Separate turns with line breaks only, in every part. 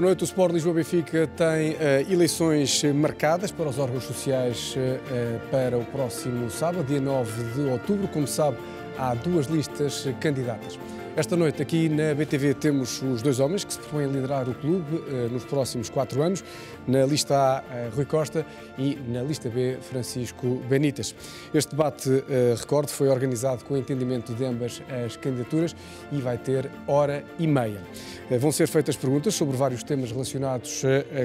Boa noite. O Sport Lisboa Benfica tem uh, eleições marcadas para os órgãos sociais uh, para o próximo sábado, dia 9 de outubro. Como sabe, há duas listas candidatas. Esta noite, aqui na BTV, temos os dois homens que se propõem a liderar o clube eh, nos próximos quatro anos. Na lista A, eh, Rui Costa e na lista B, Francisco Benitas. Este debate, eh, recorde, foi organizado com o entendimento de ambas as candidaturas e vai ter hora e meia. Vão ser feitas perguntas sobre vários temas relacionados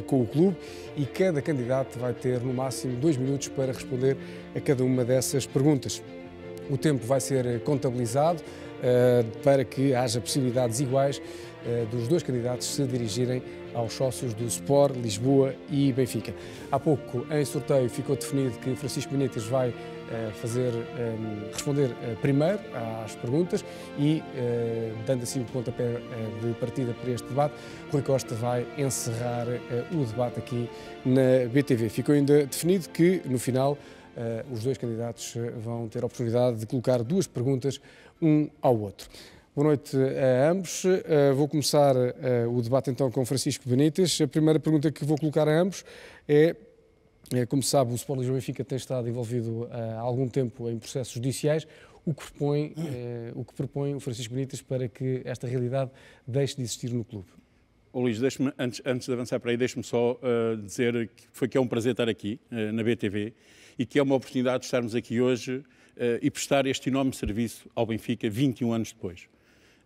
com o clube e cada candidato vai ter no máximo dois minutos para responder a cada uma dessas perguntas. O tempo vai ser contabilizado eh, para que haja possibilidades iguais eh, dos dois candidatos se dirigirem aos sócios do Sport, Lisboa e Benfica. Há pouco, em sorteio, ficou definido que Francisco Benítez vai eh, fazer, responder primeiro às perguntas e, dando assim o pontapé de partida para este debate, Rui Costa vai encerrar o debate aqui na BTV. Ficou ainda definido que, no final, os dois candidatos vão ter a oportunidade de colocar duas perguntas um ao outro. Boa noite a ambos. Eh, vou começar eh, o debate então com Francisco Benítez. A primeira pergunta que vou colocar a ambos é eh, como sabe, o Sport Lisboa Benfica tem estado envolvido há algum tempo em processos judiciais, o que, propõe, o que propõe o Francisco Benitas para que esta realidade deixe de existir no clube.
Oh, Luís, antes, antes de avançar para aí, deixe-me só uh, dizer que foi que é um prazer estar aqui uh, na BTV e que é uma oportunidade de estarmos aqui hoje eh, e prestar este enorme serviço ao Benfica 21 anos depois.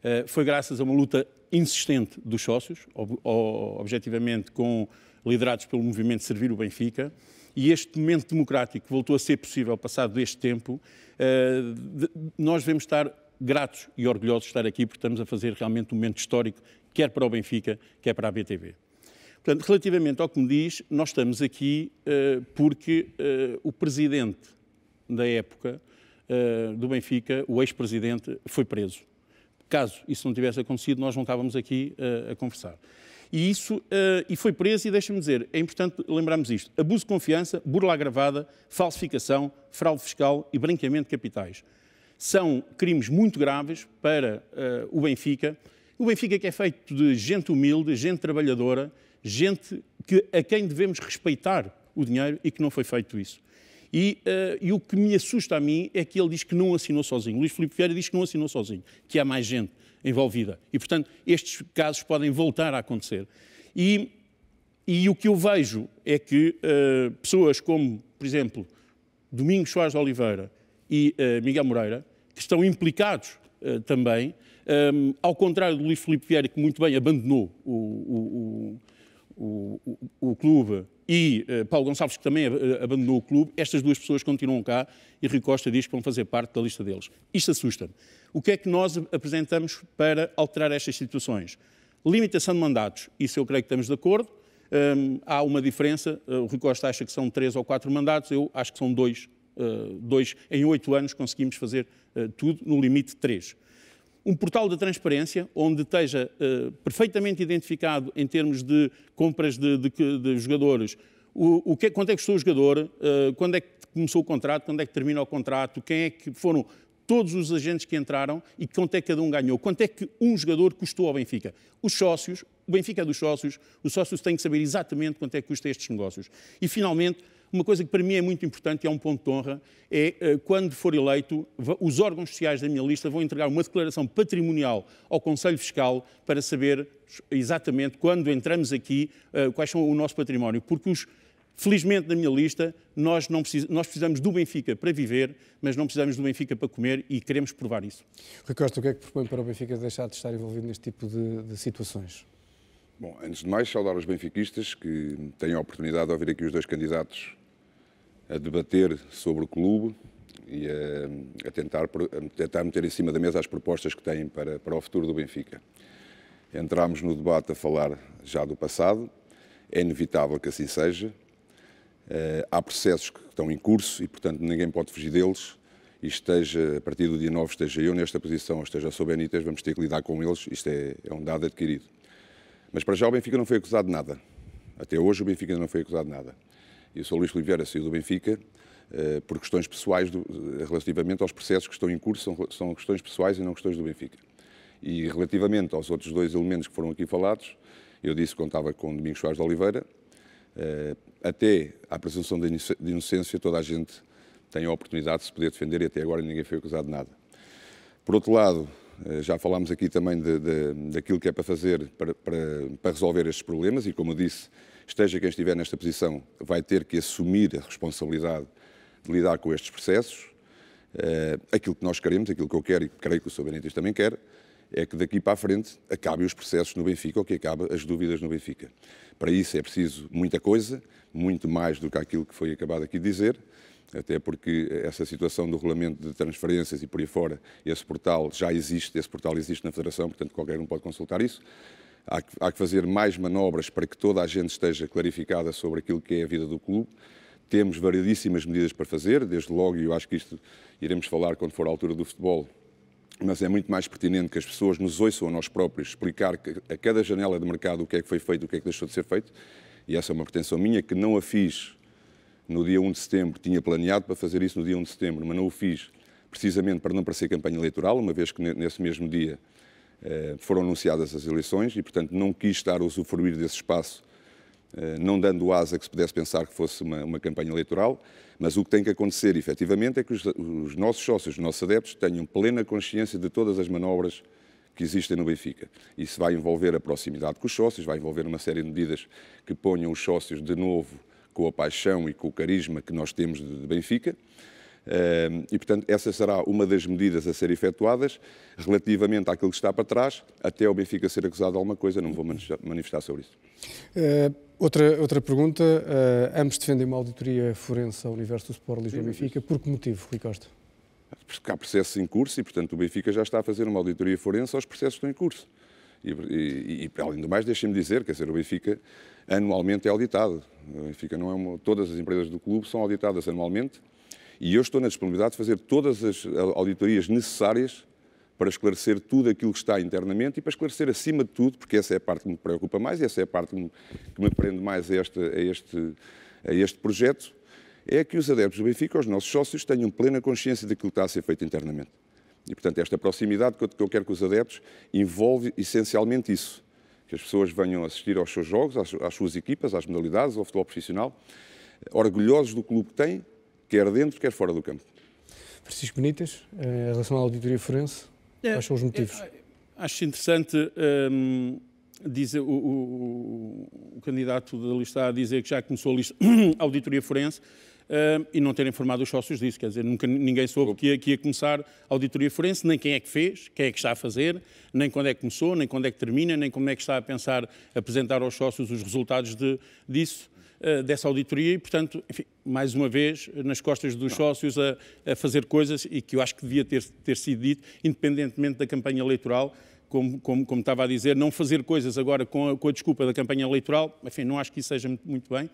Eh, foi graças a uma luta insistente dos sócios, ob objetivamente com, liderados pelo movimento Servir o Benfica, e este momento democrático voltou a ser possível passado este tempo, eh, nós devemos estar gratos e orgulhosos de estar aqui porque estamos a fazer realmente um momento histórico, quer para o Benfica, quer para a BTV. Portanto, relativamente ao que me diz, nós estamos aqui porque o presidente da época eh, do Benfica, o ex-presidente, foi preso. Caso isso não tivesse acontecido, nós não estávamos aqui uh, a conversar. E isso uh, e foi preso, e deixa-me dizer, é importante lembrarmos isto: abuso de confiança, burla agravada, falsificação, fraude fiscal e branqueamento de capitais. São crimes muito graves para uh, o Benfica. O Benfica que é feito de gente humilde, gente trabalhadora, gente que, a quem devemos respeitar o dinheiro e que não foi feito isso. E, uh, e, o que me assusta a mim é que ele diz que não assinou sozinho. Luís Filipe Vieira diz que não assinou sozinho, que há mais gente envolvida. E, portanto, estes casos podem voltar a acontecer. E, e o que eu vejo é que uh, pessoas como, por exemplo, Domingos Soares de Oliveira e uh, Miguel Moreira, que estão implicados também, um, ao contrário do Luís Filipe Vieira, que muito bem abandonou o, o o, o, o clube e uh, Paulo Gonçalves, que também eh, abandonou o clube, estas duas pessoas continuam cá e Rui Costa diz que vão fazer parte da lista deles. Isto assusta-me. O que é que nós apresentamos para alterar estas situações? Limitação de mandatos, isso eu creio que estamos de acordo. Um, há uma diferença, o eh, Rui Costa acha que são três ou quatro mandatos, eu acho que são dois. dois. Em oito anos conseguimos fazer tudo, no limite três um portal da transparência, onde esteja uh, perfeitamente identificado em termos de compras de, de, de jogadores, o, o que, é, quanto é que custou o jogador, uh, quando é que começou o contrato, quando é que termina o contrato, quem é que foram todos os agentes que entraram e quanto é que cada um ganhou, quanto é que um jogador custou ao Benfica. Os sócios, o Benfica é dos sócios, os sócios têm que saber exatamente quanto é que custa estes negócios. E finalmente, uma coisa que para mim é muito importante e é um ponto de honra é eh, quando for eleito, os órgãos sociais da minha lista vão entregar uma declaração patrimonial ao Conselho Fiscal para saber exatamente quando entramos aqui eh, quais são o nosso património, porque os Felizmente, na minha lista, nós, não precis... nós precisamos do Benfica para viver, mas não precisamos do Benfica para comer e queremos provar isso.
Ricardo, o que é que propõe para o Benfica deixar de estar envolvido neste tipo de, de situações?
Bom,
antes de mais, saudar os benfiquistas que têm a oportunidade de ouvir aqui os dois candidatos a debater sobre o clube e a, a, tentar, a tentar meter em cima da mesa as propostas que têm para, para o futuro do Benfica. Entramos no debate a falar já do passado, é inevitável que assim seja. Eh, há processos que estão em curso e, portanto, ninguém pode fugir deles. E esteja, a partir do dia 9, esteja eu nesta posição ou esteja sou Benítez, vamos ter que lidar com eles. Isto é, é um dado adquirido. Mas para já o Benfica não foi acusado de nada. Até hoje o Benfica não foi acusado de nada e o Sr. Luís Oliveira saiu do Benfica eh, por questões pessoais do, eh, relativamente aos processos que estão em curso, são, são, questões pessoais e não questões do Benfica. E relativamente aos outros dois elementos que foram aqui falados, eu disse que contava com Domingos Soares de Oliveira, eh, até à presunção de inocência toda a gente tem a oportunidade de se poder defender e até agora ninguém foi acusado de nada. Por outro lado, já falámos aqui também de, de, daquilo que é para fazer para, para, para, resolver estes problemas e, como eu disse, esteja quem estiver nesta posição, vai ter que assumir a responsabilidade de lidar com estes processos. Eh, aquilo que nós queremos, aquilo que eu quero e creio que o Sr. Benítez também quer, é que daqui para a frente acabem os processos no Benfica ou que acabem as dúvidas no Benfica. Para isso é preciso muita coisa, muito mais do que aquilo que foi acabado aqui de dizer, até porque essa situação do regulamento de transferências e por aí fora, esse portal já existe, esse portal existe na Federação, portanto qualquer um pode consultar isso há que, há que fazer mais manobras para que toda a gente esteja clarificada sobre aquilo que é a vida do clube. Temos variedíssimas medidas para fazer, desde logo, e eu acho que isto iremos falar quando for a altura do futebol, mas é muito mais pertinente que as pessoas nos ouçam a nós próprios explicar a cada janela de mercado o que é que foi feito, o que é que deixou de ser feito. E essa é uma pretensão minha que não a fiz no dia 1 de setembro, tinha planeado para fazer isso no dia 1 de setembro, mas não o fiz precisamente para não parecer campanha eleitoral, uma vez que nesse mesmo dia eh, foram anunciadas as eleições e, portanto, não quis estar a usufruir desse espaço, eh, não dando asa que se pudesse pensar que fosse uma, uma campanha eleitoral, mas o que tem que acontecer, efetivamente, é que os, os, nossos sócios, os nossos adeptos, tenham plena consciência de todas as manobras que existem no Benfica. Isso vai envolver a proximidade com os sócios, vai envolver uma série de medidas que ponham os sócios de novo com a paixão e com o carisma que nós temos de Benfica. Ehm, e, portanto, essa será uma das medidas a ser efetuadas. Relativamente àquilo que está para trás, até o Benfica ser acusado de alguma coisa, não vou manifestar sobre isso.
Eh, outra, outra pergunta. Eh, ambos defendem uma auditoria forense ao universo do Sport Lisboa-Benfica. Por que motivo, Rui Costa?
Porque há processos em curso e, portanto, o Benfica já está a fazer uma auditoria forense aos processos que estão em curso. E, e, e além do mais, deixem-me dizer, quer dizer, o Benfica anualmente é auditado. O Benfica não é uma, todas as empresas do clube são auditadas anualmente e eu estou na disponibilidade de fazer todas as auditorias necessárias para esclarecer tudo aquilo que está internamente e para esclarecer, acima de tudo, porque essa é a parte que me preocupa mais e essa é a parte que me prende mais a este, a este, a este projeto, é que os adeptos do Benfica, os nossos sócios, tenham plena consciência daquilo que está a ser feito internamente. E, portanto, esta proximidade que eu quero com os adeptos envolve essencialmente isso, que as pessoas venham assistir aos seus jogos, às, às suas equipas, às modalidades, ao futebol profissional, orgulhosos do clube que têm, quer dentro, quer fora do campo.
Francisco Benitas, eh, em relação à auditoria forense, é, quais são os é, motivos?
É, acho interessante hum, dizer, o, o, o, candidato da lista a dizer que já começou a, lista, a auditoria forense. Uh, e não ter informado os sócios disso. Quer dizer, nunca ninguém soube que ia, que ia, começar a auditoria forense, nem quem é que fez, quem é que está a fazer, nem quando é que começou, nem quando é que termina, nem como é que está a pensar apresentar aos sócios os resultados de, disso. Eh, dessa auditoria e, portanto, enfim, mais uma vez, nas costas dos Não. sócios a, a, fazer coisas e que eu acho que devia ter, ter sido dito, independentemente da campanha eleitoral, como, como, como, estava a dizer, não fazer coisas agora com a, com a, desculpa da campanha eleitoral, enfim, não acho que isso seja muito, muito bem.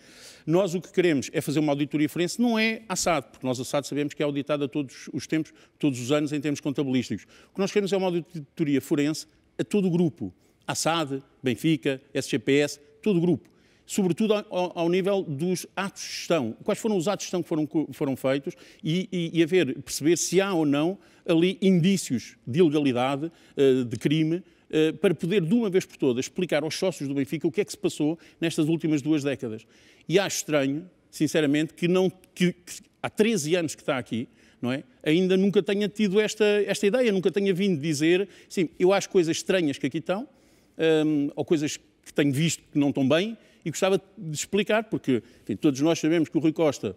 Nós o que queremos é fazer uma auditoria forense, não é a SAD, porque nós a SAD sabemos que é auditada todos os tempos, todos os anos, em termos contabilísticos. O que nós queremos é uma auditoria forense a todo o grupo, a SAD, Benfica, SGPS, todo o grupo sobretudo ao, ao, nível dos atos de gestão. Quais foram os atos de gestão que foram, foram feitos e, e, e haver, perceber se há ou não ali indícios de ilegalidade, eh, de crime, eh, para poder, de uma vez por todas, explicar aos sócios do Benfica o que é que se passou nestas últimas duas décadas. E acho estranho, sinceramente, que, não, que, que há 13 anos que está aqui, é? ainda nunca tenha tido esta, esta ideia, nunca tenha vindo dizer, sim, eu acho coisas estranhas que aqui estão, ehm, ou coisas que tenho visto que não estão bem, e gostava de explicar, porque enfim, todos nós sabemos que o Rui Costa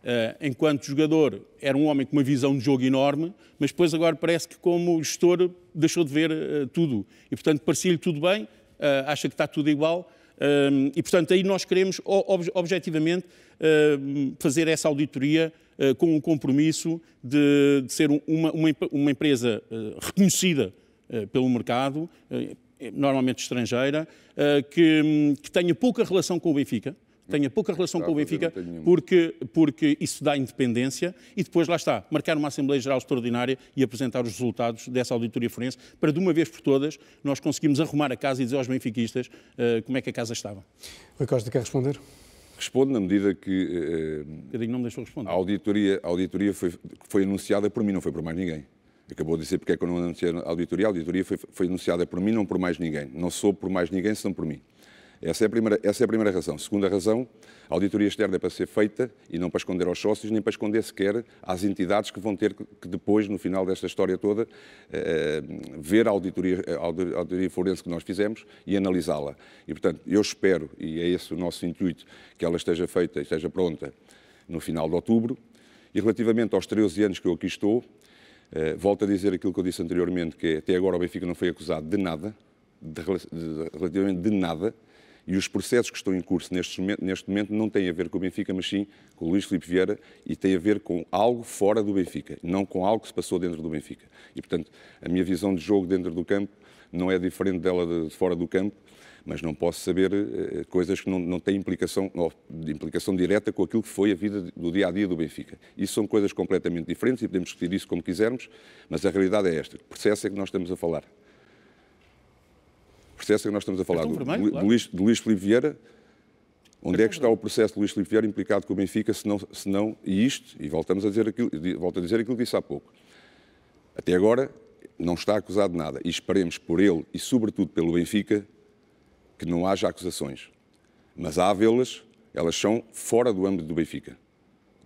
Uh, enquanto jogador, era um homem com uma visão de jogo enorme, mas depois agora parece que como gestor deixou de ver uh, tudo. E, portanto, parecia-lhe tudo bem, uh, acha que está tudo igual. e, portanto, aí nós queremos, ob objetivamente, fazer essa auditoria com o compromisso de, de ser um, uma, uma, uma, empresa reconhecida pelo mercado, normalmente estrangeira, eh, que, que tenha pouca relação com o Benfica, tenha pouca relação com o Benfica, porque, porque isso dá independência e depois, lá está, marcar uma Assembleia Geral extraordinária e apresentar os resultados dessa auditoria forense, para de uma vez por todas nós conseguimos arrumar a casa e dizer aos benfiquistas uh, como é que a casa estava. Rui Costa, quer responder?
Respondo na medida que. Uh, Pedrinho não me deixou responder. A auditoria, a auditoria foi, foi anunciada por mim, não foi por mais ninguém acabou de dizer porque é que eu não anunciei a auditoria. A auditoria foi, foi anunciada por mim, não por mais ninguém. Não sou por mais ninguém, senão por mim. Essa é a primeira, essa é a primeira razão. Segunda razão, a auditoria externa é para ser feita e não para esconder aos sócios, nem para esconder sequer às entidades que vão ter que depois, no final desta história toda, eh, eh ver a auditoria, a auditoria forense que nós fizemos e analisá-la. E, portanto, eu espero, e é esse o nosso intuito, que ela esteja feita e esteja pronta no final de outubro. E relativamente aos 13 anos que eu aqui estou, eh, volto a dizer aquilo que eu disse anteriormente, que é, até agora o Benfica não foi acusado de nada, de, de, relativamente de nada, e os processos que estão em curso neste momento, neste momento não têm a ver com o Benfica, mas sim com o Luís Filipe Vieira e têm a ver com algo fora do Benfica, não com algo que se passou dentro do Benfica. E, portanto, a minha visão de jogo dentro do campo não é diferente dela de, de fora do campo mas não posso saber eh, coisas que não, não têm implicação, ou, implicação direta com aquilo que foi a vida do dia a dia do Benfica. Isso são coisas completamente diferentes e podemos discutir isso como quisermos, mas a realidade é esta: que processo é que nós estamos a falar? O processo é que nós estamos a falar do, vermelho, do, claro. Luís, do Luís Felipe Vieira. Onde é que está o processo de Luís Felipe Vieira implicado com o Benfica, se não, se não e isto, e voltamos a dizer aquilo, volto a dizer aquilo que disse há pouco. Até agora não está acusado de nada e esperemos por ele e sobretudo pelo Benfica que não haja acusações. Mas há vê las elas são fora do âmbito do Benfica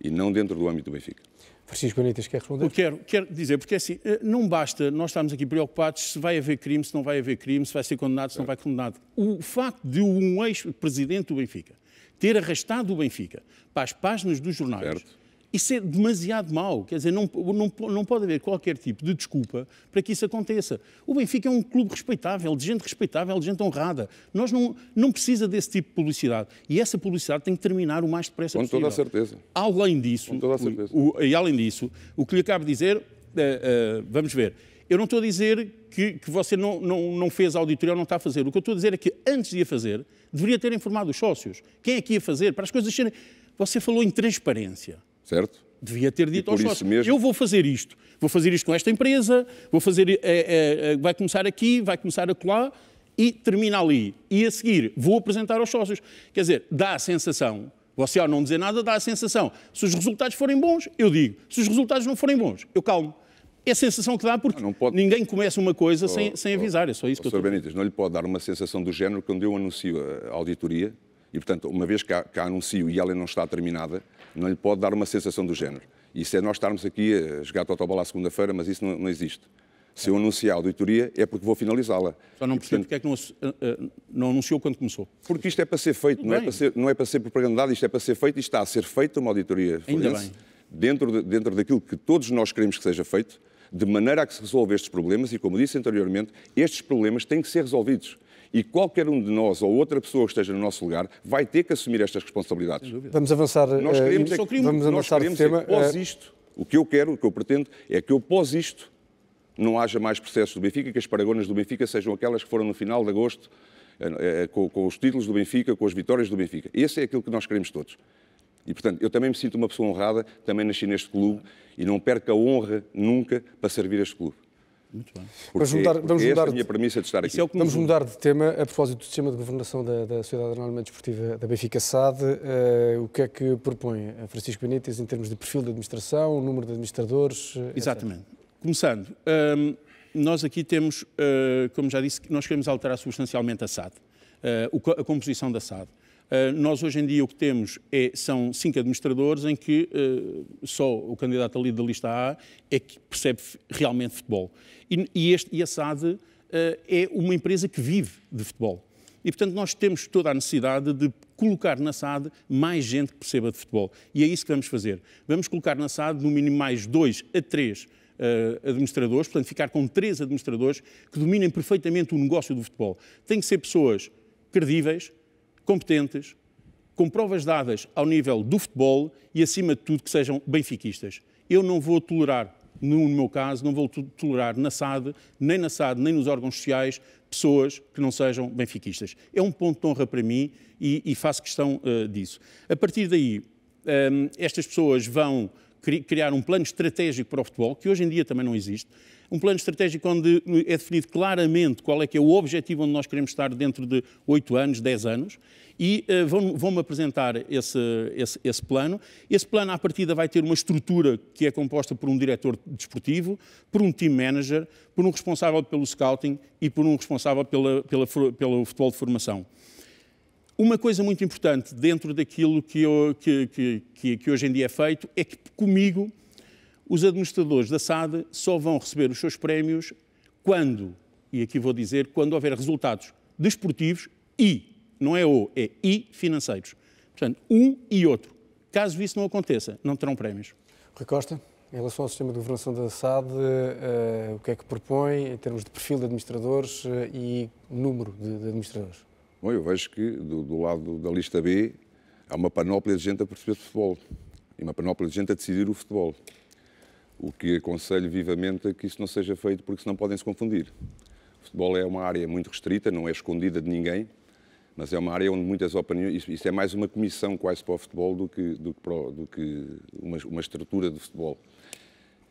e não dentro do âmbito do Benfica.
Francisco Bonitas quer responder? Eu quero, quero dizer, porque assim, eh, não basta nós estarmos aqui preocupados se vai haver crime, se não vai haver crime, se vai ser condenado, se não vai condenado. O facto de um ex-presidente do Benfica ter arrastado o Benfica para as páginas dos jornais, certo isso é demasiado mau. Quer dizer, não, não, não pode haver qualquer tipo de desculpa para que isso aconteça. O Benfica é um clube respeitável, de gente respeitável, de gente honrada. Nós não, não precisa desse tipo de publicidade. E essa publicidade tem que terminar o mais depressa Com possível. Com toda a certeza. Além disso, Com toda a certeza. O, o, e além disso, o que lhe acabo de dizer, uh, uh, vamos ver, eu não estou a dizer que, que você não, não, não, fez a auditoria ou não está a fazer. O que eu estou a dizer é que antes de a fazer, deveria ter informado os sócios. Quem é que ia fazer? Para as coisas serem. Você falou em transparência certo? Devia ter dito aos sócios, mesmo... eu vou fazer isto, vou fazer isto com esta empresa, vou fazer, é, é, vai começar aqui, vai começar acolá e termina ali. E a seguir vou apresentar aos sócios. Quer dizer, dá a sensação, você ao não dizer nada dá a sensação, se os resultados forem bons, eu digo, se os resultados não forem bons, eu calmo. É a sensação que dá porque ah, não, pode... ninguém começa uma coisa oh, sem, sem
avisar, é só isso oh, que eu oh, estou... Benítez, não lhe pode dar uma sensação do género quando eu anuncio a auditoria e, portanto, uma vez que a, que a anuncio e ela não está terminada, não lhe pode dar uma sensação do género. Isso é nós estarmos aqui a jogar totobola à segunda-feira, mas isso não, não existe. Se eu anunciar a auditoria, é porque vou finalizá-la.
Só não percebo porque é que não, eh, eh, não, anunciou quando começou. Porque isto é para ser feito, não é para ser,
não é para ser propagandado, isto é para ser feito e está a ser feita uma auditoria forense dentro, de, dentro daquilo que todos nós queremos que seja feito, de maneira a que se resolva estes problemas e, como disse anteriormente, estes problemas têm que ser resolvidos. E qualquer um de nós ou outra pessoa que esteja no nosso lugar vai ter que assumir estas responsabilidades. Vamos avançar. Nós eh, queremos é que, vamos avançar nós queremos é tema, é que pós eh, isto, o que eu quero, o que eu pretendo, é que eu pós isto não haja mais processos do Benfica, que as paragonas do Benfica sejam aquelas que foram no final de agosto, eh, com, com os títulos do Benfica, com as vitórias do Benfica. Esse é aquilo que nós queremos todos. E, portanto, eu também me sinto uma pessoa honrada, também nasci neste clube e não perco a honra nunca para servir este clube.
Muito bem. vamos mudar, é minha
premissa de estar aqui. É vamos mudar
de tema a propósito do sistema de governação da, da Sociedade Anónima Desportiva da Benfica SAD. Uh, o que é que propõe a Francisco Benítez em termos de perfil de administração, número de administradores? Eh, Exatamente.
Etc. Começando, um, ehm, nós aqui temos, uh, como já disse, nós queremos alterar substancialmente a SAD, uh, a composição da SAD. Uh, nós hoje em dia o que temos é, são cinco administradores em que uh, só o candidato ali da lista A é que percebe realmente futebol. E, e, este, e a SAD uh, é uma empresa que vive de futebol. E, portanto, nós temos toda a necessidade de colocar na SAD mais gente que perceba de futebol. E é isso que vamos fazer. Vamos colocar na SAD, no mínimo, mais dois a três uh, administradores, portanto, ficar com três administradores que dominem perfeitamente o negócio do futebol. Tem que ser pessoas credíveis, competentes, com provas dadas ao nível do futebol e, acima de tudo, que sejam benfiquistas. Eu não vou tolerar no meu caso, não vou tolerar na SAD, nem na SAD, nem nos órgãos sociais, pessoas que não sejam benfiquistas. É um ponto de honra para mim e, e faço questão uh, disso. A partir daí, um, ehm, estas pessoas vão criar um plano estratégico para o futebol, que hoje em dia também não existe, um plano estratégico onde é definido claramente qual é que é o objetivo onde nós queremos estar dentro de 8 anos, 10 anos, e uh, vão-me apresentar esse, esse, esse, plano. Esse plano, à partida, vai ter uma estrutura que é composta por um diretor desportivo, por um team manager, por um responsável pelo scouting e por um responsável pela, pela, pelo futebol de formação. Uma coisa muito importante dentro daquilo que, eu, que, que, que, hoje em dia é feito é que comigo os administradores da SAD só vão receber os seus prémios quando, e aqui vou dizer, quando houver resultados desportivos e, não é o, é e financeiros. Portanto, um e outro. Caso isso não aconteça, não terão prémios. Rui Costa,
em relação ao sistema de governação da SAD, uh, o que é que propõe em termos de perfil de administradores uh, e número de, de administradores?
Bom, eu vejo que do, do lado da lista B há uma panóplia de gente a perceber futebol e uma panóplia de gente a decidir o futebol. O que aconselho vivamente é que isso não seja feito, porque senão podem se confundir. O futebol é uma área muito restrita, não é escondida de ninguém, mas é uma área onde muitas opiniões. Isso, é mais uma comissão quase para o futebol do que, do para, do que uma, uma, estrutura de futebol.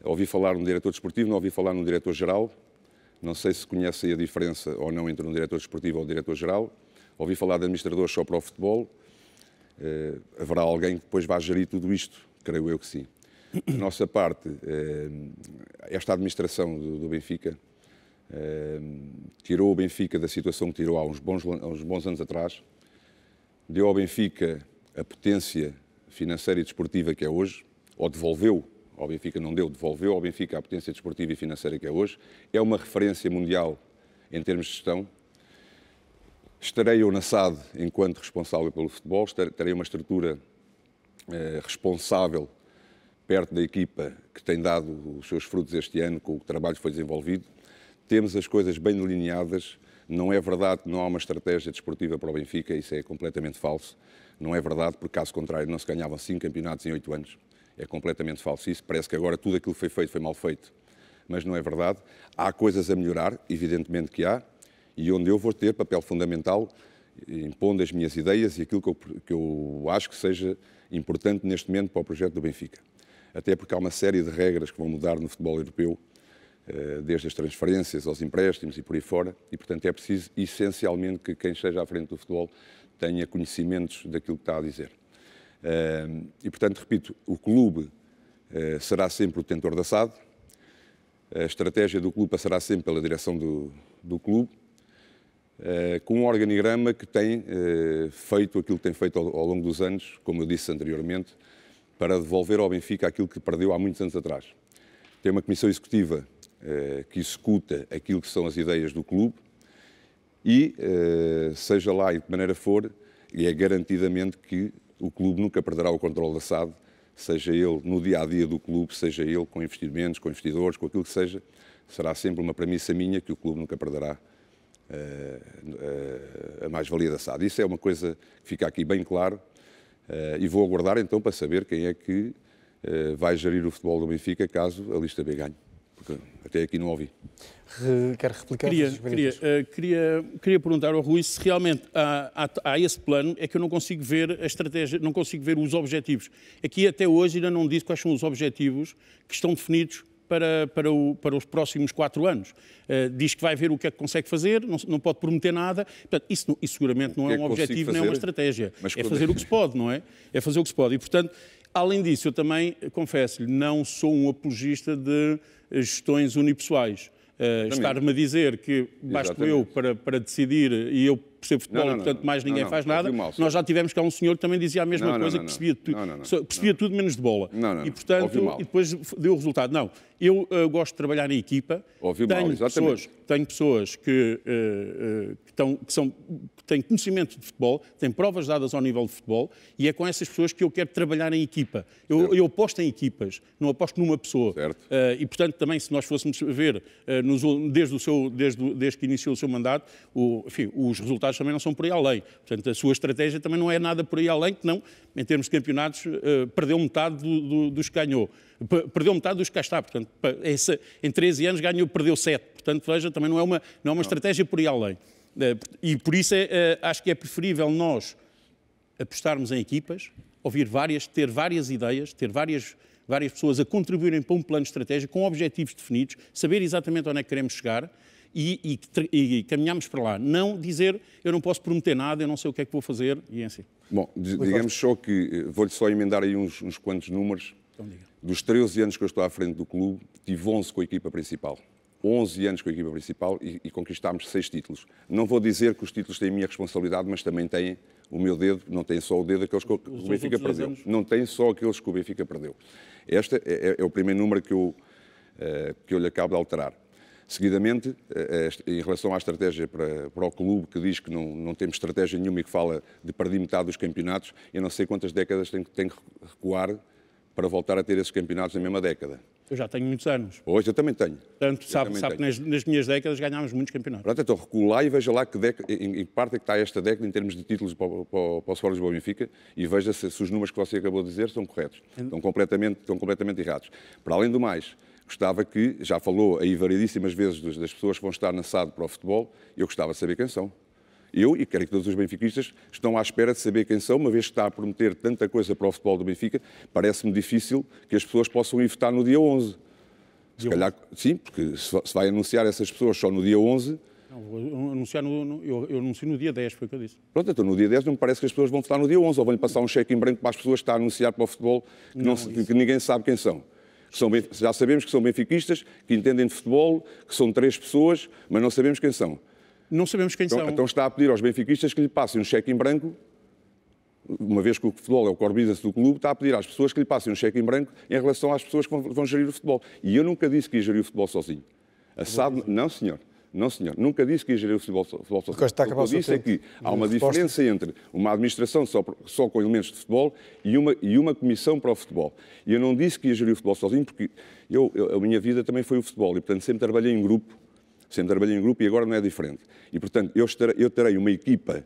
Ouvi falar num diretor desportivo, não ouvi falar num diretor geral. Não sei se conhecem a diferença ou não entre um diretor desportivo ou um diretor geral. Ouvi falar de administradores só para o futebol. Uh, haverá alguém que depois vá gerir tudo isto, creio eu que sim. Da nossa parte, uh, esta administração do, do Benfica uh, tirou o Benfica da situação que tirou há uns bons, uns bons anos atrás, deu ao Benfica a potência financeira e desportiva que é hoje, ou devolveu ao Benfica, não deu, devolveu ao Benfica a potência desportiva e financeira que é hoje, é uma referência mundial em termos de gestão, Estarei eu na SAD enquanto responsável pelo futebol, terei uma estrutura eh, responsável perto da equipa que tem dado os seus frutos este ano, com o trabalho que foi desenvolvido. Temos as coisas bem delineadas. Não é verdade que não há uma estratégia desportiva para o Benfica, isso é completamente falso. Não é verdade, porque caso contrário não se ganhavam cinco campeonatos em oito anos. É completamente falso isso. Parece que agora tudo aquilo que foi feito foi mal feito, mas não é verdade. Há coisas a melhorar, evidentemente que há e onde eu vou ter papel fundamental, impondo as minhas ideias e aquilo que eu, que eu acho que seja importante neste momento para o projeto do Benfica. Até porque há uma série de regras que vão mudar no futebol europeu, eh, desde as transferências aos empréstimos e por aí fora, e portanto é preciso essencialmente que quem esteja à frente do futebol tenha conhecimentos daquilo que está a dizer. Eh, e portanto, repito, o clube eh, será sempre o tentor da SAD, a estratégia do clube passará sempre pela direção do, do clube, eh, com um organigrama que tem eh, feito aquilo que tem feito ao, ao longo dos anos, como eu disse anteriormente, para devolver ao Benfica aquilo que perdeu há muitos anos atrás. Tem uma comissão executiva eh, que executa aquilo que são as ideias do clube e, seja lá e de que maneira for, e é garantidamente que o clube nunca perderá o controle da SAD, seja ele no dia a dia do clube, seja ele com investimentos, com investidores, com aquilo que seja, será sempre uma premissa minha que o clube nunca perderá eh, eh, a mais-valia da SAD. Isso é uma coisa que fica aqui bem claro eh, e vou aguardar então para saber quem é que vai gerir o futebol do Benfica caso a lista B ganhe. Porque até aqui não ouvi.
Quero replicar? Queria, queria,
queria, queria perguntar ao Rui se realmente há, há, há, esse plano, é que eu não consigo ver a estratégia, não consigo ver os objetivos. Aqui até hoje ainda não disse quais são os objetivos que estão definidos para, para, o, para os próximos quatro anos. Uh, diz que vai ver o que é que consegue fazer, não, não pode prometer nada. Portanto, isso, isso seguramente não é, é um objetivo fazer? nem uma estratégia. Mas é fazer o que se pode, não é? É fazer o que se pode. E, portanto, além disso, eu também, eh, confesso-lhe, não sou um apologista de eh, gestões unipessoais. Uh, Estar-me a dizer que basto eu para, para decidir e eu percebo futebol não, não, e, portanto, mais ninguém faz nada. Nós já tivemos cá um senhor que também dizia a mesma coisa, que percebia, tu, percebia tudo menos de bola. E, portanto, e depois deu o resultado. Não, eu uh, gosto de trabalhar em equipa. Ouvi tenho mal, pessoas, Tenho pessoas que, uh, uh, que, tão, que, são, que têm conhecimento de futebol, têm provas dadas ao nível de futebol, e é com essas pessoas que eu quero trabalhar em equipa. Eu, eu aposto em equipas, não aposto numa pessoa. e, portanto, também, se nós fôssemos ver, nos, desde, o seu, desde, desde que iniciou o seu mandato, o, enfim, os resultados resultados também não são por aí além. Portanto, a sua estratégia também não é nada por aí além, que não, em termos de campeonatos, eh, perdeu metade do, do, dos que ganhou. Perdeu metade dos que cá está. Portanto, em 13 anos ganhou, perdeu 7. Portanto, veja, também não é uma, não é uma estratégia por aí além. Eh, e por isso é, eh, acho que é preferível nós apostarmos em equipas, ouvir várias, ter várias ideias, ter várias várias pessoas a contribuírem para um plano estratégico com objetivos definidos, saber exatamente onde é que queremos chegar e, e, e, caminhamos para lá. Não dizer eu não posso prometer nada, eu não sei o que é que vou fazer e é assim.
Bom, digamos só que eh, vou-lhe só emendar aí uns, uns quantos números. Então, Dos 13 anos que eu estou à frente do clube, tive 11 com a equipa principal. 11 anos com a equipa principal e, e conquistámos seis títulos. Não vou dizer que os títulos têm a minha responsabilidade, mas também têm o meu dedo, não tem só o dedo aqueles que os o Benfica perdeu. Anos. Não tem só aqueles que o Benfica perdeu. Este é, é, é o primeiro número que eu, uh, que eu lhe acabo de alterar. Seguidamente, eh, eh, em relação à estratégia para, para o clube, que diz que não, não temos estratégia nenhuma e que fala de perder metade dos campeonatos, eu não sei quantas décadas tem, que recuar para voltar a ter esses campeonatos na mesma década.
Eu já tenho muitos anos.
Hoje eu também tenho.
Portanto, sabe, também sabe tenho. que nas, nas, minhas décadas ganhámos muitos campeonatos.
Pronto, então recuo lá e veja lá que deca, em, em, parte é que está esta década em termos de títulos para, os para o Sport Lisboa Benfica e veja se, se, os números que você acabou de dizer são corretos. Estão completamente, estão completamente errados. Para além do mais, gostava que, já falou aí variedíssimas vezes das pessoas que vão estar na SAD para o futebol, eu gostava de saber quem são. Eu, e quero que todos os benfiquistas, estão à espera de saber quem são, uma vez que está a prometer tanta coisa para o futebol do Benfica, parece-me difícil que as pessoas possam ir votar no dia 11. Se calhar, sim, porque se vai anunciar essas pessoas só no dia 11...
Não, vou anunciar no, no, eu, eu anuncio no dia 10, foi o que eu disse.
Pronto, então no dia 10 não me parece que as pessoas vão votar no dia 11, ou vão-lhe passar um cheque em branco para as pessoas que está a anunciar para o futebol que, não, não que ninguém sabe quem são que são, já sabemos que são benfiquistas, que entendem de futebol, que são três pessoas, mas não sabemos quem são.
Não sabemos quem então, são. Então
está a pedir aos benfiquistas que lhe passem um cheque em branco, uma vez que o futebol é o core business do clube, está a pedir às pessoas que lhe passem um cheque em branco em relação às pessoas que vão, vão gerir o futebol. E eu nunca disse que ia gerir o futebol sozinho. A SAD, não senhor. Não, senhor, nunca disse que ia gerir o futebol, futebol social. Está o que eu disse é que há uma resposta. diferença entre uma administração só, só com elementos de futebol e uma, e uma comissão para o futebol. E eu não disse que ia gerir o futebol sozinho, porque eu, eu, a minha vida também foi o futebol e, portanto, sempre trabalhei em grupo, sempre trabalhei em grupo e agora não é diferente. E, portanto, eu, estarei, eu terei uma equipa,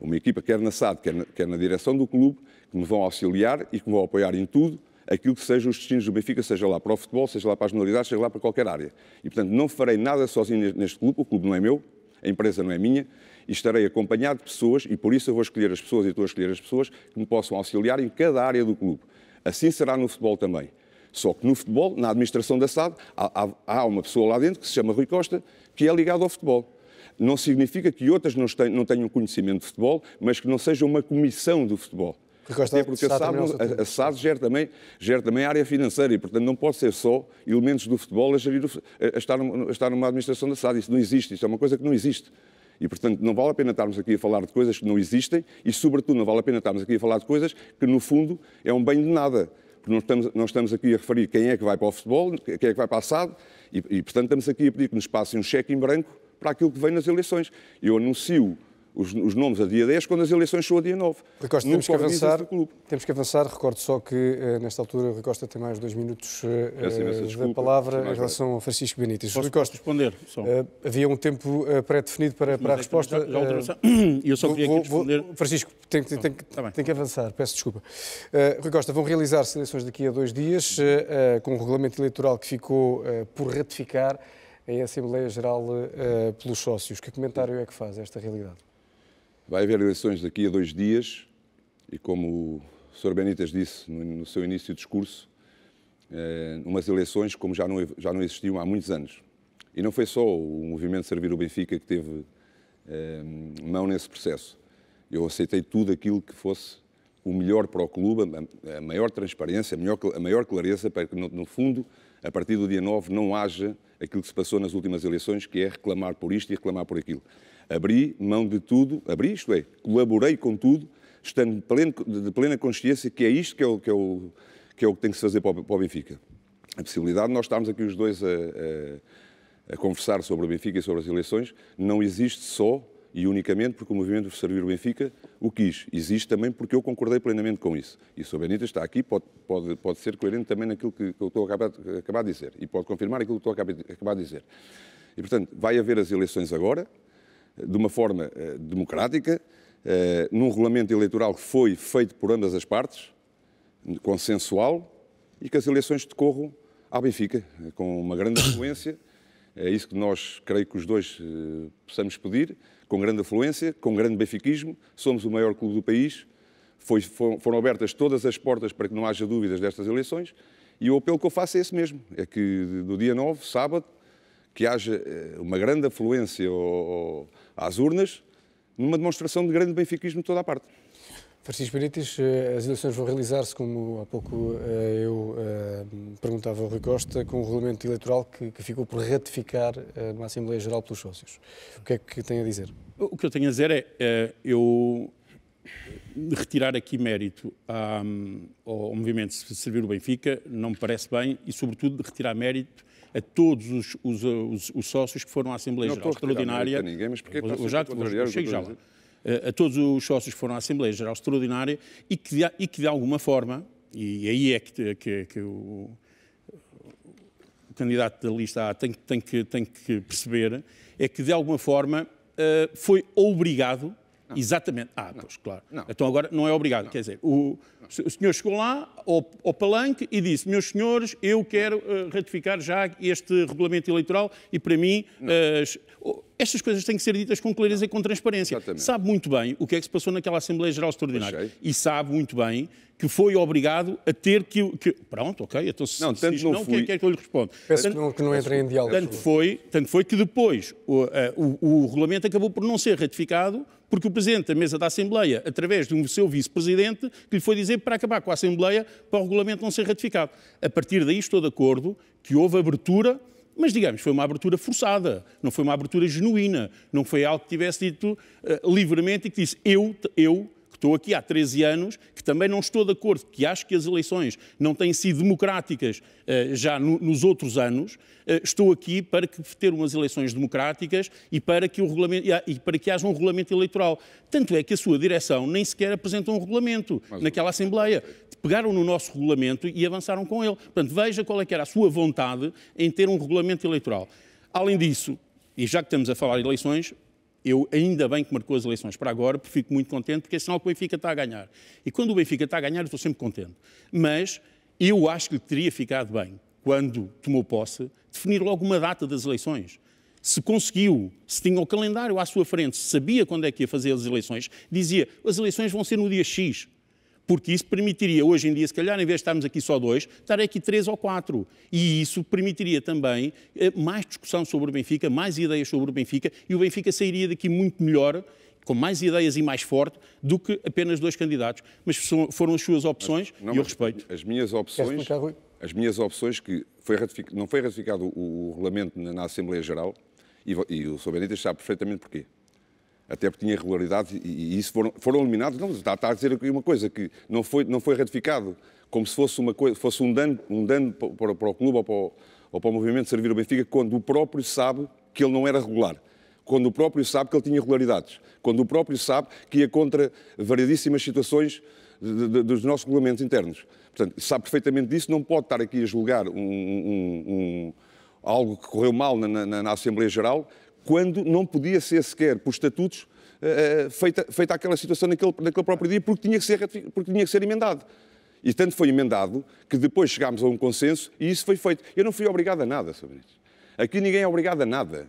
uma equipa quer na SAD, quer na, quer na direção do clube, que me vão auxiliar e que me vão apoiar em tudo aquilo que sejam os destinos do Benfica, seja lá para o futebol, seja lá para as modalidades, seja lá para qualquer área. E, portanto, não farei nada sozinho neste clube, o clube não é meu, a empresa não é minha, e estarei acompanhado de pessoas, e por isso eu vou escolher as pessoas e estou a escolher as pessoas que me possam auxiliar em cada área do clube. Assim será no futebol também. Só que no futebol, na administração da SAD, há, há, há uma pessoa lá dentro que se chama Rui Costa, que é ligado ao futebol. Não significa que outras não tenham conhecimento de futebol, mas que não seja uma comissão do futebol é porque a SAD, é a, a SAD gera, também, gera também área financeira e, portanto, não pode ser só elementos do futebol a, gerir, a, estar, a estar numa administração da SAD. Isso não existe, isso é uma coisa que não existe. E, portanto, não vale a pena estarmos aqui a falar de coisas que não existem e, sobretudo, não vale a pena estarmos aqui a falar de coisas que, no fundo, é um bem de nada. Porque nós estamos, nós estamos aqui a referir quem é que vai para o futebol, quem é que vai para a SAD e, e portanto, estamos aqui a pedir que nos passem um cheque em branco para aquilo que vem nas eleições. Eu anuncio os, os, nomes a dia 10, quando as eleições são a dia 9. Recosta, temos que, avançar,
temos que avançar. Recordo só que, eh, nesta altura, Recosta tem mais dois minutos uh, da palavra em relação a Francisco Benítez. Posso Recosta, responder? Uh, havia um tempo uh, pré-definido para, para a é resposta. Já, já eu só queria vou, responder... Vou, Francisco, tem, tá tem, tem, tá tem, que avançar, peço desculpa. Rui Costa, vão realizar-se eleições daqui a dois dias, com um regulamento eleitoral que ficou por ratificar em Assembleia Geral pelos sócios. Que comentário é que faz esta realidade?
Vai haver eleições daqui a dois dias e, como o Sr. Benitas disse no, no seu início de discurso, eh, umas eleições como já não, já não existiam há muitos anos. E não foi só o movimento Servir o Benfica que teve eh, mão nesse processo. Eu aceitei tudo aquilo que fosse o melhor para o clube, a maior transparência, a, melhor, a maior clareza, para que, no, no, fundo, a partir do dia 9, não haja aquilo que se passou nas últimas eleições, que é reclamar por isto e reclamar por aquilo. Abri mão de tudo, abri isto é, colaborei com tudo, estando pleno, de plena consciência que é isto que é o que, é o, que, é o que tem que se fazer para o, para o, Benfica. A possibilidade de nós estarmos aqui os dois a, a, a conversar sobre o Benfica e sobre as eleições não existe só e unicamente porque o movimento de servir o Benfica o quis. Existe também porque eu concordei plenamente com isso. E o Sr. Benita está aqui, pode, pode, pode ser coerente também naquilo que, que eu estou a acabar, a acabar, de dizer e pode confirmar aquilo que estou a acabar, a acabar de dizer. E, portanto, vai haver as eleições agora, de uma forma eh, democrática, eh, num regulamento eleitoral que foi feito por ambas as partes, consensual, e que as eleições decorram à Benfica, com uma grande afluência. É isso que nós, creio que os dois uh, possamos pedir, com grande afluência, com grande benfiquismo. Somos o maior clube do país. Foi, foram, foram abertas todas as portas para que não haja dúvidas destas eleições. E o apelo que eu faço é esse mesmo: é que do dia 9, sábado, que haja eh, uma grande afluência às urnas numa demonstração de grande benfiquismo de toda a parte. Francisco Benítez,
eh, as eleições vão realizar-se, como há pouco eh, eu perguntava ao Rui Costa, com um regulamento eleitoral que, ficou por ratificar na Assembleia Geral pelos sócios. O que é que tem a dizer?
O que eu tenho a dizer é, é eu retirar aqui mérito ao, ao movimento Servir o Benfica não me parece bem e, sobretudo, retirar mérito a todos os, os, os, os sócios que foram à Assembleia Geral Extraordinária. Não ninguém, mas porque é que já, vou, lá. A todos os sócios que foram à Assembleia Geral Extraordinária e que, de, e que de alguma forma, e aí é que, que, que o, o, candidato da lista A tem, tem, que, tem que perceber, é que de alguma forma eh, foi obrigado não. Exatamente. Ah, não. pois, claro. Não. Então agora não é obrigado. Quer dizer, o, o senhor chegou lá, ao, ao palanque e disse: Meus senhores, eu quero uh, ratificar já este regulamento eleitoral e, para mim, estas coisas têm que ser ditas com clareza e com transparência. Exatamente. Sabe muito bem o que é que se passou naquela Assembleia Geral Extraordinária e sabe muito bem que foi obrigado a ter que. que pronto, ok, então se não, tanto se não, não fui. quem é quer é que eu lhe responda? Peço tanto, que não, que não entre em diálogo. Tanto foi, tanto foi que depois o, uh, o, o regulamento acabou por não ser ratificado porque o Presidente da Mesa da Assembleia, através de um seu Vice-Presidente, que lhe foi dizer para acabar com a Assembleia, para o regulamento não ser ratificado. A partir daí estou de acordo que houve abertura mas, digamos, foi uma abertura forçada, não foi uma abertura genuína, não foi algo que tivesse dito uh, livremente e que disse eu, eu, que estou aqui há 13 anos, que também não estou de acordo, que acho que as eleições não têm sido democráticas uh, já no, nos outros anos, uh, estou aqui para que ter umas eleições democráticas e para, que o regulamento, e para que haja um regulamento eleitoral. Tanto é que a sua direção nem sequer apresentou um regulamento mas, naquela é Assembleia pegaram no nosso regulamento e avançaram com ele. Portanto, veja qual é que era a sua vontade em ter um regulamento eleitoral. Além disso, e já que estamos a falar de eleições, eu ainda bem que marcou as eleições para agora, porque fico muito contente, porque é sinal que o Benfica está a ganhar. E quando o Benfica está a ganhar, eu estou sempre contente. Mas eu acho que teria ficado bem, quando tomou posse, definir logo uma data das eleições se conseguiu, se tinha o calendário à sua frente, se sabia quando é que ia fazer as eleições, dizia as eleições vão ser no dia X porque isso permitiria, hoje em dia, se calhar, em vez de estarmos aqui só dois, estar aqui três ou quatro. E isso permitiria também eh, mais discussão sobre o Benfica, mais ideias sobre o Benfica, e o Benfica sairia daqui muito melhor com mais ideias e mais forte do que apenas dois candidatos. Mas foram as suas opções mas, não, e eu respeito. As minhas opções,
as minhas opções que foi não foi ratificado o, o regulamento na, na Assembleia Geral e, e o Sr. Benítez sabe perfeitamente porquê até porque tinha irregularidades e, e, isso foram, foram eliminados. Não, está, está, a dizer aqui uma coisa que não foi, não foi ratificado, como se fosse, uma coisa, fosse um dano, um dano para, para o clube ou para o, ou para o movimento servir o Benfica, quando o próprio sabe que ele não era regular quando o próprio sabe que ele tinha irregularidades, quando o próprio sabe que ia contra variedíssimas situações de, de, dos nossos regulamentos internos. Portanto, sabe perfeitamente disso, não pode estar aqui a julgar um, um, um, algo que correu mal na, na, na Assembleia Geral, quando não podia ser sequer, por estatutos, eh, eh, feita, feita aquela situação naquele, naquele próprio dia, porque tinha, que ser, porque tinha que ser emendado. E tanto foi emendado que depois chegámos a um consenso e isso foi feito. Eu não fui obrigado a nada sobre isso. Aqui ninguém é obrigado a nada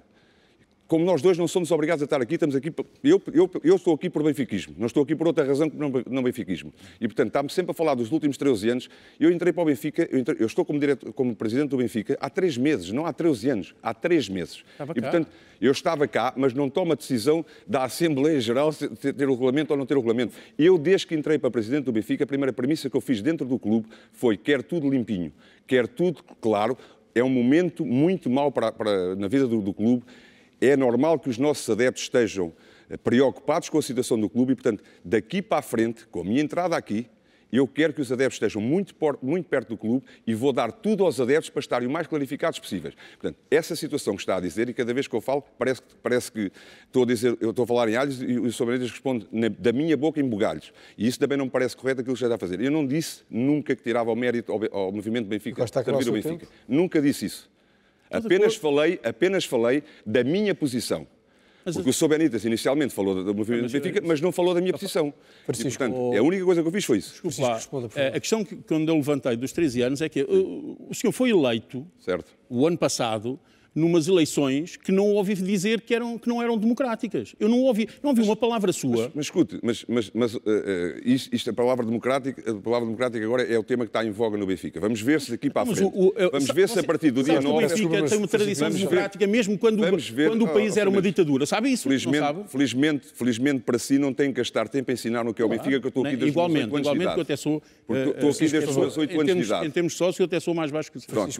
como nós dois não somos obrigados a estar aqui, estamos aqui. Eu, eu, eu estou aqui por benfiquismo, não estou aqui por outra razão que não, não benfiquismo. E, portanto, está-me sempre a falar dos últimos 13 anos. Eu entrei para o Benfica, eu, entrei, eu estou como, como presidente do Benfica há 3 meses, não há 13 anos, há 3 meses. Estava e, cá. portanto, eu estava cá, mas não tomo a decisão da Assembleia Geral se ter o regulamento ou não ter o regulamento. Eu, desde que entrei para presidente do Benfica, a primeira premissa que eu fiz dentro do clube foi quer tudo limpinho, quer tudo claro. É um momento muito mau para, para na vida do, do clube é normal que os nossos adeptos estejam eh, preocupados com a situação do clube e, portanto, daqui para a frente, com a minha entrada aqui, eu quero que os adeptos estejam muito, muito, perto do clube e vou dar tudo aos adeptos para estarem o mais clarificados possíveis. Portanto, essa situação que está a dizer, e cada vez que eu falo, parece, parece que estou a dizer, eu estou a falar em alhos e o Sobrantes responde na, da minha boca em bugalhos. E isso também não me parece correto aquilo que está a fazer. Eu não disse nunca que tirava o mérito ao, ao movimento Benfica, o é Benfica. Nunca disse isso. Apenas falei, apenas falei da minha posição. Mas Porque o Sr. Benítez inicialmente falou do movimento ah, mas, Benfica, eh, mas não falou da minha posição. e, portanto, a única coisa que eu fiz foi isso.
Desculpa, eh, a questão que quando eu levantei dos 13 anos é que o, eh, o senhor foi eleito certo. o ano passado numas eleições que não ouvi dizer que, eram, que não eram democráticas. Eu não ouvi, não ouvi mas, uma palavra sua. Mas, mas
escute, mas, mas, mas uh, uh, isto, isto, a palavra democrática, a palavra democrática agora é o tema que está em voga no Benfica. Vamos ver se daqui para a frente. O, o, vamos ver se a partir do dia 9. O é Benfica tem uma tradição democrática,
ver, mesmo quando, ver, quando o país é era uma
ditadura. Sabe isso? Felizmente, sabe? felizmente, felizmente para si não tem que gastar tempo a ensinar no que é o claro. Benfica, que eu estou aqui desde os 8 anos Igualmente, que eu até
sou... Eh, estou aqui desde os 8 anos de idade. Em termos sócio, eu até sou mais baixo que o Pronto,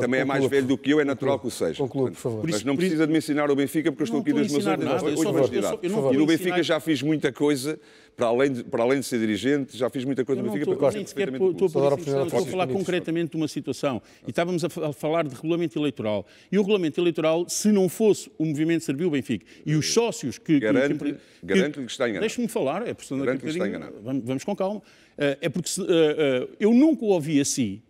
também é mais velho
do que eu, é natural que o seja. por favor. Mas
não precisa de me ensinar
o Benfica, porque eu estou aqui desde meus oito anos de idade. E no Benfica já fiz muita coisa, para além de, para além de ser dirigente, já fiz muita
coisa no Benfica. Estou, nem sequer estou, a falar concretamente de uma situação. E estávamos a falar de regulamento eleitoral. E o regulamento eleitoral, se não fosse o movimento Serviu Benfica e os sócios que... Garanto-lhe que, está enganado. Deixe-me falar. É Garanto-lhe que está enganado. Vamos com calma. Eh, é porque eh, eh, eu nunca o ouvi assim.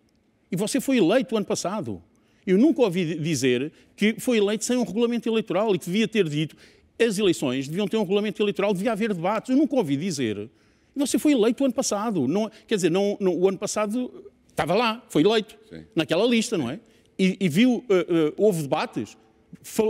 E você foi eleito o ano passado. Eu nunca ouvi dizer que foi eleito sem um regulamento eleitoral e que devia ter dito as eleições deviam ter um regulamento eleitoral, devia haver debates. Eu nunca ouvi dizer. Você foi eleito o ano passado. Não, quer dizer, não, não, o ano passado estava lá, foi eleito, Sim. naquela lista, não é? E, e viu, uh, uh, houve debates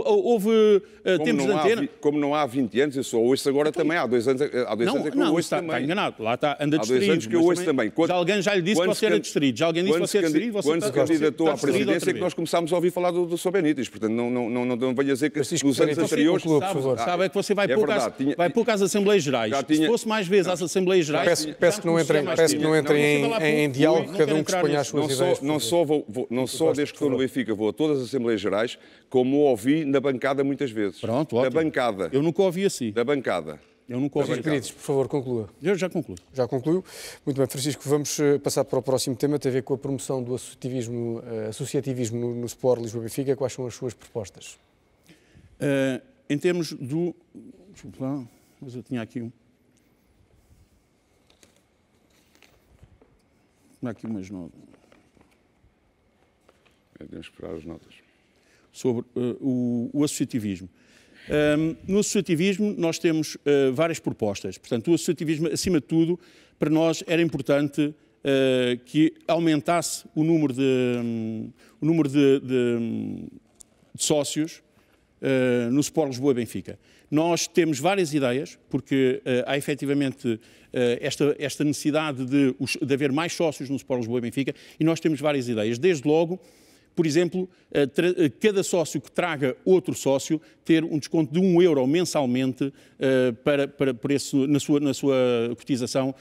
houve uh, tempos de antena. Há, como não
há 20 anos, eu só ouço agora então, também. Há dois anos, há dois não, anos é que não, eu ouço está, também. Está enganado, lá está, anda distraído. Há dois anos que eu ouço também. Quando, já alguém já lhe disse que você era distraído. Já alguém disse que você era distraído, Quando se candidatou à presidência é que nós começámos a ouvir falar do, do Benítez. Portanto, não, não, não, não, não venha dizer que Francisco, nos anos anteriores... Sabe, por sabe, é que você vai, é pouco, às,
vai pouco às Assembleias Gerais. Tinha, se fosse mais vezes às Assembleias Gerais... Peço, que não entrem, peço que não entrem em, diálogo, cada um que exponha as suas ideias.
Não só desde que estou no Benfica, vou a todas as Assembleias Gerais, como ouvi ouvi na bancada muitas vezes. Pronto, ótimo. Da bancada. Eu nunca ouvi assim. Da bancada.
Eu nunca ouvi. Assim. Queridos, por favor, conclua. Eu já concluo. Já concluiu. Muito bem, Francisco, vamos eh, passar para o próximo tema, tem a ver com a promoção do associativismo, eh, associativismo no,
no Sport Lisboa Benfica. Quais são as suas propostas? Uh, em termos do. Desculpa mas eu tinha aqui um. Tinha aqui umas notas. Deus esperar as notas sobre uh, o, o, associativismo. Um, no associativismo, nós temos uh, várias propostas. Portanto, o associativismo, acima de tudo, para nós era importante uh, que aumentasse o número de, um, o número de, de, de sócios no Sport Lisboa e Benfica. Nós temos várias ideias, porque há efetivamente esta, esta necessidade de, de haver mais sócios no Sport Lisboa e Benfica, e nós temos várias ideias. Desde logo, por exemplo, eh, eh, cada sócio que traga outro sócio ter um desconto de 1 euro mensalmente eh, para, para, para esse, na, sua, na sua cotização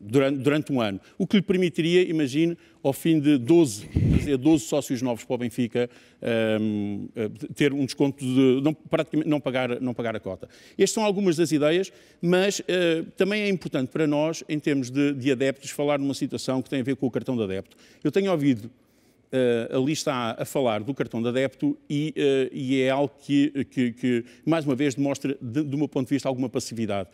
durante, durante um ano. O que lhe permitiria, imagine, ao fim de 12, dizer, 12 sócios novos para o Benfica, ehm, ter um desconto de não, praticamente não pagar, não pagar a cota. Estas são algumas das ideias, mas também é importante para nós, em termos de, de adeptos, falar numa situação que tem a ver com o cartão de adepto. Eu tenho ouvido uh, ali está a falar do cartão de adepto e, uh, e é algo que, que, que, mais uma vez, demonstra, de, do meu ponto de vista, alguma passividade.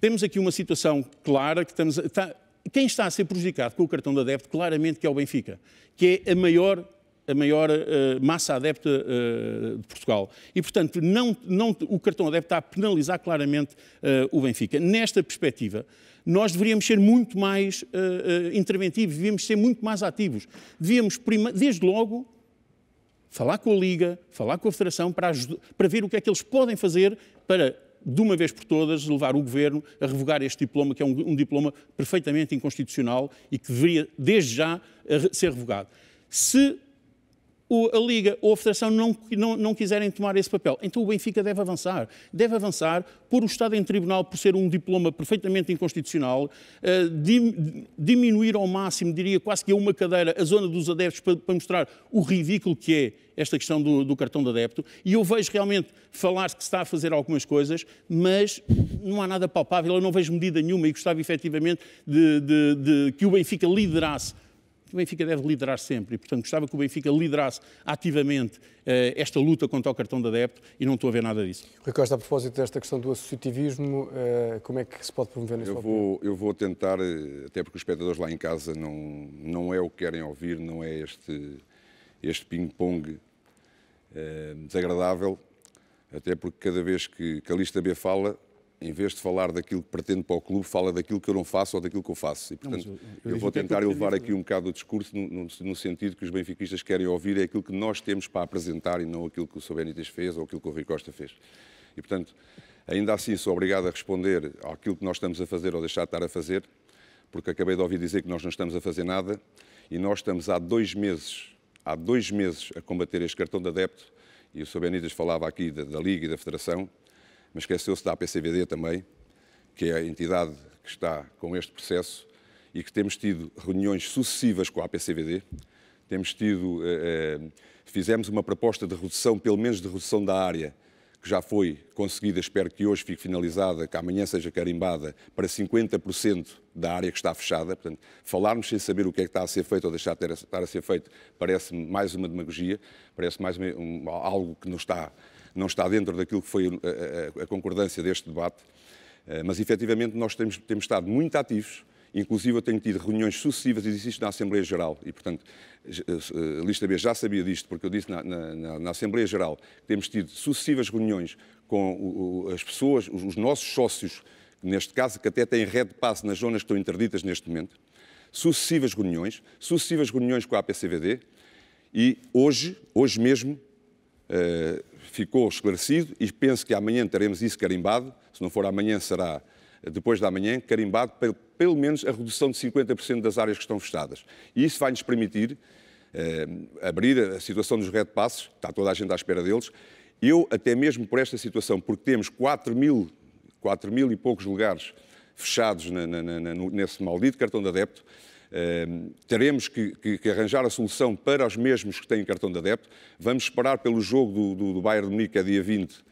Temos aqui uma situação clara que estamos. A, está, quem está a ser prejudicado com o cartão de adepto, claramente, que é o Benfica, que é a maior a maior uh, massa adepta uh, de Portugal. E, portanto, não, não, o cartão adepto está a penalizar claramente uh, o Benfica. Nesta perspectiva, nós deveríamos ser muito mais interventivos, devíamos ser muito mais ativos. Devíamos, desde logo, falar com a Liga, falar com a Federação, para, para ver o que é que eles podem fazer para de uma vez por todas, levar o governo a revogar este diploma, que é um, um, diploma perfeitamente inconstitucional e que deveria, desde já, ser revogado. Se a Liga ou a Federação não, não, não quiserem tomar esse papel, então o Benfica deve avançar. Deve avançar, pôr o Estado em tribunal por ser um diploma perfeitamente inconstitucional, eh, diminuir ao máximo, diria quase que a uma cadeira, a zona dos adeptos para, para mostrar o ridículo que é esta questão do, do cartão de adepto. E eu vejo realmente falar-se que se está a fazer algumas coisas, mas não há nada palpável, eu não vejo medida nenhuma e gostava efetivamente de, de, de que o Benfica liderasse que o Benfica deve liderar sempre. E, portanto, gostava que o Benfica liderasse ativamente eh, esta luta contra o cartão de adepto e não estou a ver nada disso.
Rui Costa, a propósito desta questão do associativismo, eh, como é que se pode promover nesse eu
vou,
eu vou tentar, eh, até porque os espectadores lá em casa não, não é o que querem ouvir, não é este, este ping-pong desagradável, até porque cada vez que, que a lista B fala, em vez de falar daquilo que pretendo para o clube, fala daquilo que eu não faço ou daquilo que eu faço. E, portanto, não, eu, eu, eu vou tentar elevar aqui um bocado o discurso no, no, no, sentido que os benfiquistas querem ouvir é aquilo que nós temos para apresentar e não aquilo que o Benítez fez ou aquilo que o Rui Costa fez. E, portanto, ainda assim sou obrigado a responder àquilo que nós estamos a fazer ou deixar de estar a fazer, porque acabei de ouvir dizer que nós não estamos a fazer nada e nós estamos há dois meses, há dois meses a combater este cartão de adepto e o Benítez falava aqui da, da Liga e da Federação, mas esqueceu-se da APCVD também, que é a entidade que está com este processo e que temos tido reuniões sucessivas com a APCVD, temos tido, eh, eh, fizemos uma proposta de redução, pelo menos de redução da área, que já foi conseguida, espero que hoje fique finalizada, que amanhã seja carimbada, para 50% da área que está fechada. Portanto, falarmos sem saber o que é que está a ser feito ou deixar de estar a ser feito parece mais uma demagogia, parece mais um, algo que não está não está dentro daquilo que foi a, eh, a, eh, a concordância deste debate, eh, mas efetivamente nós temos, temos estado muito ativos Inclusive, eu tenho tido reuniões sucessivas e disse isto na Assembleia Geral. E, portanto, a Lista B já sabia disto, porque eu disse na, na, na Assembleia Geral que temos tido sucessivas reuniões com o, as pessoas, os, os, nossos sócios, neste caso, que até têm rede de passe nas zonas que estão interditas neste momento. Sucessivas reuniões, sucessivas reuniões com a APCVD. E hoje, hoje mesmo, ficou esclarecido e penso que amanhã teremos isso carimbado, se não for amanhã será depois da manhã, carimbado pelo, pelo menos a redução de 50% das áreas que estão fechadas. E isso vai nos permitir eh, abrir a situação dos red passes, está toda a gente à espera deles. Eu, até mesmo por esta situação, porque temos 4 mil, 4 mil e poucos lugares fechados na, na, na, nesse maldito cartão de adepto, Ehm, teremos que, que, que, arranjar a solução para os mesmos que têm cartão de adepto. Vamos esperar pelo jogo do, do, do Bayern de Munique, é dia 20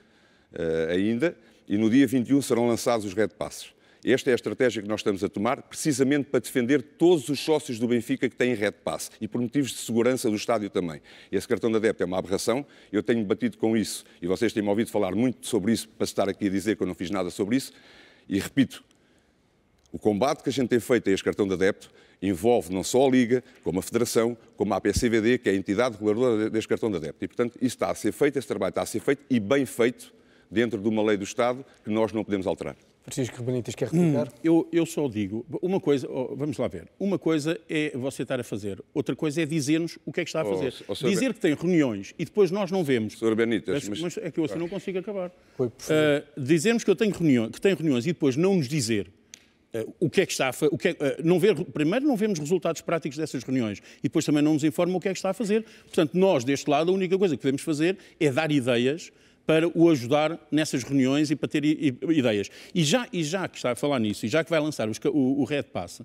eh, ainda, e no dia 21 serão lançados os red passes. Esta é a estratégia que nós estamos a tomar, precisamente para defender todos os sócios do Benfica que têm red pass e por motivos de segurança do estádio também. Esse cartão de adepto é uma aberração, eu tenho batido com isso e vocês têm-me ouvido falar muito sobre isso, para estar aqui a dizer que eu não fiz nada sobre isso. E repito, o combate que a gente tem feito a este cartão de adepto envolve não só a Liga, como a Federação, como a APCVD, que é a entidade reguladora deste cartão de adepto. E, portanto, isso está a ser feito, esse trabalho está a ser feito e bem feito dentro de uma lei do Estado que nós não podemos alterar.
Francisco Rebanitas quer replicar? Hum,
eu, eu só
digo, uma coisa, oh, vamos lá ver, uma coisa é você estar a fazer, outra coisa é dizer-nos o que é que está a oh, fazer. Oh, oh, dizer ben... que tem reuniões e depois nós não vemos. Sr. Benitas, mas, mas... é que eu assim ah. não consigo acabar. uh, ah, dizermos que, eu tenho que tem reuniões e depois não nos dizer eh, o que é que está a fazer? É, eh, primeiro, não vemos resultados práticos dessas reuniões e depois também não nos informa o que é que está a fazer. Portanto, nós, deste lado, a única coisa que podemos fazer é dar ideias para o ajudar nessas reuniões e para ter ideias. E já, e já que está a falar nisso, e já que vai lançar o, o Red Pass,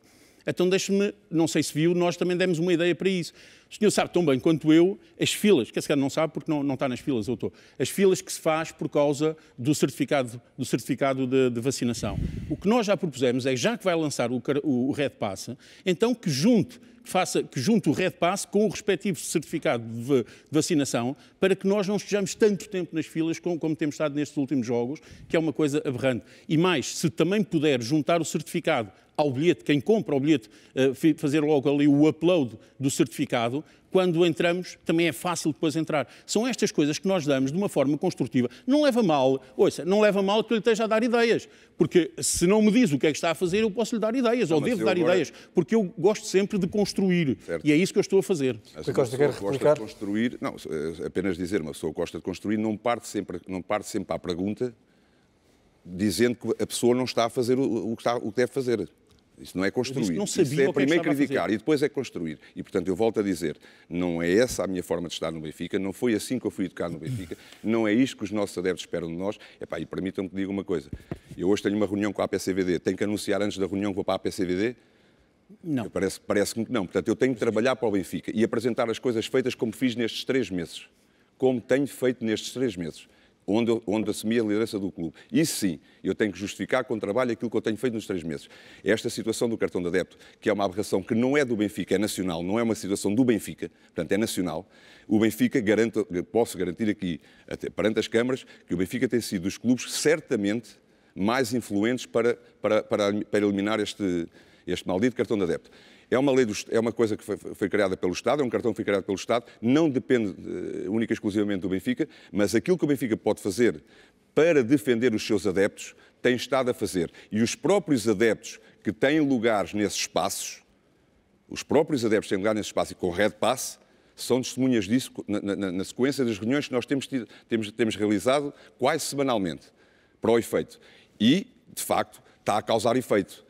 então deixe-me, não sei se viu, nós também demos uma ideia para isso. O senhor sabe tão bem quanto eu as filas, que esse cara não sabe porque não, não está nas filas, eu estou, as filas que se faz por causa do certificado, do certificado de, de vacinação. O que nós já propusemos é, já que vai lançar o, o Red Pass, então que junte que, faça, que junte o Red Pass com o respectivo certificado de vacinação, para que nós não estejamos tanto tempo nas filas como, como, temos estado nestes últimos jogos, que é uma coisa aberrante. E mais, se também puder juntar o certificado ao bilhete, quem compra o bilhete, eh, fazer logo ali o upload do certificado, quando entramos, também é fácil depois entrar. São estas coisas que nós damos de uma forma construtiva. Não leva mal, ouça, não leva mal que eu lhe esteja a dar ideias, porque se não me diz o que é que está a fazer, eu posso lhe dar ideias, não, ou devo dar agora... ideias, porque eu gosto sempre de construir, certo. e é isso que eu estou a fazer. Mas uma pessoa gosta replicar? de
construir, não, eh, apenas dizer, uma pessoa gosta de construir, não parte sempre, não parte sempre à pergunta dizendo que a pessoa não está a fazer o, o, que, está, o que deve fazer. Isso não é construir. Não isso é, é primeiro criticar e depois é construir. E, portanto, eu volto a dizer, não é essa a minha forma de estar no Benfica, não foi assim que eu fui educado no Benfica, não é isto que os nossos adeptos esperam de nós. Epá, e permitam-me que diga uma coisa. Eu hoje tenho uma reunião com a APCVD, tenho que anunciar antes da reunião que vou para a APCVD? Não. Parece-me parece que não. Portanto, eu tenho que trabalhar para o Benfica e apresentar as coisas feitas como fiz nestes três meses. Como tenho feito nestes três meses onde, onde assumi a liderança do clube. Isso sim, eu tenho que justificar com trabalho aquilo que eu tenho feito nos três meses. É esta situação do cartão de adepto, que é uma aberração que não é do Benfica, é nacional, não é uma situação do Benfica, portanto é nacional. O Benfica, garanto, posso garantir aqui, até, perante as câmaras, que o Benfica tem sido dos clubes certamente mais influentes para, para, para, para eliminar este, este maldito cartão de adepto. É uma, lei do, é uma coisa que foi, foi, criada pelo Estado, é um cartão que foi criado pelo Estado, não depende uh, única e exclusivamente do Benfica, mas aquilo que o Benfica pode fazer para defender os seus adeptos tem estado a fazer. E os próprios adeptos que têm lugares nesses espaços, os próprios adeptos têm lugar nesse espaço e com Red Pass, são testemunhas disso na, na, na sequência das reuniões que nós temos, tido, temos, temos realizado quase semanalmente, para o efeito. E, de facto, está a causar efeito.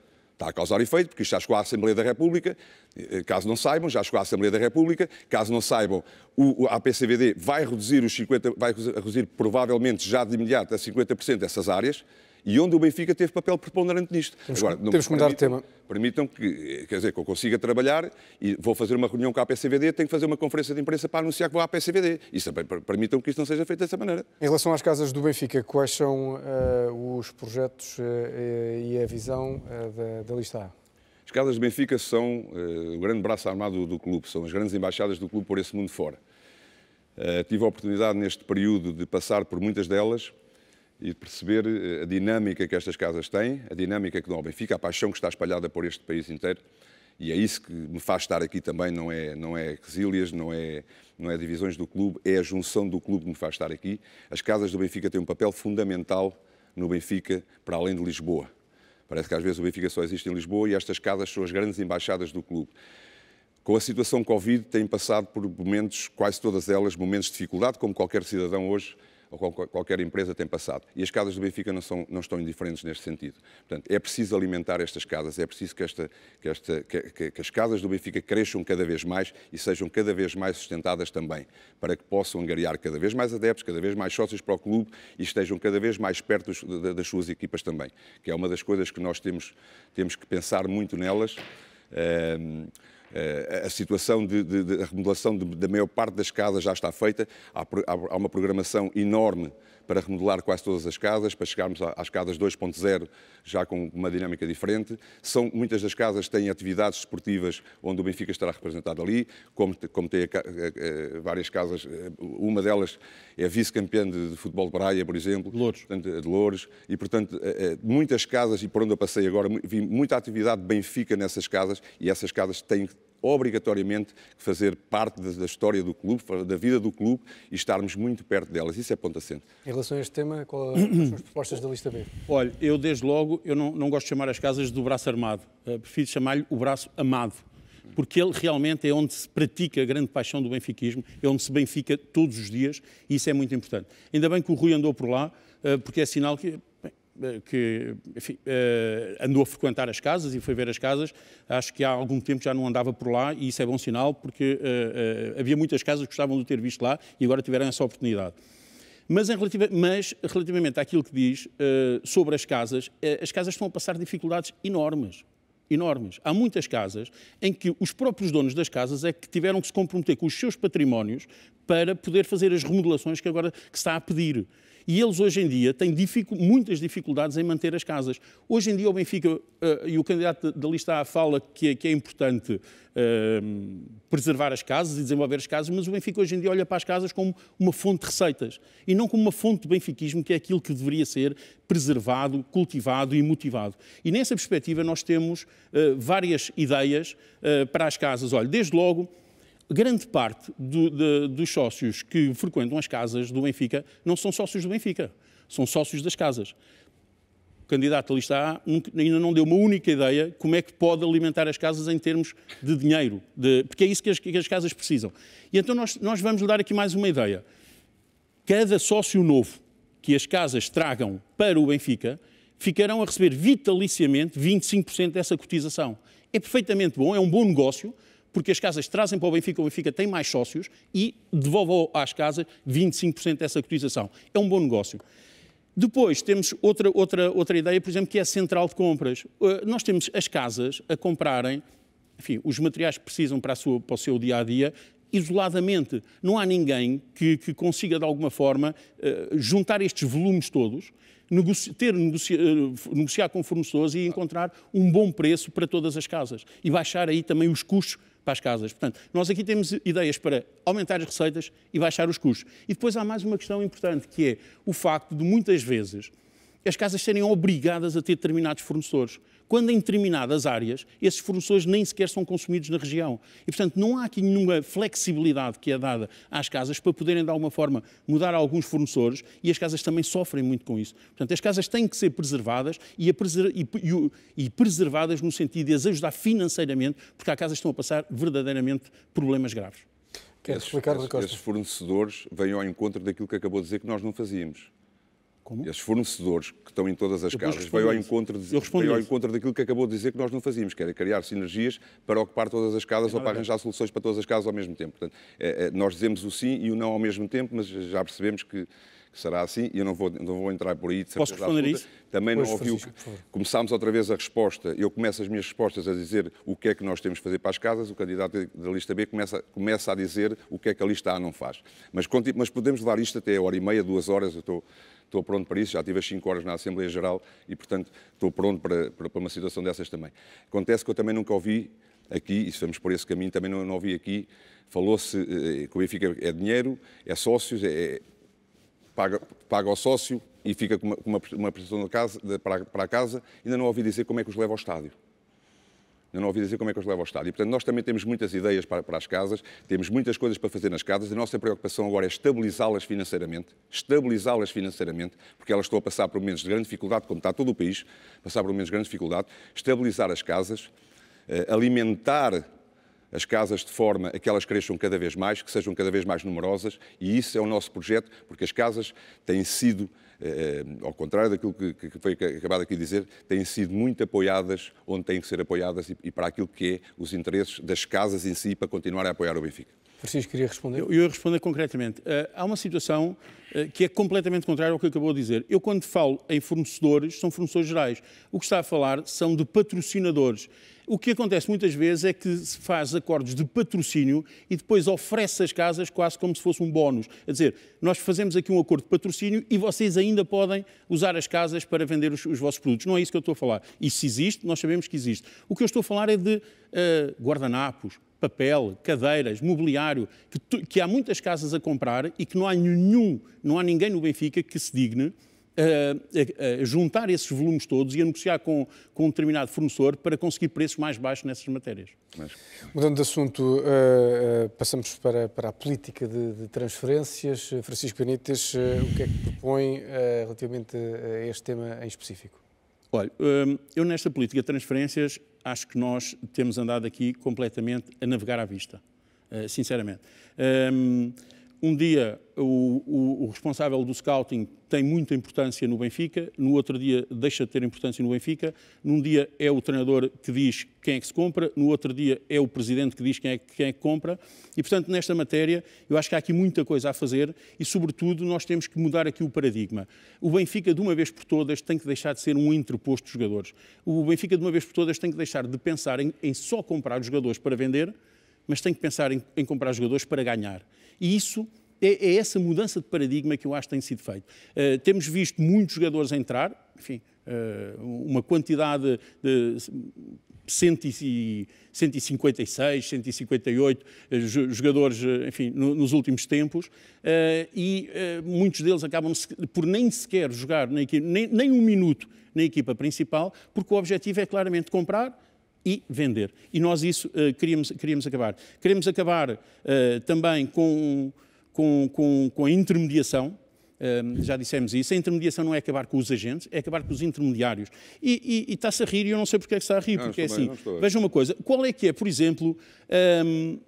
Está a causar efeito, porque isto já chegou à Assembleia da República, eh, eh, caso não saibam, já chegou à Assembleia da República, caso não saibam, o, a PCVD vai reduzir os 50, vai reduzir provavelmente já de imediato a 50% essas áreas, e onde o Benfica teve papel preponderante nisto. Temos, Agora, não temos que mudar de tema. Permitam que, quer dizer, que eu consiga trabalhar e vou fazer uma reunião com a APCVD, tenho que fazer uma conferência de imprensa para anunciar que vou à APCVD. Isso também permitam que isto não seja feito dessa maneira.
Em relação às casas do Benfica, quais são uh, os projetos uh, e a visão uh, da, da lista A?
As casas do Benfica são uh, o grande braço armado do, do, clube, são as grandes embaixadas do clube por esse mundo fora. Uh, tive a oportunidade neste período de passar por muitas delas e perceber eh, a dinâmica que estas casas têm, a dinâmica que dão ao é Benfica, a paixão que está espalhada por este país inteiro. E é isso que me faz estar aqui também, não é, não é exílias, não é, não é divisões do clube, é a junção do clube que me faz estar aqui. As casas do Benfica têm um papel fundamental no Benfica, para além de Lisboa. Parece que às vezes o Benfica só existe em Lisboa e estas casas são as grandes embaixadas do clube. Com a situação Covid, têm passado por momentos, quase todas elas, momentos de dificuldade, como qualquer cidadão hoje, ou qualquer empresa tem passado. E as casas do Benfica não, são, não estão indiferentes neste sentido. Portanto, é preciso alimentar estas casas, é preciso que, esta, que, esta, que, que as casas do Benfica cresçam cada vez mais e sejam cada vez mais sustentadas também, para que possam angariar cada vez mais adeptos, cada vez mais sócios para o clube e estejam cada vez mais perto dos, das, das suas equipas também, que é uma das coisas que nós temos, temos que pensar muito nelas. Ehm, eh, a situação de, de, de remodelação da maior parte das casas já está feita, há, há uma programação enorme para remodelar quase todas as casas, para chegarmos às casas 2.0 já com uma dinâmica diferente. São, muitas das casas têm atividades esportivas onde o Benfica estará representado ali, como, como tem a, a, a, várias casas, eh, uma delas é vice-campeã de, de, futebol de praia, por exemplo, Portanto, eh, de Louros, e portanto eh, muitas casas, e por onde eu passei agora, vi muita atividade de Benfica nessas casas, e essas casas têm obrigatoriamente fazer parte da história do clube, da vida do clube e estarmos muito perto delas. Isso é ponto assente.
Em relação a este tema, qual as propostas da lista B?
Olha, eu desde logo, eu não, não gosto de chamar as casas do braço armado, eh, prefiro chamar-lhe o braço amado porque ele realmente é onde se pratica a grande paixão do benfiquismo, é onde se benfica todos os dias e isso é muito importante. Ainda bem que o Rui andou por lá, eh, porque é sinal que eh, que enfim, eh, andou a frequentar as casas e foi ver as casas. Acho que há algum tempo já não andava por lá e isso é bom sinal porque eh, havia muitas casas que gostavam de ter visto lá e agora tiveram essa oportunidade. Mas, relativa, mas relativamente àquilo que diz sobre as casas, as casas estão a passar dificuldades enormes. Enormes. Há muitas casas em que os próprios donos das casas é que tiveram que se comprometer com os seus patrimónios para poder fazer as remodelações que agora que está a pedir e eles hoje em dia têm dificu muitas dificuldades em manter as casas. Hoje em dia o Benfica, uh, e o candidato da lista A fala que é, que é importante uh, preservar as casas e desenvolver as casas, mas o Benfica hoje em dia olha para as casas como uma fonte de receitas e não como uma fonte de benfiquismo, que é aquilo que deveria ser preservado, cultivado e motivado. E nessa perspectiva nós temos uh, várias ideias eh, para as casas. Olha, desde logo grande parte do, de, dos sócios que frequentam as casas do Benfica não são sócios do Benfica, são sócios das casas. O candidato ali está, ainda não deu uma única ideia como é que pode alimentar as casas em termos de dinheiro, de, porque é isso que as, que as, casas precisam. E então nós, nós vamos lhe dar aqui mais uma ideia. Cada sócio novo que as casas tragam para o Benfica ficarão a receber vitaliciamente 25% dessa cotização. É perfeitamente bom, é um bom negócio, porque as casas trazem para o Benfica, o Benfica tem mais sócios e devolve às casas 25% dessa cotização. É um bom negócio. Depois temos outra, outra, outra ideia, por exemplo, que é a central de compras. Eh, nós temos as casas a comprarem, enfim, os materiais que precisam para, sua, para o seu dia a dia, isoladamente. Não há ninguém que, que consiga, de alguma forma, eh, juntar estes volumes todos ter, eh, negociar com fornecedores e encontrar um bom preço para todas as casas e baixar aí também os custos para as casas. Portanto, nós aqui temos ideias para aumentar as receitas e baixar os custos. E depois há mais uma questão importante, que é o facto de muitas vezes as casas serem obrigadas a ter determinados fornecedores quando em determinadas áreas esses fornecedores nem sequer são consumidos na região. E, portanto, não há aqui nenhuma flexibilidade que é dada às casas para poderem, de alguma forma, mudar alguns fornecedores e as casas também sofrem muito com isso. Portanto, as casas têm que ser preservadas e, preser e, e, e preservadas no sentido de as ajudar financeiramente, porque há casas que estão a passar verdadeiramente problemas graves.
Queres explicar, esses, esses fornecedores vêm ao encontro daquilo que acabou de dizer que nós não fazíamos como? Esses fornecedores que estão em todas as casas veio ao, encontro de, veio ao encontro daquilo que acabou de dizer que nós não fazíamos, que era criar sinergias para ocupar todas as casas é ou para arranjar soluções para todas as casas ao mesmo tempo. Portanto, é, é, nós dizemos o sim e o não ao mesmo tempo, mas já percebemos que, que será assim e eu não vou, não vou entrar por aí. De Posso responder isso? Também pois não ouviu. Começámos outra vez a resposta. Eu começo as minhas respostas a dizer o que é que nós temos de fazer para as casas, o candidato da lista B começa, começa a dizer o que é que a lista A não faz. Mas, mas podemos levar isto até a hora e meia, duas horas, eu estou estou pronto para isso, já tive as 5 horas na Assembleia Geral e, portanto, estou pronto para, para, uma situação dessas também. Acontece que eu também nunca ouvi aqui, e se vamos por esse caminho, também não, não ouvi aqui, falou-se eh, que o Benfica é dinheiro, é sócios, é, é paga, paga ao sócio e fica com uma, uma prestação casa, de, para, para a casa, ainda não ouvi dizer como é que os leva ao estádio. Ainda não ouvi dizer como é que os leva ao estádio. Portanto, nós também temos muitas ideias para, para as casas, temos muitas coisas para fazer nas casas. A nossa preocupação agora é estabilizá-las financeiramente, estabilizá-las financeiramente, porque elas estão a passar por momentos de grande dificuldade, como está todo o país, passar por momentos de grande dificuldade, estabilizar as casas, eh, alimentar as casas de forma a que elas cresçam cada vez mais, que sejam cada vez mais numerosas, e isso é o nosso projeto, porque as casas têm sido eh, eh, ao contrário daquilo que, que foi acabado aqui de dizer, têm sido muito apoiadas onde têm que ser apoiadas e, e para aquilo que é os interesses das casas em si para continuar a apoiar o Benfica.
Francisco, queria responder. Eu, eu concretamente. Uh, há uma situação uh, que é completamente contrária ao que acabou de dizer. Eu, quando falo em fornecedores, são fornecedores gerais. O que está a falar são de patrocinadores. O que acontece muitas vezes é que se faz acordos de patrocínio e depois oferece as casas quase como se fosse um bónus. A dizer, nós fazemos aqui um acordo de patrocínio e vocês ainda podem usar as casas para vender os, os vossos produtos. Não é isso que eu estou a falar. Isso existe, nós sabemos que existe. O que eu estou a falar é de uh, guardanapos, papel, cadeiras, mobiliário, que, tu, que há muitas casas a comprar e que não há nenhum, não há ninguém no Benfica que se digne eh, a, a, a juntar esses volumes todos e a negociar com, com um determinado fornecedor para conseguir preços mais baixos nessas matérias. Mas...
Mudando de assunto, uh, uh, passamos para, para a política de, de transferências. Francisco Benítez, uh, o que é que propõe relativamente a este tema em específico?
Olha, eu nesta política de transferências acho que nós temos andado aqui completamente a navegar à vista, eh, sinceramente. Ehm, um dia o, o, o, responsável do scouting tem muita importância no Benfica, no outro dia deixa de ter importância no Benfica, num dia é o treinador que diz quem é que se compra, no outro dia é o presidente que diz quem é, quem é que compra. E, portanto, nesta matéria, eu acho que há aqui muita coisa a fazer e, sobretudo, nós temos que mudar aqui o paradigma. O Benfica, de uma vez por todas, tem que deixar de ser um entreposto de jogadores. O Benfica, de uma vez por todas, tem que deixar de pensar em, em só comprar os jogadores para vender mas tem que pensar em, em comprar jogadores para ganhar. E isso é, é, essa mudança de paradigma que eu acho que tem sido feita. Uh, eh, temos visto muitos jogadores entrar, enfim, uh, uma quantidade de. 156, 158 eh, jogadores, enfim, nos últimos tempos, e muitos deles acabam por nem sequer jogar na equipa, nem, nem um minuto na equipa principal, porque o objetivo é claramente comprar, e vender. E nós isso uh, queríamos, queríamos acabar. Queremos acabar uh, também com, com, com, com a intermediação, ehm, já dissemos isso, a intermediação não é acabar com os agentes, é acabar com os intermediários. E, está-se a rir, e eu não sei porque é que está a rir, não, porque é assim. Vejam uma coisa, qual é que é, por exemplo, um, ehm,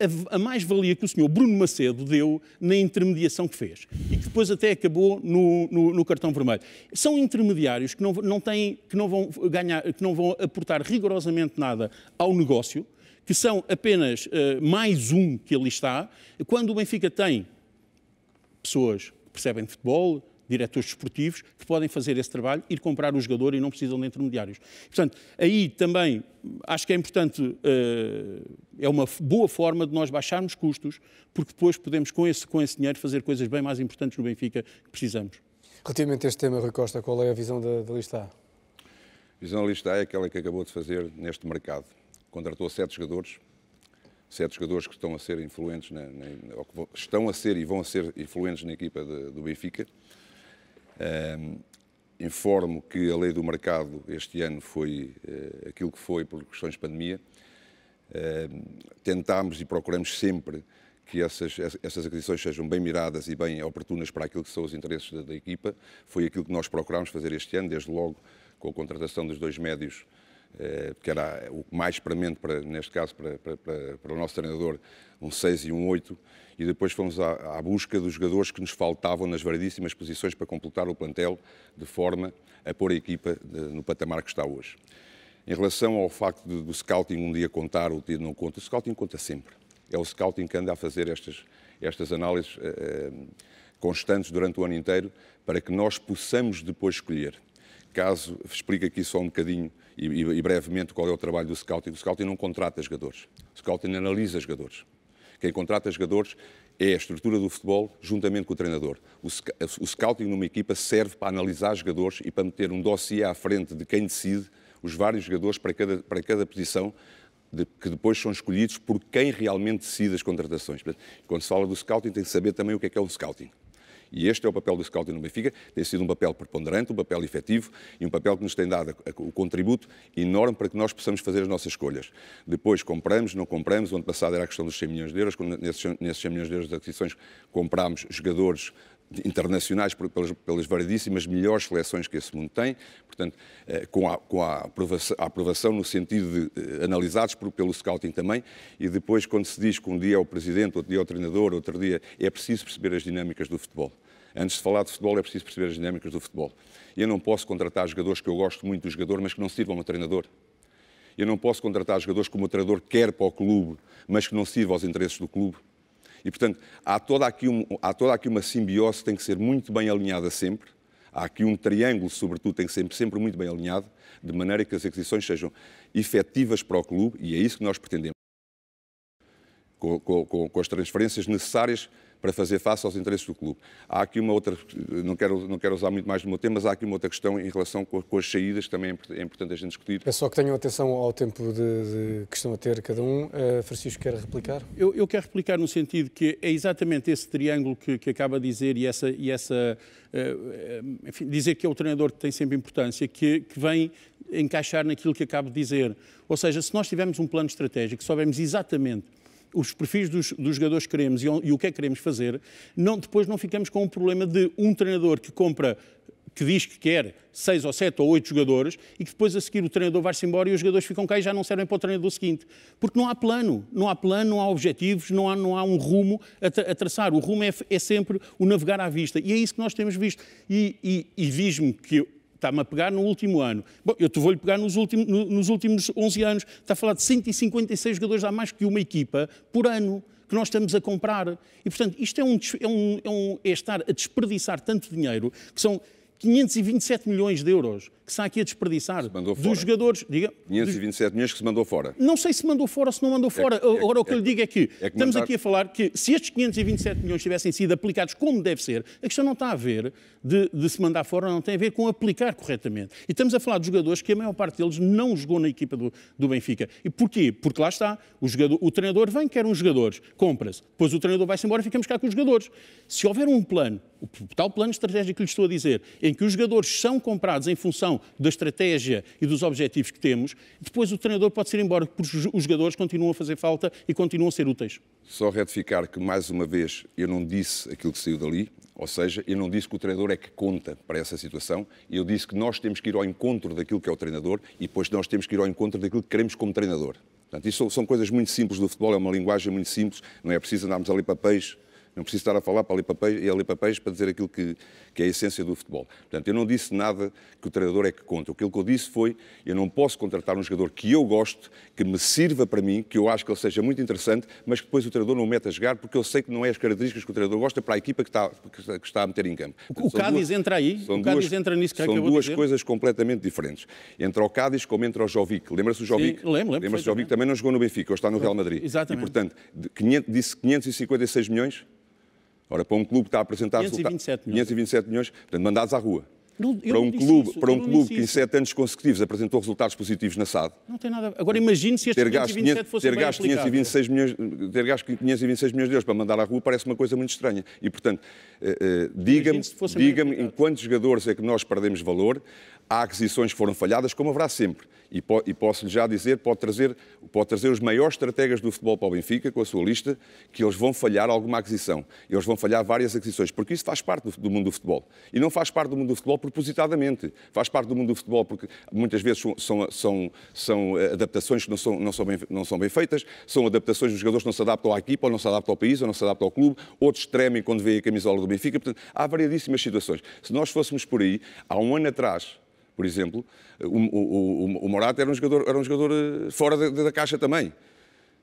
a, a mais-valia que o senhor Bruno Macedo deu na intermediação que fez e que depois até acabou no, no, no cartão vermelho. São intermediários que não, não, têm, que não vão ganhar, que não vão aportar rigorosamente nada ao negócio, que são apenas uh, mais um que ali está, quando o Benfica tem pessoas que percebem de futebol, diretores desportivos, que podem fazer esse trabalho, ir comprar o jogador e não precisam de intermediários. Portanto, aí também acho que é importante, eh, é uma boa forma de nós baixarmos custos, porque depois podemos, com esse, com esse dinheiro, fazer coisas bem mais importantes no Benfica que precisamos. Relativamente
a este tema, Rui Costa, qual é a visão da, da lista A? A
visão da lista A é aquela que acabou de fazer neste mercado. Contratou sete jogadores, sete jogadores que estão a ser influentes, na, na, ou que estão a ser e vão a ser influentes na equipa de, do Benfica. Ehm, informo que a lei do mercado este ano foi eh, aquilo que foi por questões de pandemia. Ehm, tentámos e procuramos sempre que essas, essas aquisições sejam bem miradas e bem oportunas para aquilo que são os interesses da, da equipa. Foi aquilo que nós procurámos fazer este ano, desde logo com a contratação dos dois médios eh, que era o mais premente, para, neste caso, para, para, para, o nosso treinador, um 6 e um 8, e depois fomos à, à, busca dos jogadores que nos faltavam nas variedíssimas posições para completar o plantel, de forma a pôr a equipa no patamar que está hoje. Em relação ao facto de, do scouting um dia contar, outro dia não conta, o scouting conta sempre. É o scouting que anda a fazer estas, estas análises eh, eh, constantes durante o ano inteiro para que nós possamos depois escolher. Caso, explique aqui só um bocadinho e, e, brevemente qual é o trabalho do scouting. O scouting não contrata jogadores, o scouting analisa jogadores. Quem contrata jogadores é a estrutura do futebol juntamente com o treinador. O, scouting numa equipa serve para analisar jogadores e para meter um dossiê à frente de quem decide os vários jogadores para cada, para cada posição de, que depois são escolhidos por quem realmente decide as contratações. quando se fala do scouting, tem que saber também o que é que é um scouting. E este é o papel do Scouting no Benfica, tem sido um papel preponderante, um papel efetivo e um papel que nos tem dado o contributo enorme para que nós possamos fazer as nossas escolhas. Depois, compramos, não compramos, o ano passado era a questão dos 100 milhões de euros, nesses, 100 milhões de euros de aquisições comprámos jogadores internacionais pelas, pelas variedíssimas melhores seleções que esse mundo tem, portanto, eh, com, a, com a, aprovação, a aprovação no sentido de eh, analisados por, pelo scouting também, e depois quando se diz que um dia é o presidente, outro dia é o treinador, outro dia é preciso perceber as dinâmicas do futebol. Antes de falar de futebol, é preciso perceber as dinâmicas do futebol. Eu não posso contratar jogadores que eu gosto muito do jogador, mas que não sirvam ao treinador. Eu não posso contratar jogadores que o meu treinador quer para o clube, mas que não sirvam aos interesses do clube. E, portanto, há toda, aqui um, há toda aqui uma simbiose que tem que ser muito bem alinhada sempre. Há aqui um triângulo, sobretudo, tem que ser sempre, sempre muito bem alinhado, de maneira que as aquisições sejam efetivas para o clube, e é isso que nós pretendemos, com, com, com as transferências necessárias para fazer face aos interesses do clube. Há aqui uma outra, não quero, não quero usar muito mais do meu tempo, mas há aqui uma outra questão em relação com, com as saídas, que também é, é importante a gente discutir.
É só que tenham atenção ao tempo de, de, que estão a ter cada um. Uh, Francisco, quer replicar?
Eu, eu, quero replicar no sentido que é exatamente esse triângulo que, que acaba de dizer e essa, e essa uh, enfim, dizer que é o treinador que tem sempre importância, que, que vem encaixar naquilo que acabo de dizer. Ou seja, se nós tivermos um plano estratégico, soubermos exatamente os perfis dos, dos jogadores que queremos e, e, o que é que queremos fazer, não, depois não ficamos com o um problema de um treinador que compra que diz que quer seis ou sete ou oito jogadores e que depois a seguir o treinador vai-se embora e os jogadores ficam cá e já não servem para o treinador seguinte. Porque não há plano, não há plano, não há objetivos, não há, não há um rumo a, tra a traçar. O rumo é, é, sempre o navegar à vista. E é isso que nós temos visto. E, e, e diz-me que está-me a pegar no último ano. Bom, eu te vou-lhe pegar nos, nos últimos 11 anos. Está a falar de 156 jogadores, há mais que uma equipa por ano que nós estamos a comprar. E, portanto, isto é, um, é, um, é, um, é estar a desperdiçar tanto dinheiro, que são 527 milhões de euros que está aqui a desperdiçar dos fora. jogadores. Diga, 527 dos... milhões que se mandou fora. Não sei se mandou fora ou se não mandou é fora. É, é, Agora, o que é, eu lhe é digo é que, que estamos mandar... aqui a falar que se estes 527 milhões tivessem sido aplicados como deve ser, a questão não está a ver de, de se mandar fora, não tem a ver com aplicar corretamente. E estamos a falar de jogadores que a maior parte deles não jogou na equipa do, do Benfica. E porquê? Porque lá está, o, jogador, o treinador vem, quer uns jogadores, compra-se, depois o treinador vai-se embora e ficamos cá com os jogadores. Se houver um plano, o tal plano estratégico que lhe estou a dizer, em que os jogadores são comprados em função da estratégia e dos objetivos que temos, depois o treinador pode ser embora, porque os jogadores continuam a fazer falta e continuam a ser úteis.
Só retificar que, mais uma vez, eu não disse aquilo que saiu dali, ou seja, eu não disse que o treinador é que conta para essa situação, eu disse que nós temos que ir ao encontro daquilo que é o treinador e depois nós temos que ir ao encontro daquilo que queremos como treinador. Portanto, isto são coisas muito simples do futebol, é uma linguagem muito simples, não é preciso andarmos ali papéis não preciso estar a falar para ler papéis, e a ler papéis para dizer aquilo que, que é a essência do futebol. Portanto, eu não disse nada que o treinador é que conta. Aquilo que eu disse foi, eu não posso contratar um jogador que eu gosto, que me sirva para mim, que eu acho que ele seja muito interessante, mas que depois o treinador não o mete a jogar, porque eu sei que não é as características que o treinador gosta para a equipa que está, que está a meter em campo. Portanto, o Cádiz duas, entra
aí, o Cádiz duas, entra nisso que São duas coisas
completamente diferentes. Entre o Cádiz como entre o Jovic. Lembra-se do Jovic? Sim, lembro, lembro. Lembra-se do Jovic também não jogou no Benfica, hoje está no Real Madrid. Exatamente. E, portanto, 500, disse 556 milhões, Ora, para um clube que está a apresentar 527 milhões. 527 milhões, portanto, mandados à rua.
Não, para um clube, isso, para um clube que em
sete anos consecutivos apresentou resultados positivos na SAD.
Não tem nada. Agora
imagine se este ter 527 fosse ter gasto milhões, ter gasto 526 milhões de euros para mandar à rua parece uma coisa muito estranha. E portanto, eh, eh, diga-me, diga-me em quantos jogadores é que nós perdemos valor? Há aquisições que foram falhadas, como haverá sempre. E, po e posso-lhe já dizer, pode trazer, pode trazer os maiores estrategas do futebol para o Benfica, com a sua lista, que eles vão falhar alguma aquisição. Eles vão falhar várias aquisições, porque isso faz parte do, do mundo do futebol. E não faz parte do mundo do futebol propositadamente. Faz parte do mundo do futebol porque muitas vezes são, são, são, são eh, adaptações que não são, não, são bem, não são bem feitas, são adaptações dos jogadores que não se adaptam à equipa, ou não se adaptam ao país, ou não se adaptam ao clube, outros tremem quando veem a camisola do Benfica. Portanto, há variedíssimas situações. Se nós fôssemos por aí, há um ano atrás, por exemplo, eh, o, o, o, o Morata era um jogador, era um jogador eh, fora da, da caixa também.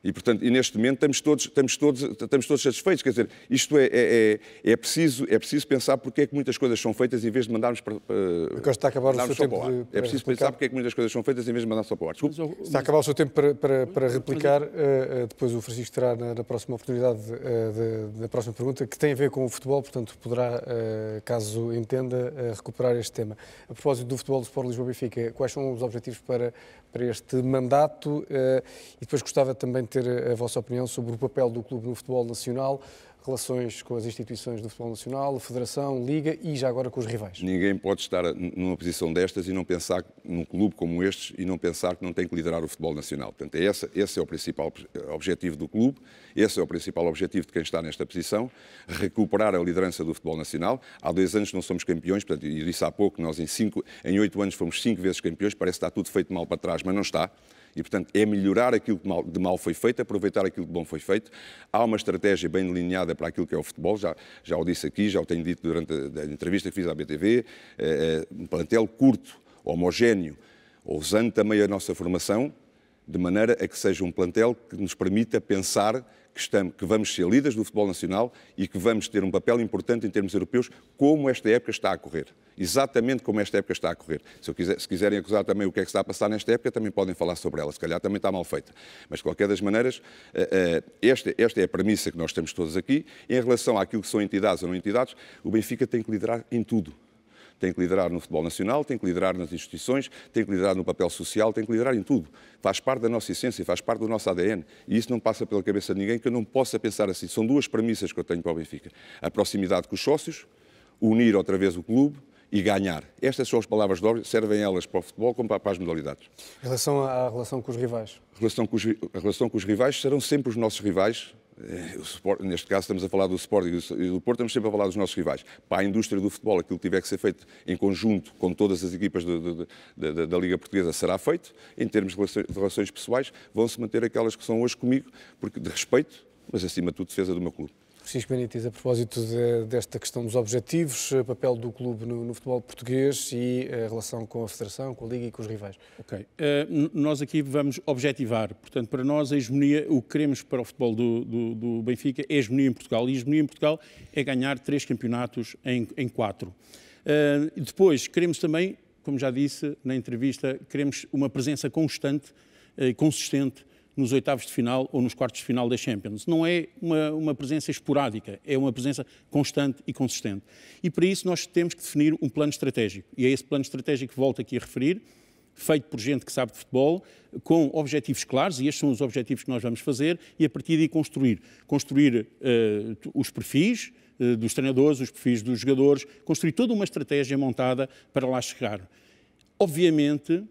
E, portanto, e neste momento estamos todos, estamos todos, estamos todos satisfeitos. Quer dizer, isto é, é, é, é, preciso, é preciso pensar porque é que muitas coisas são feitas em vez de mandarmos para. para está a acabar o seu tempo. é preciso replicar. pensar porque é que muitas coisas são feitas em vez de mandar só para o ar. Oh, está a
acabar o seu tempo para, para, para replicar. Uh, depois o Francisco terá na, na próxima oportunidade uh, próxima pergunta, que tem a ver com o futebol, portanto, poderá, uh, caso entenda, recuperar este tema. A propósito do futebol do Sport Lisboa Benfica, quais são os objetivos para, para este mandato? E depois gostava também ter a vossa opinião sobre o papel do clube no futebol nacional, relações com as instituições do futebol nacional, a Federação, Liga e já agora com os rivais.
Ninguém pode estar numa posição destas e não pensar num clube como este e não pensar que não tem que liderar o futebol nacional. Portanto, é esse, esse é o principal objetivo do clube, esse é o principal objetivo de quem está nesta posição, recuperar a liderança do futebol nacional. Há dois anos não somos campeões, portanto, e disse há pouco, nós em, cinco, em oito anos fomos cinco vezes campeões, parece que está tudo feito mal para trás, mas não está. E, portanto, é melhorar aquilo que de mal foi feito, aproveitar aquilo que de bom foi feito. Há uma estratégia bem delineada para aquilo que é o futebol, já, já o disse aqui, já o tenho dito durante a, a entrevista que fiz à BTV. É, eh, eh, um plantel curto, homogéneo, usando também a nossa formação, de maneira a que seja um plantel que nos permita pensar que, estamos, que vamos ser líderes do futebol nacional e que vamos ter um papel importante em termos europeus, como esta época está a correr. Exatamente como esta época está a correr. Se, quiser, se quiserem acusar também o que é que está a passar nesta época, também podem falar sobre ela. Se calhar também está mal feita. Mas, de qualquer das maneiras, eh, eh, esta, esta é a premissa que nós temos todos aqui. Em relação àquilo que são entidades ou não entidades, o Benfica tem que liderar em tudo. Tem que liderar no futebol nacional, tem que liderar nas instituições, tem que liderar no papel social, tem que liderar em tudo. Faz parte da nossa essência, faz parte do nosso ADN. E isso não passa pela cabeça de ninguém que eu não possa pensar assim. São duas premissas que eu tenho para o Benfica: a proximidade com os sócios, unir outra vez o clube e ganhar. Estas são as palavras de ordem, servem elas para o futebol como para as modalidades.
Em relação à relação com os rivais?
A relação com os, a relação com os rivais serão sempre os nossos rivais, eh, Sport, neste caso estamos a falar do Sporting e do Porto, estamos sempre a falar dos nossos rivais. Para a indústria do futebol, aquilo que tiver que ser feito em conjunto com todas as equipas de, de, de, da, da Liga Portuguesa será feito. Em termos de relações pessoais, vão-se manter aquelas que são hoje comigo, porque de respeito, mas acima de tudo defesa do meu clube.
Francisco Benítez, a propósito de, desta questão dos objetivos, eh, papel do clube no, no, futebol português e eh, a relação com a Federação, com a Liga e com os rivais. Ok.
Uh, nós aqui vamos objetivar. Portanto, para nós, a hegemonia, o que queremos para o futebol do, do, do Benfica é a hegemonia em Portugal. E a hegemonia em Portugal é ganhar três campeonatos em, em quatro. Uh, depois, queremos também, como já disse na entrevista, queremos uma presença constante, uh, consistente nos oitavos de final ou nos quartos de final da Champions. Não é uma, uma presença esporádica, é uma presença constante e consistente. E para isso nós temos que definir um plano estratégico. E é esse plano estratégico que volto aqui a referir, feito por gente que sabe de futebol, com objetivos claros, e estes são os objetivos que nós vamos fazer, e a partir daí construir. Construir uh, os perfis uh, dos treinadores, os perfis dos jogadores, construir toda uma estratégia montada para lá chegar. Obviamente,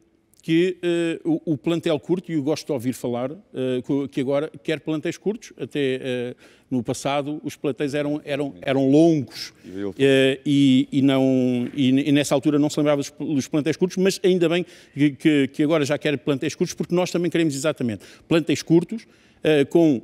que uh, o, o, plantel curto, e eu gosto de ouvir falar, uh, que agora quer plantéis curtos, até uh, no passado os plantéis eram, eram, eram longos e, e, não, e, e, nessa altura não se lembrava dos, dos plantéis curtos, mas ainda bem que, que, que, agora já quer plantéis curtos, porque nós também queremos exatamente plantéis curtos, com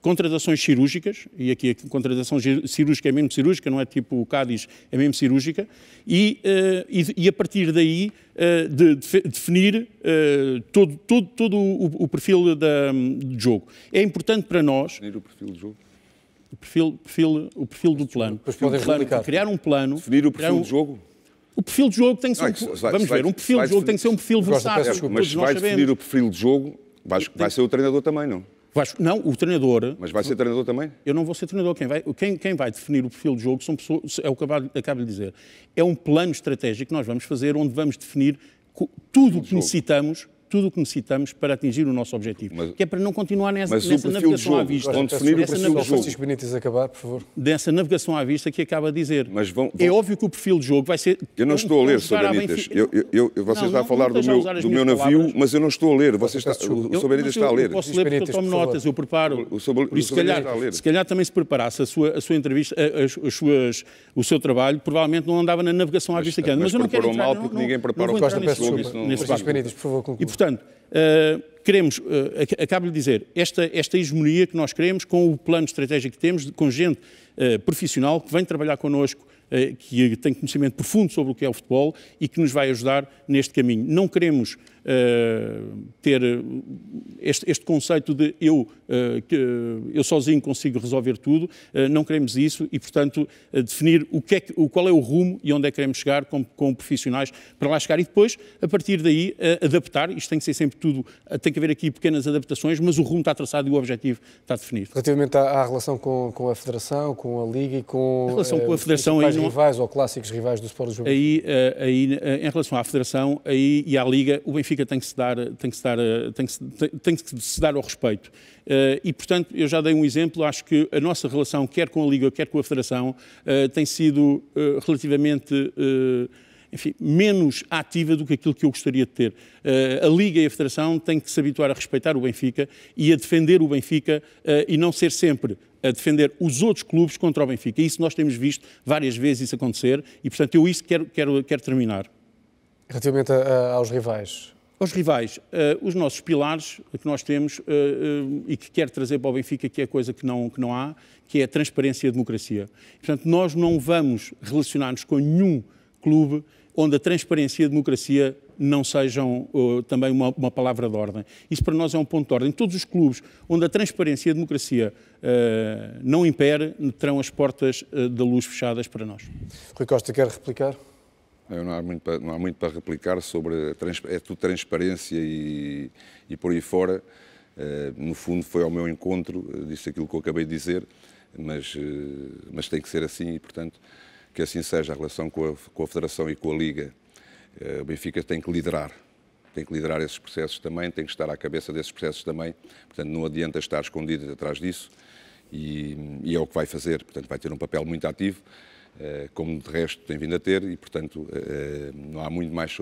contratações cirúrgicas, e aqui a contratação cirúrgica é mesmo cirúrgica, não é tipo o Cádiz, é mesmo cirúrgica, e, uh, e, e, a partir daí uh, de, de, definir uh, todo, todo, todo o, o perfil da, de jogo. É importante para nós... Definir o perfil de jogo? O perfil, perfil, o perfil do plano. O perfil é plano criar um plano... Definir o perfil um... de jogo? O perfil de jogo tem que ser... Não, um, é vai, vamos vai, ver, um perfil de jogo definir, tem que ser um perfil versátil, Mas vai definir o perfil de jogo, vai, vai ser o treinador também, não? não, o treinador. Mas vai ser treinador também? Eu não vou ser treinador. Quem vai, quem, quem vai definir o perfil de jogo são pessoas, é o que acabo, acabo de dizer. É um plano estratégico que nós vamos fazer, onde vamos definir tudo o que necessitamos tudo o que necessitamos para atingir o nosso objetivo, mas, que é para não continuar nessa, nessa navegação jogo, à vista. Vamos definir o perfil de jogo.
Benítez acabar, por favor.
Dessa navegação à vista que acaba de dizer. Mas vão, é vão... É óbvio que o perfil de jogo vai ser... Eu não estou a ler, Sr. Benítez. Eu,
eu, eu, você não, está não, a falar do meu, do meu navio, palavras. mas eu não estou a ler. Você está, o Sr. Benítez está a ler. Eu posso ler porque eu tomo notas, eu
preparo. O Sr. Se calhar também se preparasse a sua entrevista, o seu trabalho, provavelmente não andava na navegação à vista que Mas eu não quero entrar... Mas preparou mal porque ninguém preparou. Costa, peço desculpa. Francisco Benítez, por favor, conclua portanto, uh, queremos, uh, acabo de dizer, esta, esta hegemonia que nós queremos com o plano estratégico que temos, com gente uh, profissional que vem trabalhar connosco, que tem conhecimento profundo sobre o que é o futebol e que nos vai ajudar neste caminho. Não queremos eh, ter eh, este, este, conceito de eu, eh, eu sozinho consigo resolver tudo, não queremos isso e, portanto, definir o que é que, qual é o rumo e onde é que queremos chegar com, com profissionais para lá chegar e depois, a partir daí, adaptar, isto tem que ser sempre tudo, tem que haver aqui pequenas adaptações, mas o rumo está traçado e o objetivo está definido.
Relativamente à, à relação com, com, a Federação, com a Liga e com, a relação com a Federação, aí,
rivais ou clássicos rivais do Sport Lisboa? Aí, aí, em relação à Federação aí, e à Liga, o Benfica política tem que se dar, tem que se dar, tem que se, tem que se dar ao respeito. Eh, e, portanto, eu já dei um exemplo, acho que a nossa relação, quer com a Liga, quer com a Federação, eh, tem sido eh, relativamente enfim, menos ativa do que aquilo que eu gostaria de ter. Uh, a Liga e a Federação têm que se habituar a respeitar o Benfica e a defender o Benfica uh, e não ser sempre a defender os outros clubes contra o Benfica. Isso nós temos visto várias vezes isso acontecer e, portanto, eu isso quero, quero, quero terminar.
Relativamente a, a, aos rivais,
os rivais, uh, os nossos pilares que nós temos uh, uh, e que quero trazer para o Benfica, que é coisa que não, que não há, que é a transparência e a democracia. Portanto, nós não vamos relacionar-nos com nenhum clube onde a transparência e a democracia não sejam também uma, uma, palavra de ordem. Isso para nós é um ponto de ordem. Todos os clubes onde a transparência e a democracia não impere terão as portas da luz fechadas para nós. Rui
Costa, quer replicar?
Eu não, há muito para, não há muito para replicar sobre. É tudo transparência e, e por aí fora. Eh, no fundo, foi ao meu encontro, eh, disse aquilo que eu acabei de dizer, mas, eh, mas tem que ser assim e, portanto, que assim seja. A relação com a, com a Federação e com a Liga, o Benfica tem que liderar. Tem que liderar esses processos também, tem que estar à cabeça desses processos também. Portanto, não adianta estar escondido atrás disso. E, e, é o que vai fazer. Portanto, vai ter um papel muito ativo. Eh, como de resto tem vindo a ter, e portanto eh, eh, não há muito mais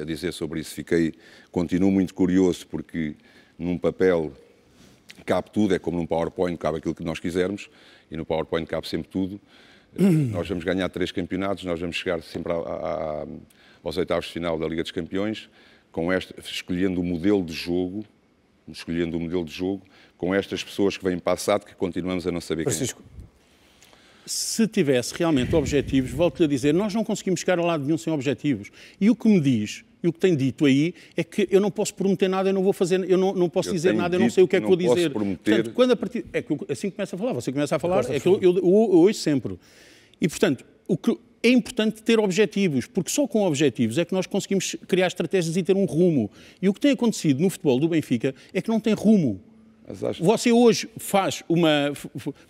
a dizer sobre isso. Fiquei, continuo muito curioso porque num papel cabe tudo, é como num PowerPoint cabe aquilo que nós quisermos, e no PowerPoint cabe sempre tudo. Nós vamos ganhar três campeonatos, nós vamos chegar sempre a, aos oitavos de final da Liga dos Campeões, com esta, escolhendo o modelo de jogo, escolhendo o modelo de jogo, com estas pessoas que vêm passado que continuamos a não saber Francisco, quem é
se tivesse realmente objetivos, volto-lhe a dizer, nós não conseguimos chegar a lado nenhum sem objetivos. E o que me diz, e o que tem dito aí, é que eu não posso prometer nada, eu não vou fazer, eu não, não posso eu dizer nada, eu não sei o que é que vou dizer. Prometer... Portanto, quando a partir. É que assim começa a falar, você começa a falar, é que eu, ouço sempre. E, portanto, o que, é importante ter objetivos, porque só com objetivos é que nós conseguimos criar estratégias e ter um rumo. E o que tem acontecido no futebol do Benfica é que não tem rumo. Acho... Você hoje faz uma.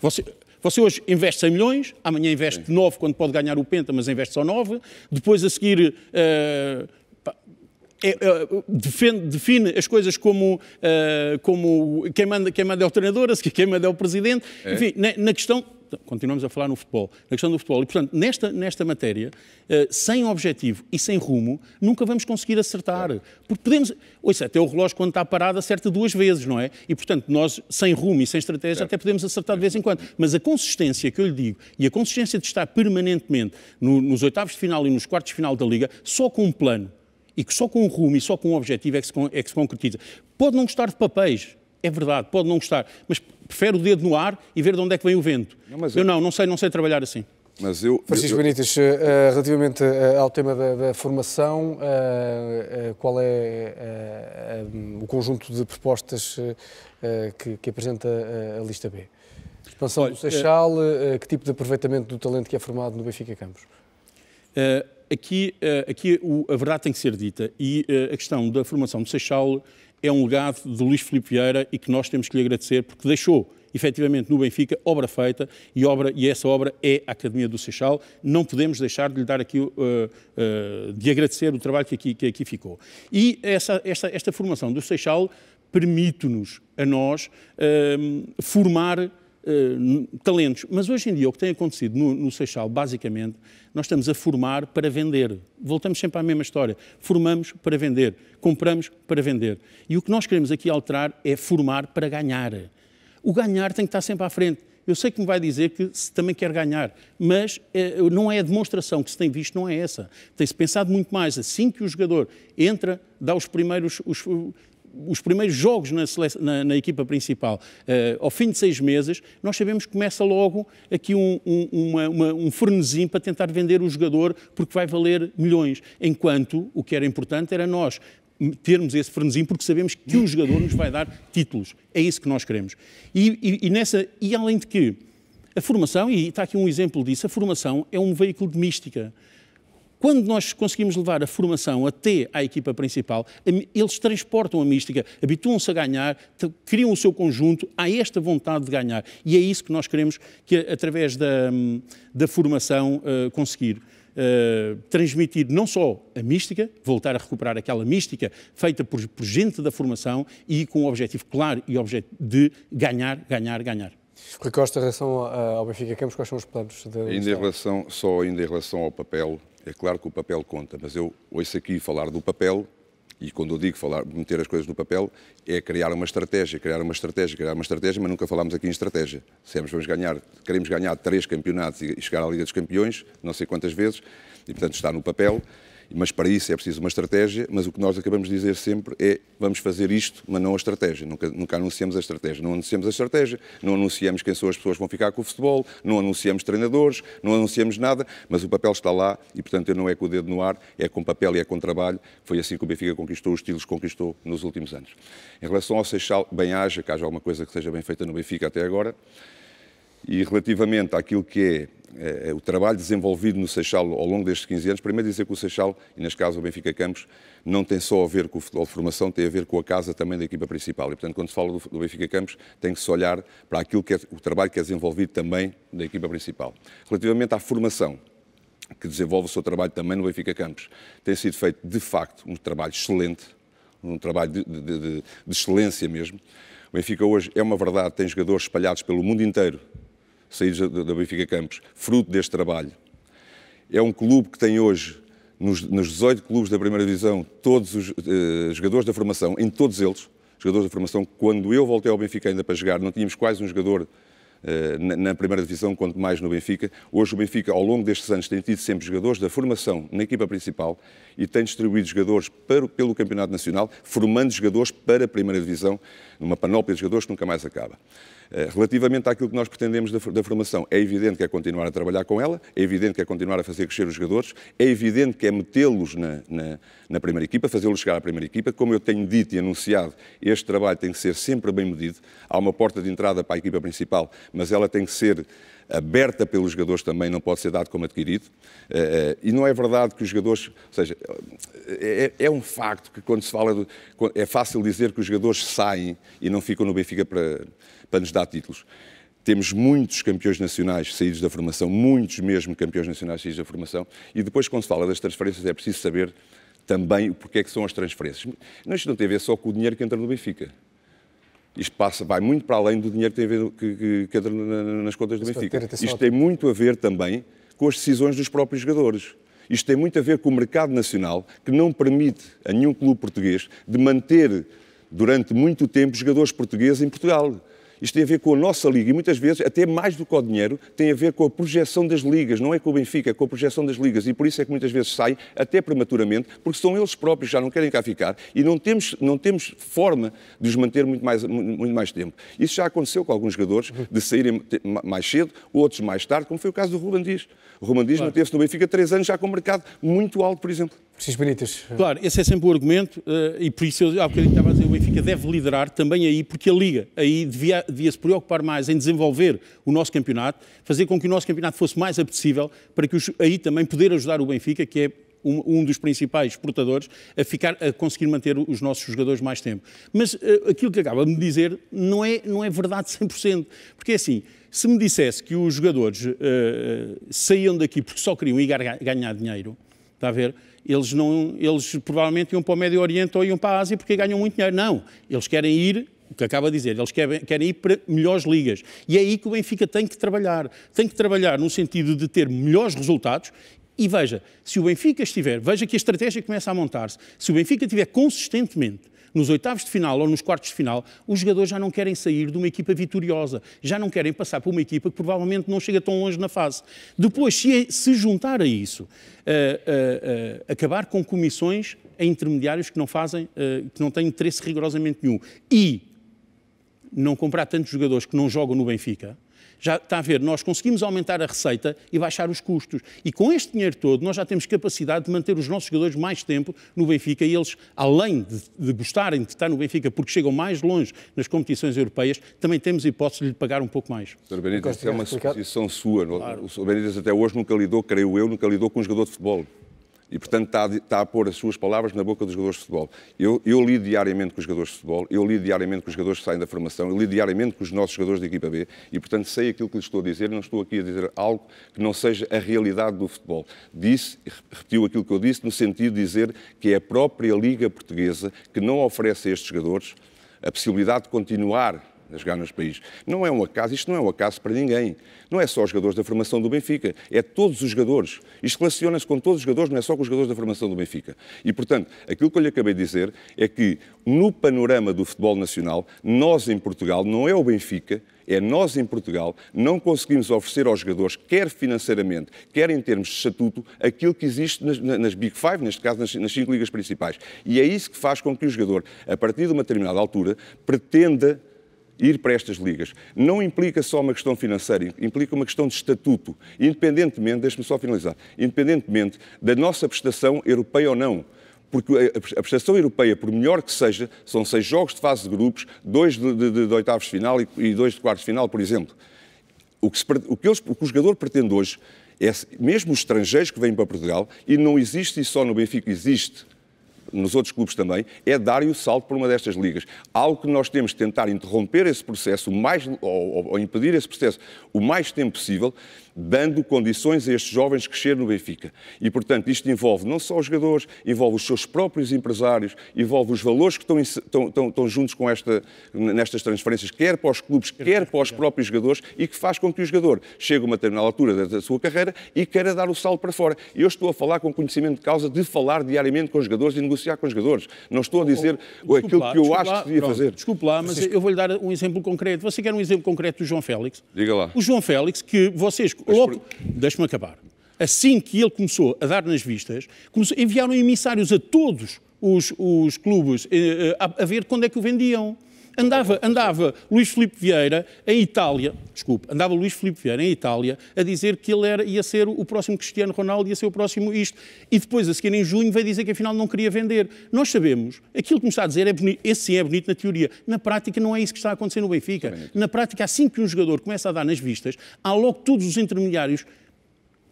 Você, você hoje investe 100 milhões, amanhã investe Sim. 9 quando pode ganhar o Penta, mas investe só 9, depois a seguir uh, é, é, defende, define as coisas como, uh, como quem, manda, quem manda é o treinador, quem manda é o presidente, é. enfim, na, né, na questão então, continuamos a falar no futebol, na questão do futebol. E, portanto, nesta, nesta matéria, uh, sem objetivo e sem rumo, nunca vamos conseguir acertar. É. Porque podemos. Ouça, até o relógio, quando está parado, acerta duas vezes, não é? E, portanto, nós, sem rumo e sem estratégia, até podemos acertar de é. vez em quando. Mas a consistência que eu lhe digo e a consistência de estar permanentemente no, nos oitavos de final e nos quartos de final da Liga, só com um plano e que só com um rumo e só com um objetivo é que se, é que se concretiza. Pode não gostar de papéis, é verdade, pode não gostar, mas prefere o dedo no ar e ver de onde é que vem o vento. Não, eu... eu não, não sei, não sei trabalhar assim. Mas eu, Francisco eu...
Benítez, eh, eh, relativamente eh, ao tema da, da formação, qual é o conjunto de propostas que, que apresenta a lista B? Expansão Olha, do Seixal, é... que tipo de aproveitamento do talento que é formado no Benfica Campos?
aqui, eh, aqui a verdade tem que ser dita e eh, a questão da formação do Seixal é um legado de Luís Filipe Vieira e que nós temos que lhe agradecer porque deixou efetivamente no Benfica obra feita e, obra, e essa obra é a Academia do Seixal. Não podemos deixar de lhe dar aqui, uh, uh, de agradecer o trabalho que aqui, que aqui ficou. E essa, esta, esta formação do Seixal permite-nos, a nós, uh, formar eh, talentos. Mas hoje em dia, o que tem acontecido no, no Seixal, basicamente, nós estamos a formar para vender. Voltamos sempre à mesma história. Formamos para vender, compramos para vender. E o que nós queremos aqui alterar é formar para ganhar. O ganhar tem que estar sempre à frente. Eu sei que me vai dizer que se também quer ganhar, mas eh, não é a demonstração que se tem visto, não é essa. Tem-se pensado muito mais assim que o jogador entra, dá os primeiros, os, os primeiros jogos na, seleção, na, na equipa principal, uh, ao fim de seis meses, nós sabemos que começa logo aqui um, um, uma, uma, um fornezinho para tentar vender o jogador porque vai valer milhões. Enquanto o que era importante era nós termos esse fornezinho porque sabemos que o jogador nos vai dar títulos. É isso que nós queremos. E, e, e nessa, e além de que a formação, e está aqui um exemplo disso, a formação é um veículo de mística. Quando nós conseguimos levar a formação até à equipa principal, eles transportam a mística, habituam-se a ganhar, criam o seu conjunto, há esta vontade de ganhar. E é isso que nós queremos que, através da, hum, da formação, uh, conseguir. Uh, transmitir não só a mística, voltar a recuperar aquela mística feita por, por gente da formação e com o um objetivo claro e objetivo de ganhar, ganhar, ganhar. Rui
Costa, em relação ao Benfica Campos, quais são os planos? Ainda em
relação, só ainda em relação ao papel, é claro que o papel conta, mas eu ouço aqui falar do papel e quando eu digo falar, meter as coisas no papel, é criar uma estratégia, criar uma estratégia, criar uma estratégia, mas nunca falámos aqui em estratégia. Se vamos ganhar, queremos ganhar três campeonatos e chegar à Liga dos Campeões, não sei quantas vezes, e portanto está no papel. Mas para isso é preciso uma estratégia, mas o que nós acabamos de dizer sempre é vamos fazer isto, mas não a estratégia. Nunca, nunca anunciamos a estratégia. Não anunciamos a estratégia, não anunciamos quem são as pessoas que vão ficar com o futebol, não anunciamos treinadores, não anunciamos nada, mas o papel está lá e, portanto, eu não é com o dedo no ar, é com papel e é com trabalho. Foi assim que o Benfica conquistou os títulos que conquistou nos últimos anos. Em relação ao Seixal, bem haja que haja alguma coisa que seja bem feita no Benfica até agora. E relativamente àquilo que é, eh, o trabalho desenvolvido no Seixal ao longo destes 15 anos, primeiro dizer que o Seixal, e neste caso o Benfica Campos, não tem só a ver com o futebol de formação, tem a ver com a casa também da equipa principal. E, portanto, quando se fala do, do Benfica Campos, tem que se olhar para aquilo que é o trabalho que é desenvolvido também da equipa principal. Relativamente à formação, que desenvolve o seu trabalho também no Benfica Campos, tem sido feito, de facto, um trabalho excelente, um trabalho de, de, de, de excelência mesmo. O Benfica hoje é uma verdade, tem jogadores espalhados pelo mundo inteiro, saídos da Benfica Campos, fruto deste trabalho. É um clube que tem hoje, nos, nos 18 clubes da primeira divisão, todos os eh, jogadores da formação, em todos eles, jogadores da formação, quando eu voltei ao Benfica ainda para jogar, não tínhamos quase um jogador eh, na, na primeira divisão, quanto mais no Benfica. Hoje o Benfica, ao longo destes anos, tem tido sempre jogadores da formação na equipa principal e tem distribuído jogadores para, pelo Campeonato Nacional, formando jogadores para a primeira divisão, numa panóplia de jogadores que nunca mais acaba. Eh, relativamente àquilo que nós pretendemos da, da formação, é evidente que é continuar a trabalhar com ela, é evidente que é continuar a fazer crescer os jogadores, é evidente que é metê-los na, na, na primeira equipa, fazê-los chegar à primeira equipa. Como eu tenho dito e anunciado, este trabalho tem que ser sempre bem medido. Há uma porta de entrada para a equipa principal, mas ela tem que ser aberta pelos jogadores também, não pode ser dado como adquirido. Eh, eh, e não é verdade que os jogadores, ou seja, eh, é, é um facto que quando se fala, é fácil dizer que os jogadores saem e não ficam no Benfica para, para nos dar títulos. Temos muitos campeões nacionais saídos da formação, muitos mesmo campeões nacionais saídos da formação, e depois, quando se fala das transferências, é preciso saber também o porquê é que são as transferências. Mas isto não tem a ver só com o dinheiro que entra no Benfica. Isto passa, vai muito para além do dinheiro que tem a ver que, que, que nas contas do Benfica. Isto tem muito a ver também com as decisões dos próprios jogadores. Isto tem muito a ver com o mercado nacional, que não permite a nenhum clube português de manter durante muito tempo jogadores portugueses em Portugal. Isto tem a ver com a nossa liga e muitas vezes, até mais do que o dinheiro, tem a ver com a projeção das ligas, não é com o Benfica, é com a projeção das ligas. E por isso é que muitas vezes sai até prematuramente, porque são eles próprios que já não querem cá ficar e não temos, não temos forma de os manter muito mais, muito mais tempo. Isso já aconteceu com alguns jogadores de saírem mais cedo, outros mais tarde, como foi o caso do Ruben Dias. O Ruben Dias claro. manteve-se no Benfica três anos já com o mercado muito alto, por exemplo. Preciso Benítez. Claro,
esse é sempre o argumento eh, e por isso eu há bocadinho estava a dizer o Benfica deve liderar também aí, porque a Liga aí devia, devia se preocupar mais em desenvolver o nosso campeonato, fazer com que o nosso campeonato fosse mais apetecível para que os, aí também poder ajudar o Benfica, que é um, um, dos principais portadores, a, ficar, a conseguir manter os nossos jogadores mais tempo. Mas uh, aquilo que acaba de me dizer não é, não é verdade 100%, porque é assim, se me dissesse que os jogadores uh, saíam daqui porque só queriam ir ganhar dinheiro, está a ver, eles, não, eles provavelmente iam para o Médio Oriente ou iam para a Ásia porque ganham muito dinheiro. Não, eles querem ir o que acaba de dizer, eles querem, querem, ir para melhores ligas. E é aí que o Benfica tem que trabalhar. Tem que trabalhar no sentido de ter melhores resultados. E veja, se o Benfica estiver, veja que a estratégia começa a montar-se. Se o Benfica estiver consistentemente nos oitavos de final ou nos quartos de final, os jogadores já não querem sair de uma equipa vitoriosa, já não querem passar por uma equipa que provavelmente não chega tão longe na fase. Depois, se, é, se juntar a isso, uh, uh, uh, acabar com comissões a intermediários que não fazem, que não têm interesse rigorosamente nenhum e não comprar tantos jogadores que não jogam no Benfica, já está a ver, nós conseguimos aumentar a receita e baixar os custos. E com este dinheiro todo, nós já temos capacidade de manter os nossos jogadores mais tempo no Benfica e eles, além de, de gostarem de estar no Benfica porque chegam mais longe nas competições europeias, também temos hipótese de lhe pagar um pouco mais.
Sr. Benítez, é uma suposição sua. É? Claro. O Sr. Benítez até hoje nunca lidou, creio eu, nunca lidou com um jogador de futebol. E, portanto, está a, está a, pôr as suas palavras na boca dos jogadores de futebol. Eu, eu lido diariamente com os jogadores de futebol, eu lido diariamente com os jogadores que saem da formação, eu lido diariamente com os nossos jogadores da equipa B e, portanto, sei aquilo que lhes estou a dizer, não estou aqui a dizer algo que não seja a realidade do futebol. Disse, repetiu aquilo que eu disse, no sentido de dizer que é a própria Liga Portuguesa que não oferece a estes jogadores a possibilidade de continuar a jogar nos países. Não é um acaso, isto não é um acaso para ninguém. Não é só os jogadores da formação do Benfica, é todos os jogadores. Isto relaciona-se com todos os jogadores, não é só com os jogadores da formação do Benfica. E, portanto, aquilo que eu lhe acabei de dizer é que no panorama do futebol nacional, nós em Portugal, não é o Benfica, é nós em Portugal não conseguimos oferecer aos jogadores, quer financeiramente, quer em termos de estatuto, aquilo que existe nas, nas Big Five, neste caso nas, nas, cinco ligas principais. E é isso que faz com que o jogador, a partir de uma determinada altura, pretenda ir para estas ligas não implica só uma questão financeira, implica uma questão de estatuto, independentemente, deixe-me só finalizar, independentemente da nossa prestação europeia ou não porque a prestação europeia, por melhor que seja, são seis jogos de fase de grupos, dois de, de, de oitavos de final e dois de quartos de final, por exemplo. O que, se, o, que eles, o que, o jogador pretende hoje é, mesmo os estrangeiros que vêm para Portugal, e não existe isso só no Benfica, existe nos outros clubes também, é dar o salto para uma destas ligas. Algo que nós temos de tentar interromper esse processo, mais, ou, ou impedir esse processo o mais tempo possível, dando condições a estes jovens crescer no Benfica. E, portanto, isto envolve não só os jogadores, envolve os seus próprios empresários, envolve os valores que estão, estão, estão juntos com esta, nestas transferências, quer para os clubes, quer para os próprios jogadores, e que faz com que o jogador chegue a uma determinada altura da, sua carreira e queira dar o salto para fora. Eu estou a falar com conhecimento de causa de falar diariamente com os jogadores e negociar com os jogadores. Não estou a oh, dizer oh, aquilo lá, que eu acho lá, que devia fazer. Desculpe lá, mas Vocês...
eu vou-lhe dar um exemplo concreto. Você quer um exemplo concreto do João Félix? Diga lá. O João Félix, que vocês Logo, deixe-me acabar. Assim que ele começou a dar nas vistas, enviaram emissários a todos os, os clubes eh, eh, a, a ver quando é que o vendiam. Andava, andava Luís Filipe Vieira em Itália, desculpe, andava Luís Filipe Vieira em Itália a dizer que ele era, ia ser o próximo Cristiano Ronaldo, ia ser o próximo isto. E depois, a seguir em junho, veio dizer que afinal não queria vender. Nós sabemos, aquilo que me está a dizer é bonito, esse sim é bonito na teoria. Na prática não é isso que está a acontecer no Benfica. Na prática, assim que um jogador começa a dar nas vistas, há logo todos os intermediários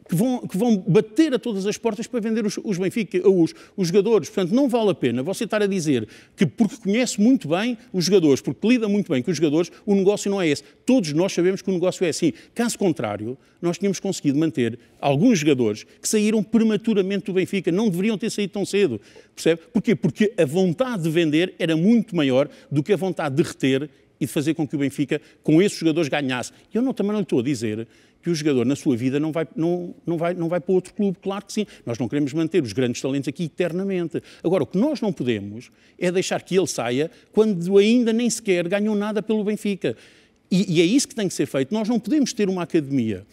que vão, que vão bater a todas as portas para vender os, os Benfica, os, os jogadores. Portanto, não vale a pena você estar a dizer que porque conhece muito bem os jogadores, porque lida muito bem com os jogadores, o negócio não é esse. Todos nós sabemos que o negócio é assim. Caso contrário, nós tínhamos conseguido manter alguns jogadores que saíram prematuramente do Benfica, não deveriam ter saído tão cedo. Percebe? Porquê? Porque a vontade de vender era muito maior do que a vontade de reter e de fazer com que o Benfica, com esses jogadores, ganhasse. Eu não, também não lhe estou a dizer que o jogador na sua vida não vai, não, não, vai, não vai para outro clube, claro que sim. Nós não queremos manter os grandes talentos aqui eternamente. Agora, o que nós não podemos é deixar que ele saia quando ainda nem sequer ganhou nada pelo Benfica. E, e é isso que tem que ser feito. Nós não podemos ter uma academia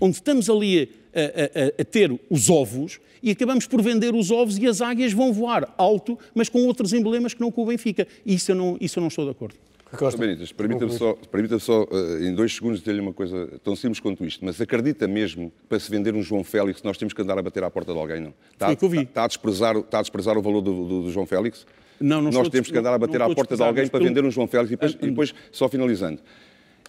onde estamos ali a, a, a, ter os ovos e acabamos por vender os ovos e as águias vão voar alto, mas com outros emblemas que não com o Benfica. Isso eu não, isso eu não estou de acordo. Costa. permita-me só,
permita só uh, em dois segundos, dizer-lhe uma coisa tão simples quanto isto, mas acredita mesmo que para se vender um João Félix nós temos que andar a bater à porta de alguém, não? Está, Foi que eu vi. Está, está, a, desprezar, está a desprezar o valor do, do, do João Félix? Não, não Nós temos que andar a bater à porta de alguém para pelo... vender um João Félix e depois, ah, e depois só finalizando.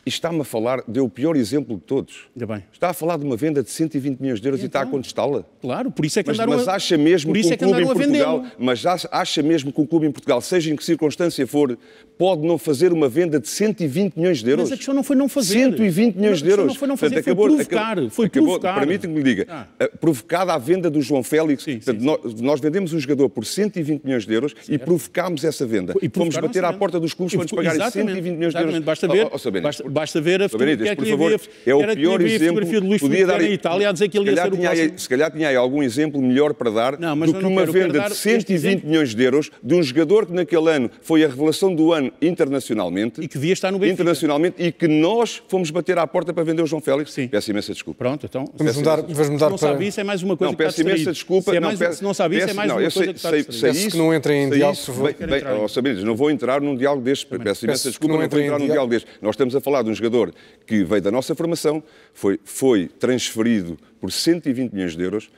Está-me a falar, deu o pior exemplo de todos. Está a falar de uma venda de 120 milhões de euros e, e está a então. contestá-la. Claro, por isso é que mas, andaram mas acha mesmo por isso que, é que clube em Portugal, Mas acha mesmo que um clube em Portugal, seja em que circunstância for, pode não fazer uma venda de 120 milhões de euros? Mas a
questão não foi não fazer. 120 milhões de euros. Não foi não fazer, portanto, acabou, foi provocar. Acabou, foi provocar. Permite-me que me diga. Ah.
Eh, provocada a venda do João Félix. Sim, portanto, sim, nós, sim. nós, vendemos um jogador por 120 milhões de euros certo. e provocámos essa venda. E Fomos bater à porta dos clubes para nos pagarem 120 milhões de euros. Basta ver, basta, basta, ver a fotografia por favor, é o pior exemplo. Podia dar Itália a dizer que ele ia ser o Se calhar tinha aí algum exemplo melhor para dar do que uma venda de 120 milhões de euros de um jogador que naquele ano foi a revelação do ano internacionalmente. E que devia estar no Benfica. Internacionalmente e que nós fomos bater à porta para vender o João Félix. Sim. Peço imensa desculpa. Pronto, então. Vamos mudar, vamos mudar não para... sabe isso, é mais uma coisa não, que peço imensa desculpa. Se, é mais, não, peço, não sabe isso, é mais não, uma coisa sei, que sei, sei, isso, que não entrem em diálogo. Isso, bem, bem, oh, Sabines, não vou entrar num diálogo deste. Peço, peço imensa desculpa, não, não vou entrar num diálogo deste. Nós estamos a falar de um jogador que veio da nossa formação, foi, foi transferido por 120 milhões de euros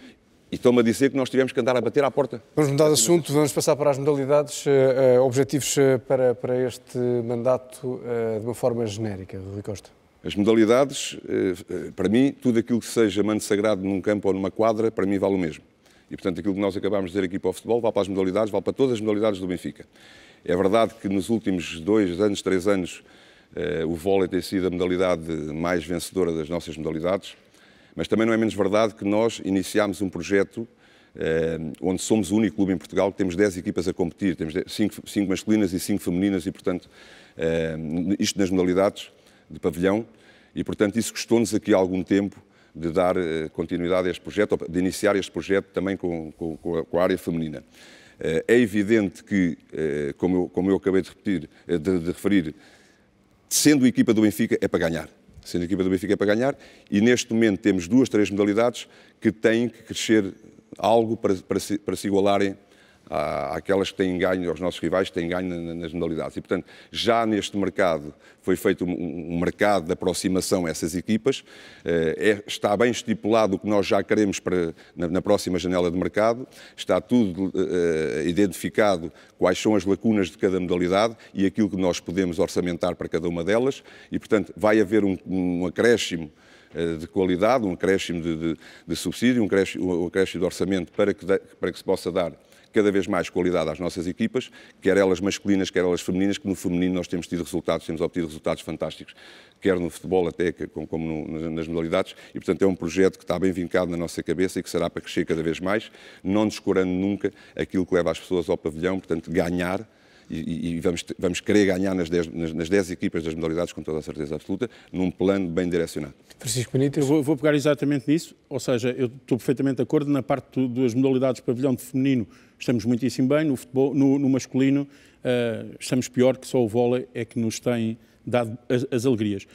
e estão-me a dizer que nós tivemos que andar a bater à porta.
Vamos mudar de assunto, vamos passar para as modalidades, uh, objetivos eh, para, para este mandato uh, de uma forma genérica, Rui Costa.
As modalidades, uh, para mim, tudo aquilo que seja manto sagrado num campo ou numa quadra, para mim vale o mesmo. E, portanto, aquilo que nós acabámos de dizer aqui para o futebol vale para as modalidades, vale para todas as modalidades do Benfica. É verdade que nos últimos dois anos, três anos, o vôlei tem sido a modalidade mais vencedora das nossas modalidades, mas também não é menos verdade que nós iniciámos um projeto eh, onde somos o único clube em Portugal que temos 10 equipas a competir, temos 5 masculinas e 5 femininas e, portanto, eh, isto nas modalidades de pavilhão e, portanto, isso custou-nos aqui algum tempo de dar eh, continuidade a este projeto, de iniciar este projeto também com, com, com a área feminina. É evidente que, como eu, como eu acabei de, repetir, de, de referir, sendo equipa do Benfica, é para ganhar sendo a equipa do Benfica para ganhar, e neste momento temos duas, três modalidades que têm que crescer algo para, para, se, para se igualarem àquelas que têm ganho, aos nossos rivais que têm ganho nas modalidades. E, portanto, já neste mercado foi feito um, um mercado de aproximação a essas equipas, eh, é, está bem estipulado o que nós já queremos para, na, na próxima janela de mercado, está tudo é, identificado quais são as lacunas de cada modalidade e aquilo que nós podemos orçamentar para cada uma delas, e, portanto, vai haver um, um acréscimo de qualidade, um acréscimo de, de, de subsídio, um acréscimo, um acréscimo de orçamento para que, de, para que se possa dar cada vez mais qualidade às nossas equipas, quer elas masculinas, quer elas femininas, que no feminino nós temos tido resultados, temos obtido resultados fantásticos, quer no futebol até, como no, nas modalidades, e portanto é um projeto que está bem vincado na nossa cabeça e que será para crescer cada vez mais, não descurando nunca aquilo que leva as pessoas ao pavilhão, portanto ganhar e, e vamos, vamos querer ganhar nas 10, nas, nas equipas das modalidades, com toda a certeza absoluta, num plano bem direcionado.
Francisco Benito. Eu vou, vou pegar exatamente nisso, ou seja, eu estou perfeitamente de acordo na parte das modalidades pavilhão de feminino, estamos muitíssimo bem, no, futebol, no, no masculino uh, estamos pior, que só o vôlei é que nos tem dado as, as, alegrias.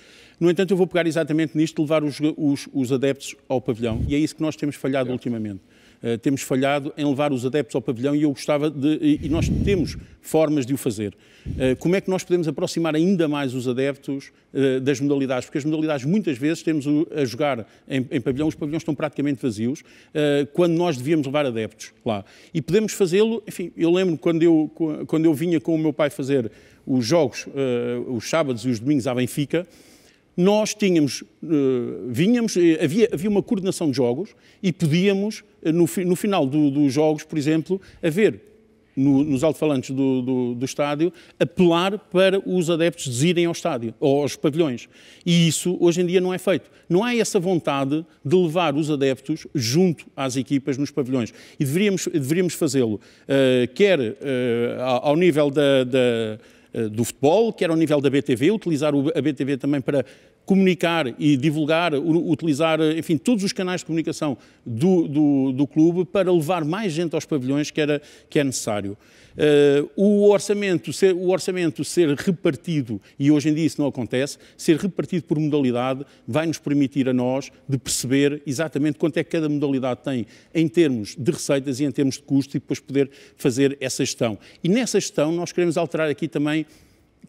No entanto, eu vou pegar exatamente nisto, levar os, os, os, adeptos ao pavilhão, e é isso que nós temos falhado é. ultimamente. Eh, temos falhado em levar os adeptos ao pavilhão e eu gostava de. E nós temos formas de o fazer. Eh, como é que nós podemos aproximar ainda mais os adeptos eh, das modalidades? Porque as modalidades, muitas vezes, temos a jogar em, em pavilhão, os pavilhões estão praticamente vazios, quando nós devíamos levar adeptos lá. E podemos fazê-lo, enfim, eu lembro quando eu, quando eu vinha com o meu pai fazer os jogos, os sábados e os domingos à Benfica nós tínhamos, eh, vínhamos, eh, havia, havia uma coordenação de jogos e podíamos, eh, no, no final do, dos jogos, por exemplo, haver no, nos alto-falantes do, do, do, estádio, apelar para os adeptos irem ao estádio, ou aos pavilhões. E isso hoje em dia não é feito. Não há essa vontade de levar os adeptos junto às equipas nos pavilhões. E deveríamos, deveríamos fazê-lo, uh, quer uh, ao nível da, da eh, do futebol, quer ao nível da BTV, utilizar a BTV também para comunicar e divulgar, utilizar, enfim, todos os canais de comunicação do, do, do clube para levar mais gente aos pavilhões que, era, que é necessário. Uh, o, orçamento ser, o orçamento ser repartido, e hoje em dia isso não acontece, ser repartido por modalidade vai nos permitir a nós de perceber exatamente quanto é que cada modalidade tem em termos de receitas e em termos de custos e depois poder fazer essa gestão. E nessa gestão nós queremos alterar aqui também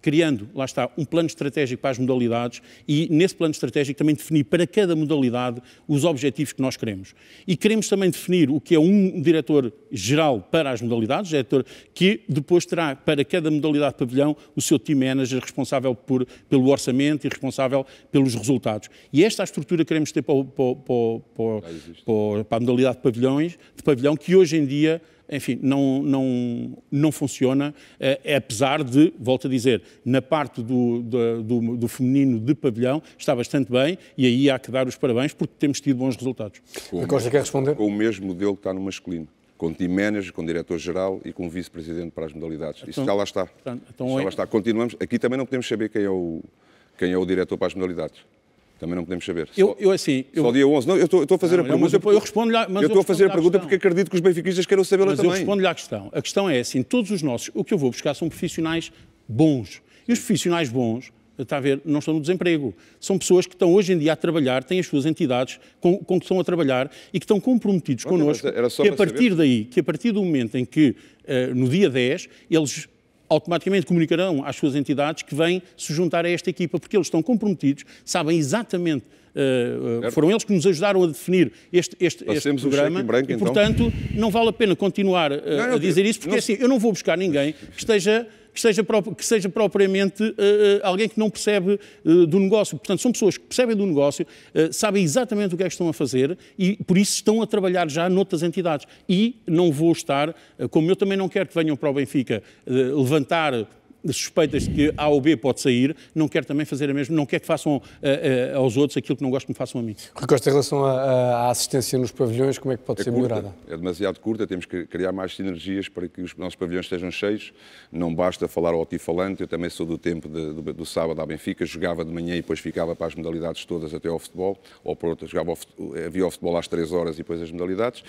criando, lá está, um plano estratégico para as modalidades e nesse plano estratégico também definir para cada modalidade os objetivos que nós queremos. E queremos também definir o que é um diretor geral para as modalidades, diretor que depois terá para cada modalidade de pavilhão o seu team manager responsável por, pelo orçamento e responsável pelos resultados. E esta é a estrutura que queremos ter para, para, para, para a modalidade de pavilhões, de pavilhão que hoje em dia enfim, não, não, não funciona, é apesar de, volto a dizer, na parte do, do, do, do, feminino de pavilhão está bastante bem e aí há que dar os parabéns porque temos tido bons resultados.
Com, Costa quer responder? Com o mesmo modelo que está no masculino com team manager, com diretor-geral e com vice-presidente para as modalidades. Então, Isso já lá está. Então, então já é- lá está. Continuamos. Aqui também não podemos saber quem é o, quem é o diretor para as modalidades. Também não podemos saber. Eu, só, eu assim. Eu... dia 11. Não, eu estou, a fazer não, a pergunta. Mas eu, porque, eu respondo-lhe. Mas eu, eu estou a fazer a pergunta porque acredito que os benfiquistas queiram saber. la também. Mas eu respondo-lhe à
questão. A questão é assim: todos os nossos, o que eu vou buscar são profissionais bons. E os profissionais bons está a ver, não estão no desemprego. São pessoas que estão hoje em dia a trabalhar, têm as suas entidades com, com que estão a trabalhar e que estão comprometidos Ontem, connosco. que a partir saber. daí, que a partir do momento em que, uh, no dia 10, eles automaticamente comunicarão às suas entidades que vêm se juntar a esta equipa, porque eles estão comprometidos, sabem exatamente. Uh, uh, foram eles que nos ajudaram a definir este, este, este programa. Branco, e, então. portanto, então. não vale a pena continuar uh, não, não, a dizer isso, porque não, é assim, eu não vou buscar ninguém que esteja que seja, que seja propriamente uh, alguém que não percebe uh, do negócio. Portanto, são pessoas que percebem do negócio, uh, sabem exatamente o que é que estão a fazer e por isso estão a trabalhar já noutras entidades. E não vou estar, como eu também não quero que venham para o Benfica levantar suspeitas de que A ou B pode sair, não quer também fazer a mesma, não quer que façam uh, uh, aos outros aquilo que não gosto que me façam a mim. Rui
Costa, em relação à assistência nos pavilhões, como é que pode
é ser curta, melhorada? É demasiado curta, temos que criar mais sinergias para que os nossos pavilhões estejam cheios, não basta falar ao altifalante, eu também sou do tempo de, do, do, sábado à Benfica, jogava de manhã e depois ficava para as modalidades todas até ao futebol, ou por outro, jogava ao, eh, havia o futebol às 3 horas e depois as modalidades.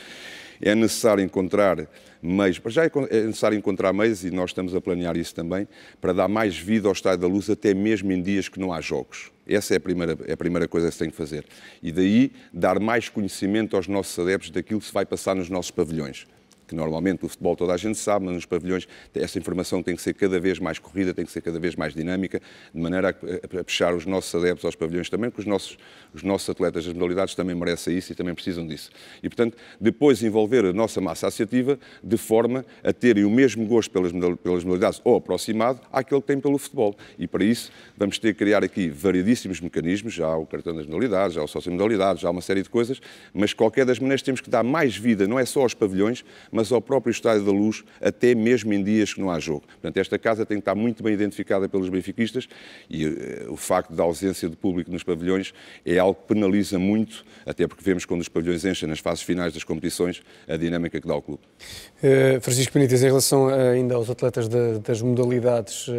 É necessário encontrar meios. já é, é necessário encontrar meios e nós estamos a planear isso também para dar mais vida ao Estádio da Luz, até mesmo em dias que não há jogos. Essa é a primeira, é a primeira coisa que se tem que fazer. E daí dar mais conhecimento aos nossos adeptos daquilo que se vai passar nos nossos pavilhões que normalmente o futebol toda a gente sabe, mas nos pavilhões essa informação tem que ser cada vez mais corrida, tem que ser cada vez mais dinâmica, de maneira a, a, a puxar os nossos adeptos aos pavilhões também, que os nossos, os nossos atletas das modalidades também merecem isso e também precisam disso. E, portanto, depois envolver a nossa massa associativa de forma a terem o mesmo gosto pelas, pelas modalidades ou aproximado àquele que têm pelo futebol. E para isso vamos ter que criar aqui variedíssimos mecanismos, já há o cartão das modalidades, já há o sócio modalidades, já há uma série de coisas, mas qualquer das maneiras temos que dar mais vida, não é só aos pavilhões, mas ao próprio Estádio da Luz, até mesmo em dias que não há jogo. Portanto, esta casa tem que estar muito bem identificada pelos benfiquistas e uh, o facto da ausência de público nos pavilhões é algo que penaliza muito, até porque vemos quando os pavilhões enchem nas fases finais das competições a dinâmica que dá ao clube.
Uh, Francisco Benítez, em relação eh, ainda aos atletas de, das modalidades uh,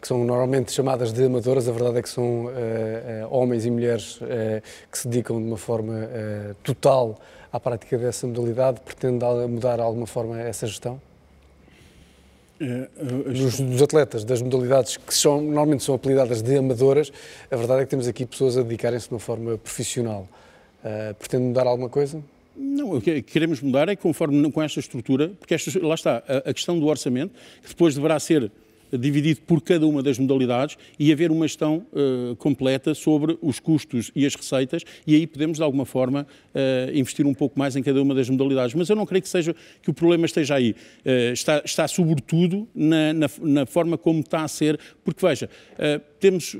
que são normalmente chamadas de amadoras, a verdade é que são homens e mulheres que se dedicam de uma forma total à prática dessa modalidade? Pretende mudar de alguma forma essa gestão? dos, é, dos, atletas, das modalidades que são, normalmente são apelidadas de amadoras, a verdade é que temos aqui pessoas a dedicarem-se de uma forma profissional.
Uh, pretende mudar alguma coisa? Não, o que queremos mudar é conforme com esta estrutura, porque esta, lá está, a, a questão do orçamento, que depois deverá ser dividido por cada uma das modalidades e haver uma gestão uh, completa sobre os custos e as receitas e aí podemos de alguma forma uh, investir um pouco mais em cada uma das modalidades. Mas eu não creio que seja que o problema esteja aí. Uh, está, está sobretudo na, na, na, forma como está a ser, porque veja, temos,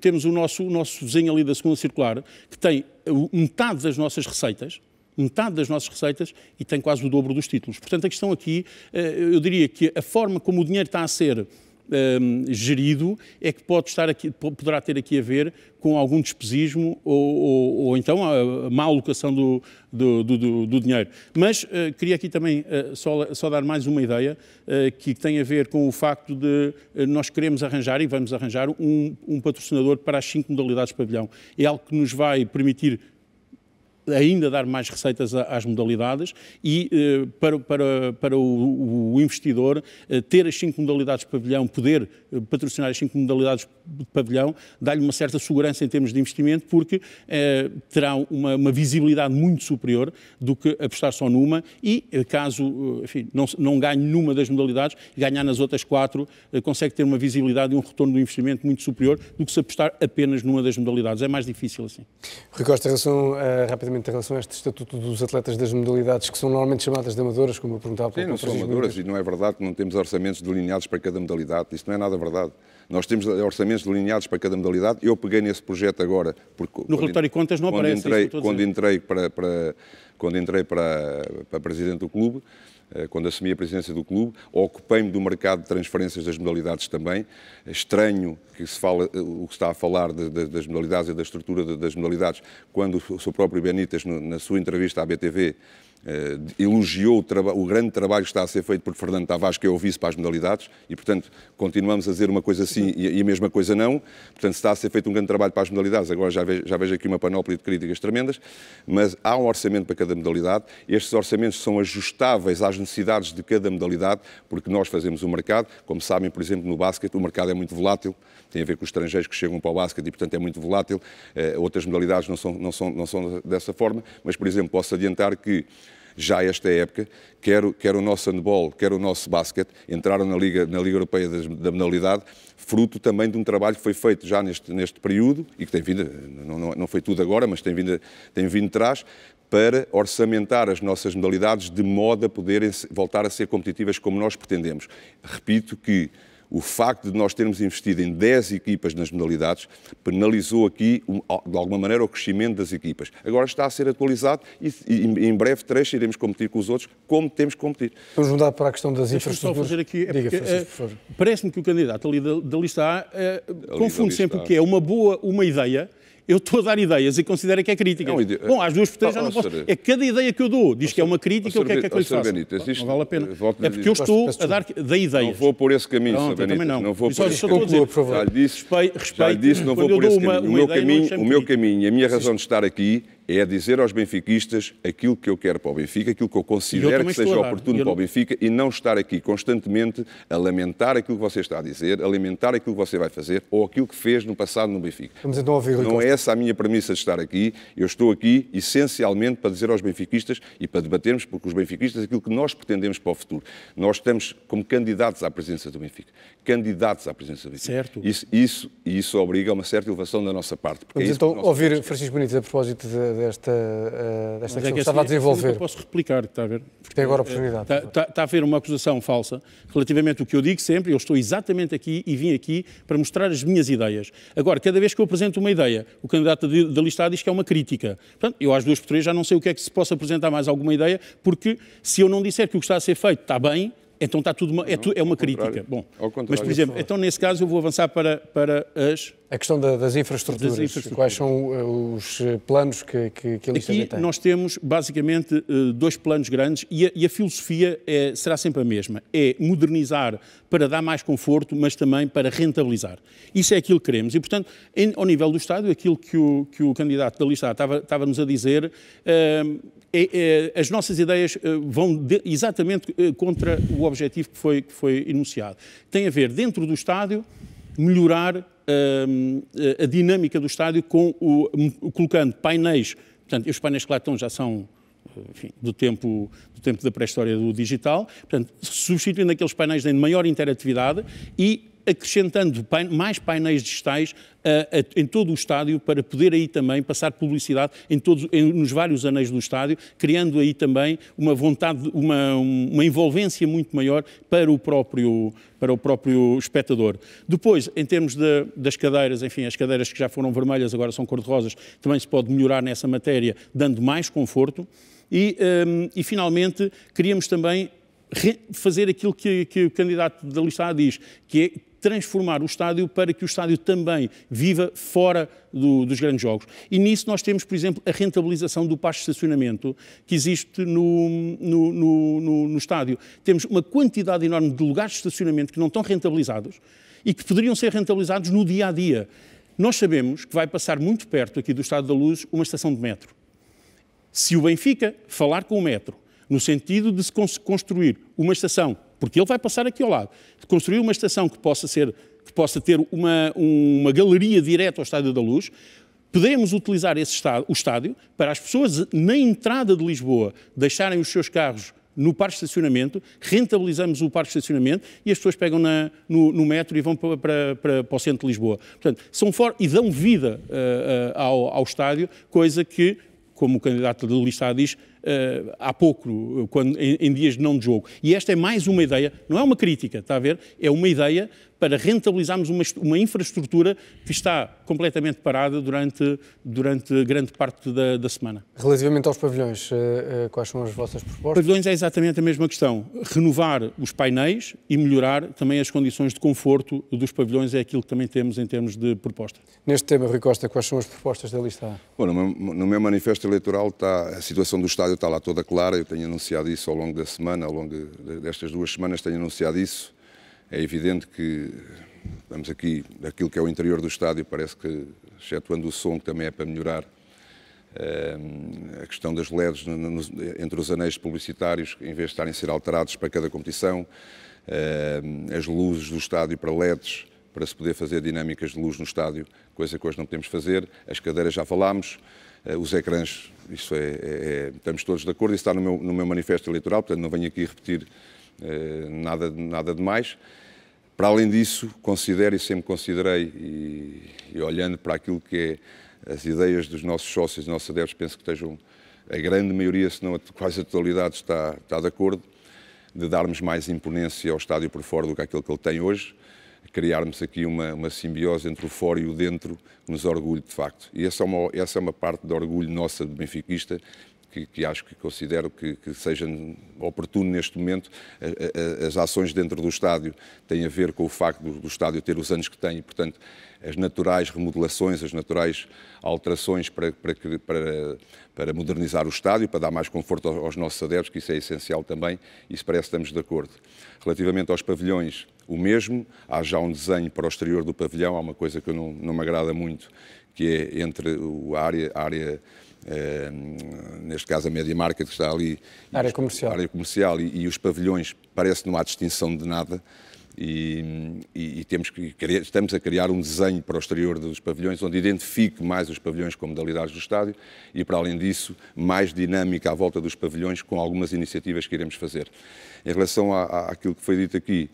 temos o nosso, o nosso vizinho ali da segunda circular que tem metade das nossas receitas, metade das nossas receitas e tem quase o dobro dos títulos. Portanto, a questão aqui, eu diria que a forma como o dinheiro está a ser um, ehm, gerido é que pode estar aqui, poderá ter aqui a ver com algum despesismo ou, ou, ou então a má alocação do, do, do, do dinheiro. Mas uh, queria aqui também uh, só, só, dar mais uma ideia uh, que tem a ver com o facto de nós queremos arranjar e vamos arranjar um, um patrocinador para as cinco modalidades de pavilhão. É algo que nos vai permitir ainda dar mais receitas às modalidades e eh, para, para, para o, investidor eh, ter as cinco modalidades de pavilhão, poder eh, patrocinar as cinco modalidades de pavilhão, dá-lhe uma certa segurança em termos de investimento, porque terá uma, uma, visibilidade muito superior do que apostar só numa e, caso enfim, não, não ganhe numa das modalidades, ganhar nas outras quatro, consegue ter uma visibilidade e um retorno do investimento muito superior do que se apostar apenas numa das modalidades. É mais difícil assim.
Rui Costa, em relação uh, rapidamente exatamente em relação a este estatuto dos atletas das modalidades que são normalmente chamadas de amadoras, como eu perguntava. Sim,
não são amadoras e não é verdade que não temos orçamentos delineados para cada modalidade. Isto não é nada verdade. Nós temos orçamentos delineados para cada modalidade. Eu peguei nesse projeto agora. Porque no relatório de contas não quando aparece. Entrei, quando, entrei para, para, quando entrei para, para presidente do clube, eh, quando assumi a presidência do clube, ocupei-me do mercado de transferências das modalidades também. É estranho que se fala eh, o que está a falar de, de, das modalidades e da estrutura de, das modalidades, quando o seu próprio Benítez, na sua entrevista à BTV, eh, elogiou o, o, grande trabalho que está a ser feito por Fernando Tavares, que é o vice para as modalidades, e, portanto, continuamos a dizer uma coisa sim e, a mesma coisa não. Portanto, está a ser feito um grande trabalho para as modalidades. Agora já vejo, já vejo aqui uma panóplia de críticas tremendas, mas há um orçamento para cada modalidade. Estes orçamentos são ajustáveis às necessidades de cada modalidade, porque nós fazemos o mercado. Como sabem, por exemplo, no basquete, o mercado é muito volátil, tem a ver com os estrangeiros que chegam para o basquete e, portanto, é muito volátil. Eh, outras modalidades não são, não, são, não são dessa forma, mas, por exemplo, posso adiantar que já esta época, quer, quer o nosso handball, quer o nosso basquete, entraram na Liga, na Liga Europeia da Modalidade, fruto também de um trabalho que foi feito já neste, neste período, e que tem vindo, não, não, não foi tudo agora, mas tem vindo, tem vindo atrás, para orçamentar as nossas modalidades de modo a poderem voltar a ser competitivas como nós pretendemos. Repito que o facto de nós termos investido em 10 equipas nas modalidades penalizou aqui, de alguma maneira, o crescimento das equipas. Agora está a ser atualizado e, em breve trecho iremos competir com os outros como temos que competir.
Vamos mudar para a questão das infraestruturas. fazer aqui, é porque,
Parece-me que o candidato ali da, da lista A eh, confunde sempre o que é uma boa, uma ideia eu estou a dar ideias e considero que é crítica. É ide... Bom, às duas potências já ah, não ah, posso. É cada ideia que eu dou, diz que é uma crítica, o que é que é que eu lhe faço? Não vale a
pena. Eh, é porque eu estou a dar da ideias. Não vou por esse caminho, Sr. Benito. Não. não vou por esse caminho. Já lhe disse, não vou por esse caminho. O meu caminho, a minha razão de estar aqui é dizer aos benfiquistas aquilo que eu quero para o Benfica, aquilo que eu considero eu que seja oportuno eu... para o Benfica e não estar aqui constantemente a lamentar aquilo que você está a dizer, a lamentar aquilo que você vai fazer ou aquilo que fez no passado no Benfica. Vamos então ouvir, não é essa a minha premissa de estar aqui. Eu estou aqui essencialmente para dizer aos benfiquistas e para debatermos, porque os benfiquistas, aquilo que nós pretendemos para o futuro. Nós estamos como candidatos à presença do Benfica. Candidatos à presença do Benfica. Certo. Isso, isso, isso obriga a uma certa elevação da nossa parte. É Vamos é então
ouvir Francisco Benítez a propósito de desta, uh, desta é questão é que, estava a desenvolver. Eu
posso replicar, está a ver? Porque tem agora a oportunidade. Está, está, está, a haver uma acusação falsa relativamente ao que eu digo sempre, eu estou exatamente aqui e vim aqui para mostrar as minhas ideias. Agora, cada vez que eu apresento uma ideia, o candidato da lista diz que é uma crítica. Portanto, eu às duas por três já não sei o que é que se possa apresentar mais alguma ideia, porque se eu não disser que o que está a ser feito está bem, então está tudo uma, é, tu, é uma crítica. Bom, mas por exemplo, então nesse caso eu vou avançar para, para as a questão da, das, infraestruturas, das, infraestruturas,
quais são eh, os eh, planos que,
que, que a Aqui tem? nós temos basicamente eh, dois planos grandes e a, e a filosofia é, será sempre a mesma, é modernizar para dar mais conforto, mas também para rentabilizar. Isso é aquilo que queremos e, portanto, em, ao nível do Estado, aquilo que o, que o candidato da lista estava, estava-nos a dizer, ehm, é, é, as nossas ideias vão de, exatamente contra o objetivo que foi, que foi enunciado. Tem a ver, dentro do Estado melhorar hum, a dinâmica do estádio com o, colocando painéis, portanto, os painéis que lá estão já são enfim, do, tempo, do tempo da pré-história do digital, portanto, substituindo aqueles painéis de maior interatividade e acrescentando mais painéis digitais a, a, em todo o estádio para poder aí também passar publicidade em todos, em, nos vários anéis do estádio, criando aí também uma vontade, uma, uma envolvência muito maior para o próprio, para o próprio espectador. Depois, em termos de, das cadeiras, enfim, as cadeiras que já foram vermelhas agora são cor-de-rosas, também se pode melhorar nessa matéria, dando mais conforto. E, um, e finalmente, queríamos também fazer aquilo que, que o candidato da lista A diz, que é transformar o estádio para que o estádio também viva fora do, dos grandes jogos. E nisso nós temos, por exemplo, a rentabilização do passo de estacionamento que existe no, no, no, no estádio. Temos uma quantidade enorme de lugares de estacionamento que não estão rentabilizados e que poderiam ser rentabilizados no dia a dia. Nós sabemos que vai passar muito perto aqui do Estado da Luz uma estação de metro. Se o Benfica falar com o metro, no sentido de se construir uma estação porque ele vai passar aqui ao lado. Construir uma estação que possa, ser, que possa ter uma, uma galeria direta ao Estádio da Luz, podemos utilizar esse estádio, o estádio para as pessoas na entrada de Lisboa deixarem os seus carros no parque de estacionamento, rentabilizamos o parque de estacionamento e as pessoas pegam na, no, no, metro e vão para, para, para, para, o centro de Lisboa. Portanto, são for e dão vida uh, uh, ao, ao estádio, coisa que, como o candidato do listado diz, uh, há pouco, quando, em, em dias não de jogo. E esta é mais uma ideia, não é uma crítica, está a ver? É uma ideia para rentabilizarmos uma, uma infraestrutura que está completamente parada durante, durante grande parte da, da semana.
Relativamente aos pavilhões, eh, eh, quais são as vossas propostas?
Pavilhões é exatamente a mesma questão. Renovar os painéis e melhorar também as condições de conforto dos pavilhões é aquilo que também temos em termos de proposta.
Neste tema, Rui Costa, quais são as propostas da lista A?
Bom, no meu, no meu manifesto eleitoral está, a situação do estádio está lá toda clara, eu tenho anunciado isso ao longo da semana, ao longo destas duas semanas tenho anunciado isso é evidente que vamos aqui, aquilo que é o interior do estádio, parece que, excetuando o som, que também é para melhorar, eh, a questão das LEDs entre os anéis publicitários, em vez de estarem a ser alterados para cada competição, eh, as luzes do estádio para LEDs, para se poder fazer dinâmicas de luz no estádio, coisa que hoje não podemos fazer, as cadeiras já falámos, eh, os ecrãs, isso é, é, é estamos todos de acordo, isso está no meu, no meu manifesto eleitoral, portanto não venho aqui repetir eh, nada, nada de mais. Para além disso, considero e sempre considerei, e, e, olhando para aquilo que é as ideias dos nossos sócios, dos nossos adeptos, penso que estejam, a grande maioria, se não a, quase a totalidade, está, está de acordo, de darmos mais imponência ao estádio por fora do que aquilo que ele tem hoje, criarmos aqui uma, uma simbiose entre o fora e o dentro, nos orgulho de facto. E essa é uma, essa é uma parte de orgulho nossa de benfiquista que, que acho que considero que, que seja oportuno neste momento. A, a, as ações dentro do estádio têm a ver com o facto do, do estádio ter os anos que tem e, portanto, as naturais remodelações, as naturais alterações para, para, para, para, modernizar o estádio, para dar mais conforto aos nossos adeptos, que isso é essencial também, isso parece que estamos de acordo. Relativamente aos pavilhões, o mesmo, há já um desenho para o exterior do pavilhão, há uma coisa que não, não me agrada muito, que é entre a área, a área eh, neste caso a Media Market que está ali. Área comercial. Área comercial e, e os pavilhões, parece que não há distinção de nada. E, e, e, temos que estamos a criar um desenho para o exterior dos pavilhões onde identifique mais os pavilhões com modalidades do estádio e, para além disso, mais dinâmica à volta dos pavilhões com algumas iniciativas que iremos fazer. Em relação à, à, àquilo que foi dito aqui,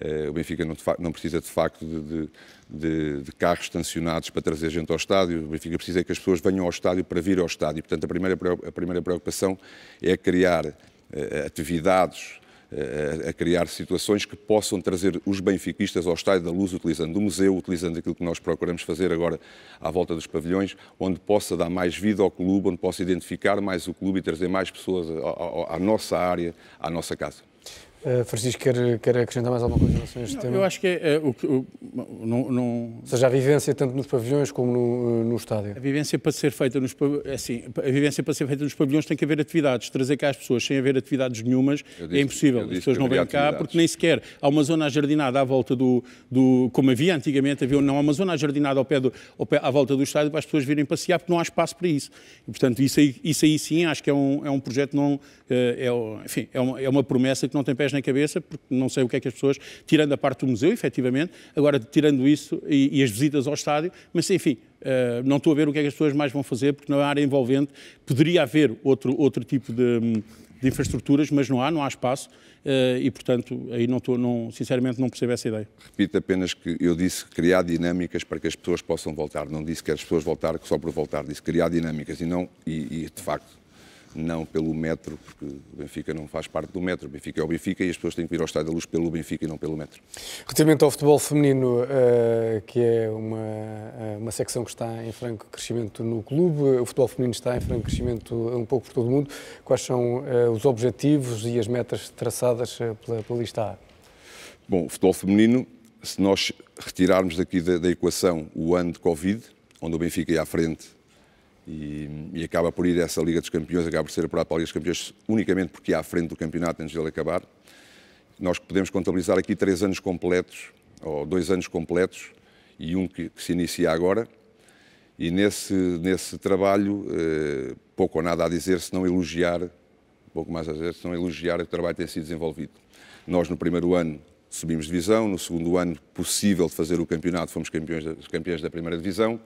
eh, o Benfica não, não, precisa de facto de, de, de, carros estacionados para trazer gente ao estádio, o Benfica precisa é que as pessoas venham ao estádio para vir ao estádio. Portanto, a primeira, a primeira preocupação é criar eh, atividades eh, a criar situações que possam trazer os benfiquistas ao estádio da luz, utilizando o museu, utilizando aquilo que nós procuramos fazer agora à volta dos pavilhões, onde possa dar mais vida ao clube, onde possa identificar mais o clube e trazer mais pessoas à nossa área, à nossa casa.
Eh, Francisco, quer, quer acrescentar mais alguma coisa em relação a este não, tema? Eu acho
que é, o que. não, não... Ou seja, a vivência
tanto nos pavilhões como no, eh, no estádio. A
vivência para ser feita nos é assim, a vivência para ser feita nos pavilhões tem que haver atividades. Trazer cá as pessoas sem haver atividades nenhumas é disse, é impossível. As pessoas não vêm cá porque nem sequer há uma zona ajardinada à volta do, do. Como havia antigamente, havia não há uma zona ajardinada ao pé do, ao pé, à volta do estádio para as pessoas virem passear porque não há espaço para isso. E, portanto, isso aí, isso aí sim acho que é um, é um projeto não, eh, é, enfim, é uma, é uma promessa que não tem pés nem cabeça, porque não sei o que é que as pessoas, tirando a parte do museu, efetivamente, agora tirando isso e, e as visitas ao estádio, mas enfim, Uh, não estou a ver o que é que as pessoas mais vão fazer, porque na área envolvente. Poderia haver outro, outro tipo de, de infraestruturas, mas não há, não há espaço. Uh, e, portanto, aí não estou, não, sinceramente, não percebo essa ideia.
Repito apenas que eu disse criar dinâmicas para que as pessoas possam voltar. Não disse que as pessoas voltar só por voltar, disse criar dinâmicas e não, e, e de facto, não pelo metro, porque o Benfica não faz parte do metro, o Benfica é o Benfica e as pessoas têm que vir ao Estádio da Luz pelo Benfica e não pelo metro.
Relativamente ao futebol feminino, eh, que é uma, eh, uma secção que está em franco crescimento no clube, o futebol feminino está em franco crescimento um pouco por todo o mundo, quais são eh, os objetivos e as metas traçadas pela, pela lista A?
Bom, o futebol feminino, se nós retirarmos daqui da, da equação o ano de Covid, onde o Benfica ia à frente e, e, acaba por ir essa Liga dos Campeões, acaba por ser apurada para a Liga dos Campeões unicamente porque é à frente do campeonato antes dele acabar. Nós podemos contabilizar aqui três anos completos, ou dois anos completos, e um que, que se inicia agora. E nesse, nesse trabalho, eh, pouco ou nada a dizer, se não elogiar, pouco mais a dizer, se não elogiar o trabalho que tem sido desenvolvido. Nós, no primeiro ano, subimos divisão, no segundo ano, possível de fazer o campeonato, fomos campeões, campeões da primeira divisão.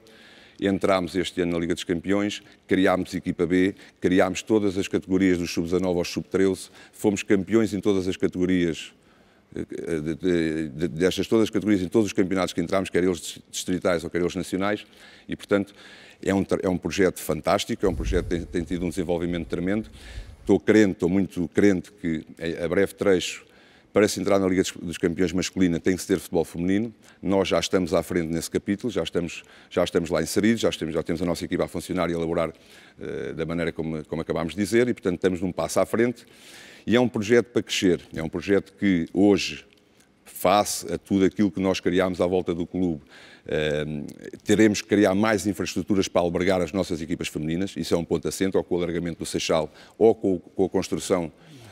Entramos este ano na Liga dos Campeões, criámos equipa B, criámos todas as categorias dos sub-19 aos sub-13, fomos campeões em todas as categorias eh, destas todas as categorias, em todos os campeonatos que entramos, quer eles distritais ou quer eles nacionais, e portanto é um, é um projeto fantástico, é um projeto que tem, tem tido um desenvolvimento tremendo. Estou crente, estou muito crente que eh, a breve trecho para se entrar na Liga dos Campeões masculina tem que se ter futebol feminino. Nós já estamos à frente nesse capítulo, já estamos, já estamos lá inseridos, já, estamos, já temos a nossa equipa a funcionar e elaborar uh, da maneira como, como acabámos de dizer e, portanto, estamos num passo à frente. E é um projeto para crescer, é um projeto que hoje, face a tudo aquilo que nós criámos à volta do clube, Uh, teremos que criar mais infraestruturas para albergar as nossas equipas femininas, isso é um ponto assente, ou com o alargamento do Seixal, ou com, com a construção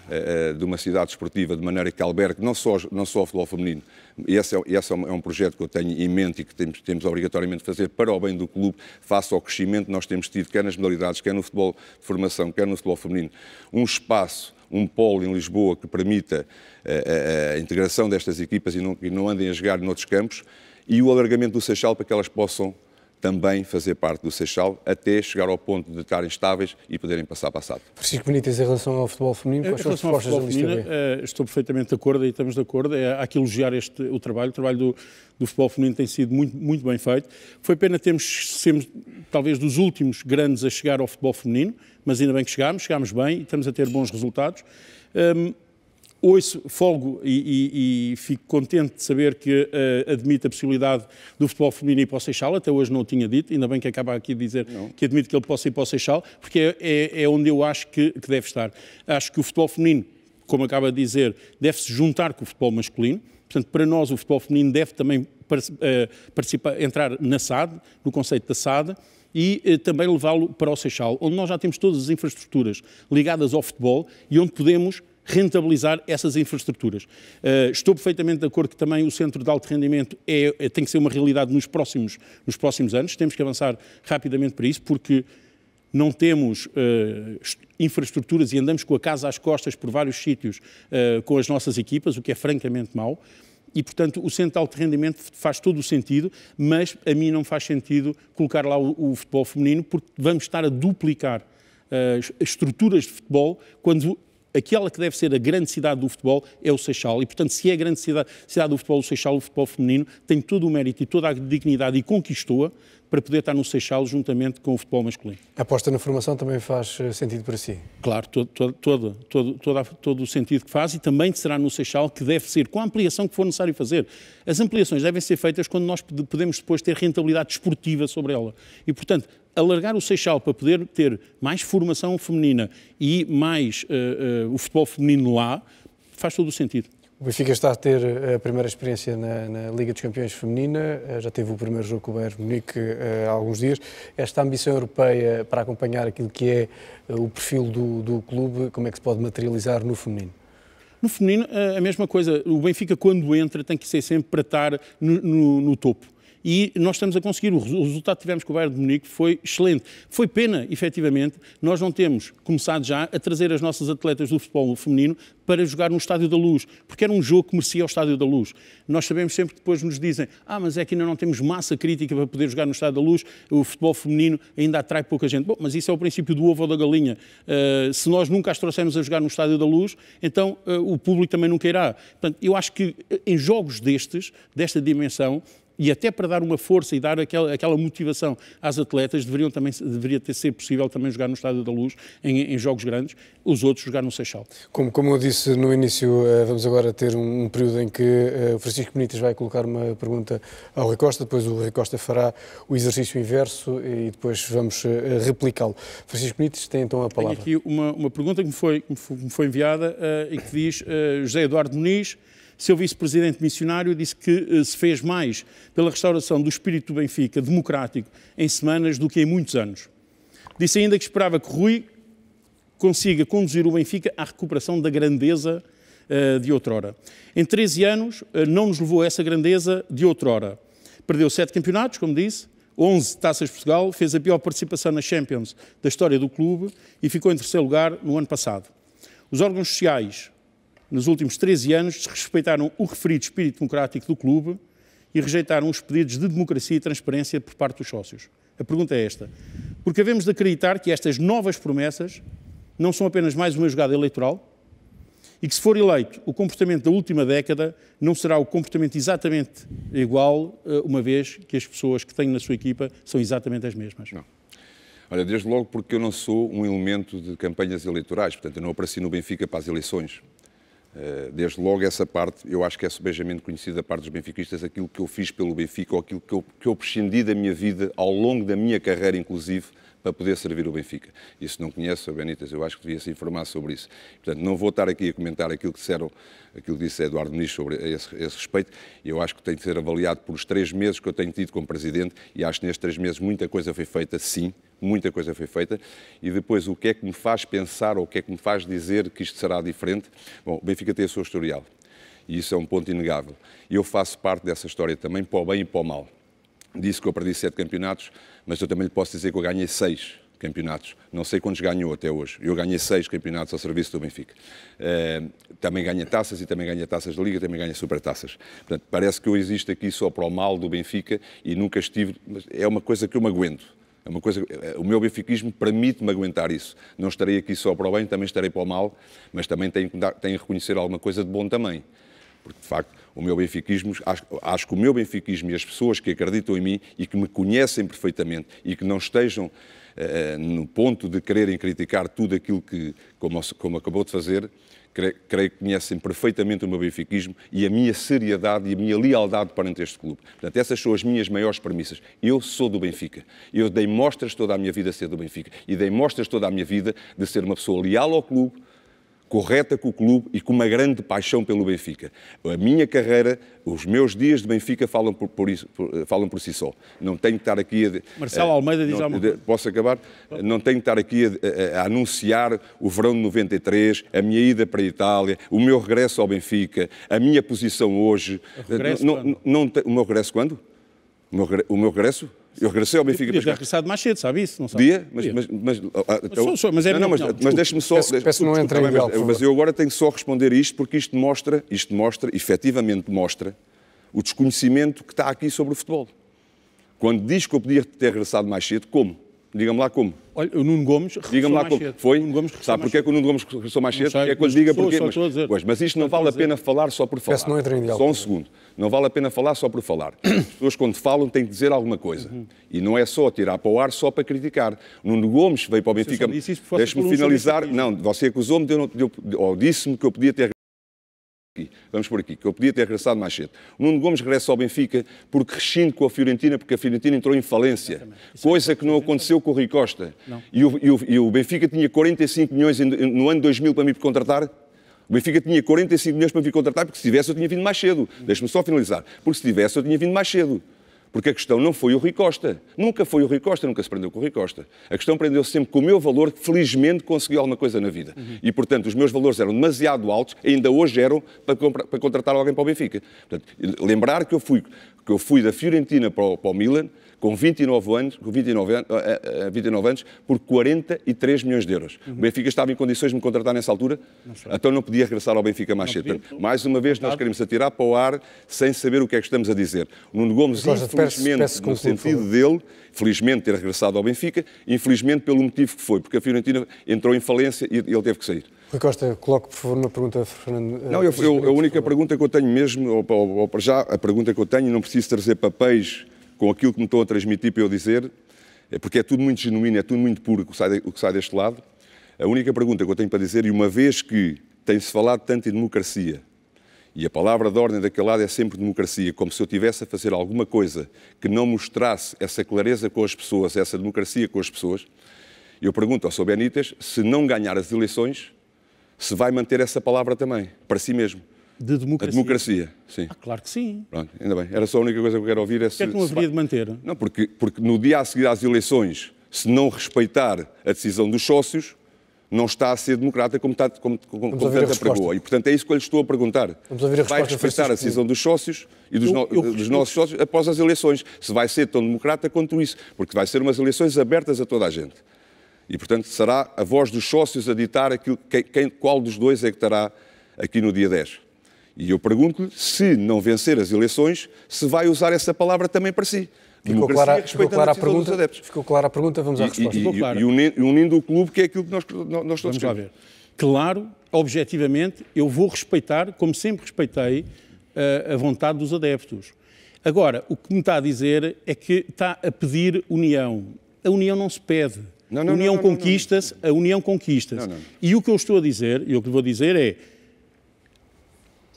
eh, eh, de uma cidade esportiva, de maneira que albergue não só, não só o futebol feminino, esse, é, esse é, é, um, projeto que eu tenho em mente e que temos, temos obrigatoriamente de fazer para o bem do clube, face ao crescimento que nós temos tido, quer nas modalidades, quer no futebol de formação, quer no futebol feminino, um espaço um polo em Lisboa que permita a, eh, a, a integração destas equipas e não, e não andem a jogar noutros campos, e o alargamento do Seixal para que elas possam também fazer parte do Seixal, até chegar ao ponto de estarem estáveis e poderem passar para a SAD.
Francisco Benítez, em relação ao futebol feminino, quais são as propostas da lista B?
Eh, estou perfeitamente de acordo e estamos de acordo. É, há que elogiar este, o trabalho. O trabalho do, do futebol feminino tem sido muito, muito bem feito. Foi pena termos, sermos talvez dos últimos grandes a chegar ao futebol feminino, mas ainda bem que chegámos, chegámos bem e estamos a ter bons resultados. Um, Ouço, folgo e, e, e, fico contente de saber que uh, admite a possibilidade do futebol feminino ir para o Seixal, até hoje não o tinha dito, ainda bem que acaba aqui de dizer não. que admite que ele possa ir para o Seixal, porque é, é, é onde eu acho que, que deve estar. Acho que o futebol feminino, como acaba de dizer, deve-se juntar com o futebol masculino, portanto, para nós o futebol feminino deve também eh, participar, entrar na SAD, no conceito da SAD, e eh, também levá-lo para o Seixal, onde nós já temos todas as infraestruturas ligadas ao futebol e onde podemos rentabilizar essas infraestruturas. Uh, estou perfeitamente de acordo que também o centro de alto rendimento é, é, tem que ser uma realidade nos próximos, nos próximos anos, temos que avançar rapidamente para isso, porque não temos uh, infraestruturas e andamos com a casa às costas por vários sítios uh, com as nossas equipas, o que é francamente mau. E, portanto, o centro de alto rendimento faz todo o sentido, mas a mim não faz sentido colocar lá o, o futebol feminino, porque vamos estar a duplicar uh, estruturas de futebol quando aquela que deve ser a grande cidade do futebol é o Seixal. E, portanto, se é a grande cidade, cidade do futebol, o Seixal, o futebol feminino, tem todo o mérito e toda a dignidade e conquistou-a para poder estar no Seixal juntamente com o futebol masculino.
A aposta na formação também
faz eh, sentido para si? Claro, todo, todo, todo, todo, todo o sentido que faz e também será no Seixal que deve ser, com a ampliação que for necessário fazer. As ampliações devem ser feitas quando nós podemos depois ter rentabilidade esportiva sobre ela. E, portanto, alargar o Seixal para poder ter mais formação feminina e mais uh, uh, o futebol feminino lá, faz todo o sentido.
O Benfica está a ter a primeira experiência na, na, Liga dos Campeões Feminina, eh, já teve o primeiro jogo com o Bayern Munique eh, há alguns dias. Esta ambição europeia para acompanhar aquilo que é eh, o perfil do, do clube, como é que se pode materializar no feminino?
No feminino, a mesma coisa. O Benfica, quando entra, tem que ser sempre para estar no, no, no topo e nós estamos a conseguir. O resultado que tivemos com o Bayern de Munique foi excelente. Foi pena, efetivamente, nós não temos começado já a trazer as nossas atletas do futebol feminino para jogar no Estádio da Luz, porque era um jogo que merecia o Estádio da Luz. Nós sabemos sempre que depois nos dizem, ah, mas é que ainda não temos massa crítica para poder jogar no Estádio da Luz, o futebol feminino ainda atrai pouca gente. Bom, mas isso é o princípio do ovo ou da galinha. Uh, se nós nunca as trouxermos a jogar no Estádio da Luz, então uh, o público também nunca irá. Portanto, eu acho que eh, em jogos destes, desta dimensão, e até para dar uma força e dar aquela, aquela motivação às atletas, deveriam também, deveria ter ser possível também jogar no Estádio da Luz, em, em jogos grandes, os outros jogar no Seixal.
Como, como eu disse no início, eh, vamos agora ter um, um período em que eh, o Francisco Benítez vai colocar uma pergunta ao Rui Costa, depois o Rui Costa fará o exercício inverso e depois vamos eh, replicá-lo. Francisco Benítez tem então a palavra.
Tenho aqui uma, uma pergunta que me foi, que me foi enviada uh, e que diz uh, José Eduardo Muniz, seu vice-presidente missionário disse que eh, se fez mais pela restauração do espírito do Benfica democrático em semanas do que em muitos anos. Disse ainda que esperava que Rui consiga conduzir o Benfica à recuperação da grandeza eh, de outrora. Em 13 anos, eh, não nos levou a essa grandeza de outrora. Perdeu sete campeonatos, como disse, 11 taças de Portugal, fez a pior participação na Champions da história do clube e ficou em terceiro lugar no ano passado. Os órgãos sociais nos últimos 13 anos, desrespeitaram o referido espírito democrático do clube e rejeitaram os pedidos de democracia e transparência por parte dos sócios. A pergunta é esta: porque havemos de acreditar que estas novas promessas não são apenas mais uma jogada eleitoral e que, se for eleito, o comportamento da última década não será o comportamento exatamente igual, eh, uma vez que as pessoas que têm na sua equipa são exatamente as mesmas? Não.
Olha, desde logo porque eu não sou um elemento de campanhas eleitorais, portanto, eu não apareci no Benfica para as eleições. Eh, desde logo, essa parte, eu acho que é subejamente conhecida da parte dos benfiquistas, aquilo que eu fiz pelo Benfica, ou aquilo que eu, que eu prescindi da minha vida, ao longo da minha carreira, inclusive, para poder servir o Benfica. E se não conhece, Sr. Benítez, eu acho que devia se informar sobre isso. Portanto, não vou estar aqui a comentar aquilo que disseram, aquilo que disse Eduardo Muniz sobre esse, esse respeito. Eu acho que tem de ser avaliado pelos três meses que eu tenho tido como Presidente e acho que nestes três meses muita coisa foi feita, sim, muita coisa foi feita. E depois, o que é que me faz pensar ou o que é que me faz dizer que isto será diferente? Bom, o Benfica tem o seu historial e isso é um ponto inegável. E eu faço parte dessa história também, para o bem e para o mal. Disse que eu perdi sete campeonatos, mas eu também lhe posso dizer que eu ganhei seis campeonatos. Não sei quantos ganhou até hoje. Eu ganhei seis campeonatos ao serviço do Benfica. Uh, também ganha taças e também ganha taças da Liga, também ganha supertaças. Portanto, parece que eu existo aqui só para o mal do Benfica e nunca estive. Mas é uma coisa que eu me aguento. É uma coisa, eh, o meu benfiquismo permite-me aguentar isso. Não estarei aqui só para o bem, também estarei para o mal, mas também tenho tenho que reconhecer alguma coisa de bom também. Porque, de facto, o meu benfiquismo, acho, acho, que o meu benfiquismo e as pessoas que acreditam em mim e que me conhecem perfeitamente e que não estejam uh, no ponto de quererem criticar tudo aquilo que, como, como acabou de fazer, creio, creio que conhecem perfeitamente o meu benfiquismo e a minha seriedade e a minha lealdade perante este clube. Portanto, essas são as minhas maiores premissas. Eu sou do Benfica. Eu dei mostras toda a minha vida a ser do Benfica e dei mostras toda a minha vida de ser uma pessoa leal ao clube, correta com o clube e com uma grande paixão pelo Benfica. A minha carreira, os meus dias de Benfica falam por, por isso, por, eh, falam por si só. Não tenho que estar aqui a. Marcelo eh, Almeida diz não, alguma Posso acabar? Não tenho que estar aqui a, a, a, anunciar o verão de 93, a minha ida para a Itália, o meu regresso ao Benfica, a minha posição hoje. O, regresso não, não, não, o meu regresso quando? O meu, o meu regresso? Eu regressei ao Benfica. Podia ter
regressado mais cedo, sabe isso? Não sabe? Dia,
mas... mas, ah, mas, mas, é não, não, mas, mas deixe-me só... Peço, peço não entre em mas, mas eu agora tenho só a responder a isto, porque isto mostra, isto mostra, efetivamente mostra, o desconhecimento que está aqui sobre o futebol. Quando diz que eu podia ter regressado mais cedo, como? Diga-me lá como.
Olha, o Nuno Gomes Diga-me lá como. Cedo. Foi? O Nuno Gomes Sabe porquê que
o Nuno Gomes regressou mais cedo? Sei, é que eu diga porquê. Mas, pois, mas isto não vale a pena falar só por falar. Não entra em diálogo, só um segundo. Não vale a pena falar só por falar. As pessoas, quando falam, têm de dizer alguma coisa. Uhum. E não é só tirar para o ar só para criticar. Nuno Gomes veio para o Benfica. Deixe-me finalizar. Não, você acusou-me, de eu, de ou disse-me que eu podia ter aqui, vamos por aqui, que eu podia ter regressado mais cedo. O Nuno Gomes regressa ao Benfica porque rescinde com a Fiorentina, porque a Fiorentina entrou em falência, é coisa que não aconteceu com o Rui Costa. E o, e, o, e o, Benfica tinha 45 milhões no ano 2000 para me contratar, o Benfica tinha 45 milhões para me contratar, porque se tivesse eu tinha vindo mais cedo. Deixe-me só finalizar. Porque se tivesse eu tinha vindo mais cedo. Porque a questão não foi o Rui Costa. Nunca foi o Rui Costa, nunca se prendeu com o Rui Costa. A questão prendeu-se sempre com o meu valor, que felizmente consegui alguma coisa na vida. Uhum. E, portanto, os meus valores eram demasiado altos, ainda hoje eram, para, para contratar alguém para o Benfica. Portanto, lembrar que eu fui, que eu fui da Fiorentina para o, para o Milan com 29 anos, com 29, 29 eh, eh, eh, anos por 43 milhões de euros. Uhum. O Benfica estava em condições de me contratar nessa altura, não então não podia regressar ao Benfica mais cedo. mais uma vez, nós queremos atirar para o ar sem saber o que é que estamos a dizer. O Nuno Gomes, infelizmente, peço, peço no sentido dele, felizmente ter regressado ao Benfica, infelizmente pelo motivo que foi, porque a Fiorentina entrou em falência e ele teve que sair.
Rui Costa, coloque, por favor uma pergunta, Fernando. Não, eu, eu, a única
pergunta que eu tenho mesmo, ou, ou, ou para já, a pergunta que eu tenho, não preciso trazer papéis com aquilo que me estão a transmitir para eu dizer, é porque é tudo muito genuíno, é tudo muito puro o que sai, o que sai deste lado. A única pergunta que eu tenho para dizer, e uma vez que tem-se falado tanto em democracia, e a palavra de ordem daquele lado é sempre democracia, como se eu tivesse a fazer alguma coisa que não mostrasse essa clareza com as pessoas, essa democracia com as pessoas, eu pergunto ao Sr. Benítez se não ganhar as eleições, se vai manter essa palavra também, para si mesmo.
De democracia. A democracia, sim. Ah, claro que sim.
Pronto, ainda bem. Era só a única coisa que eu quero ouvir. É se, que é que não haveria se... de manter? Não, porque, porque no dia a seguir às eleições, se não respeitar a decisão dos sócios, não está a ser democrata como, está, como, como, como tanto apregoa. E, portanto, é isso que eu lhe estou a perguntar. Vamos ouvir a vai respeitar a decisão dos sócios e dos, eu, eu, dos eu, nossos sócios após as eleições. Se vai ser tão democrata quanto isso. Porque vai ser umas eleições abertas a toda a gente. E, portanto, será a voz dos sócios a ditar aquilo, quem, qual dos dois é que estará aqui no dia 10. E eu pergunto-lhe se não vencer as eleições, se vai usar essa palavra também para si. Ficou clara,
ficou clara, a, a pergunta,
ficou clara a pergunta, vamos à e, resposta. E,
e, e, unindo o clube, que é aquilo que nós, nós todos vamos lá ver. Claro, objetivamente, eu vou respeitar, como sempre respeitei, a, eh, a vontade dos adeptos. Agora, o que me está a dizer é que está a pedir união. A união não se pede. Não, não, a união conquista-se, a união conquista-se. E o que eu estou a dizer, e o que lhe vou dizer é,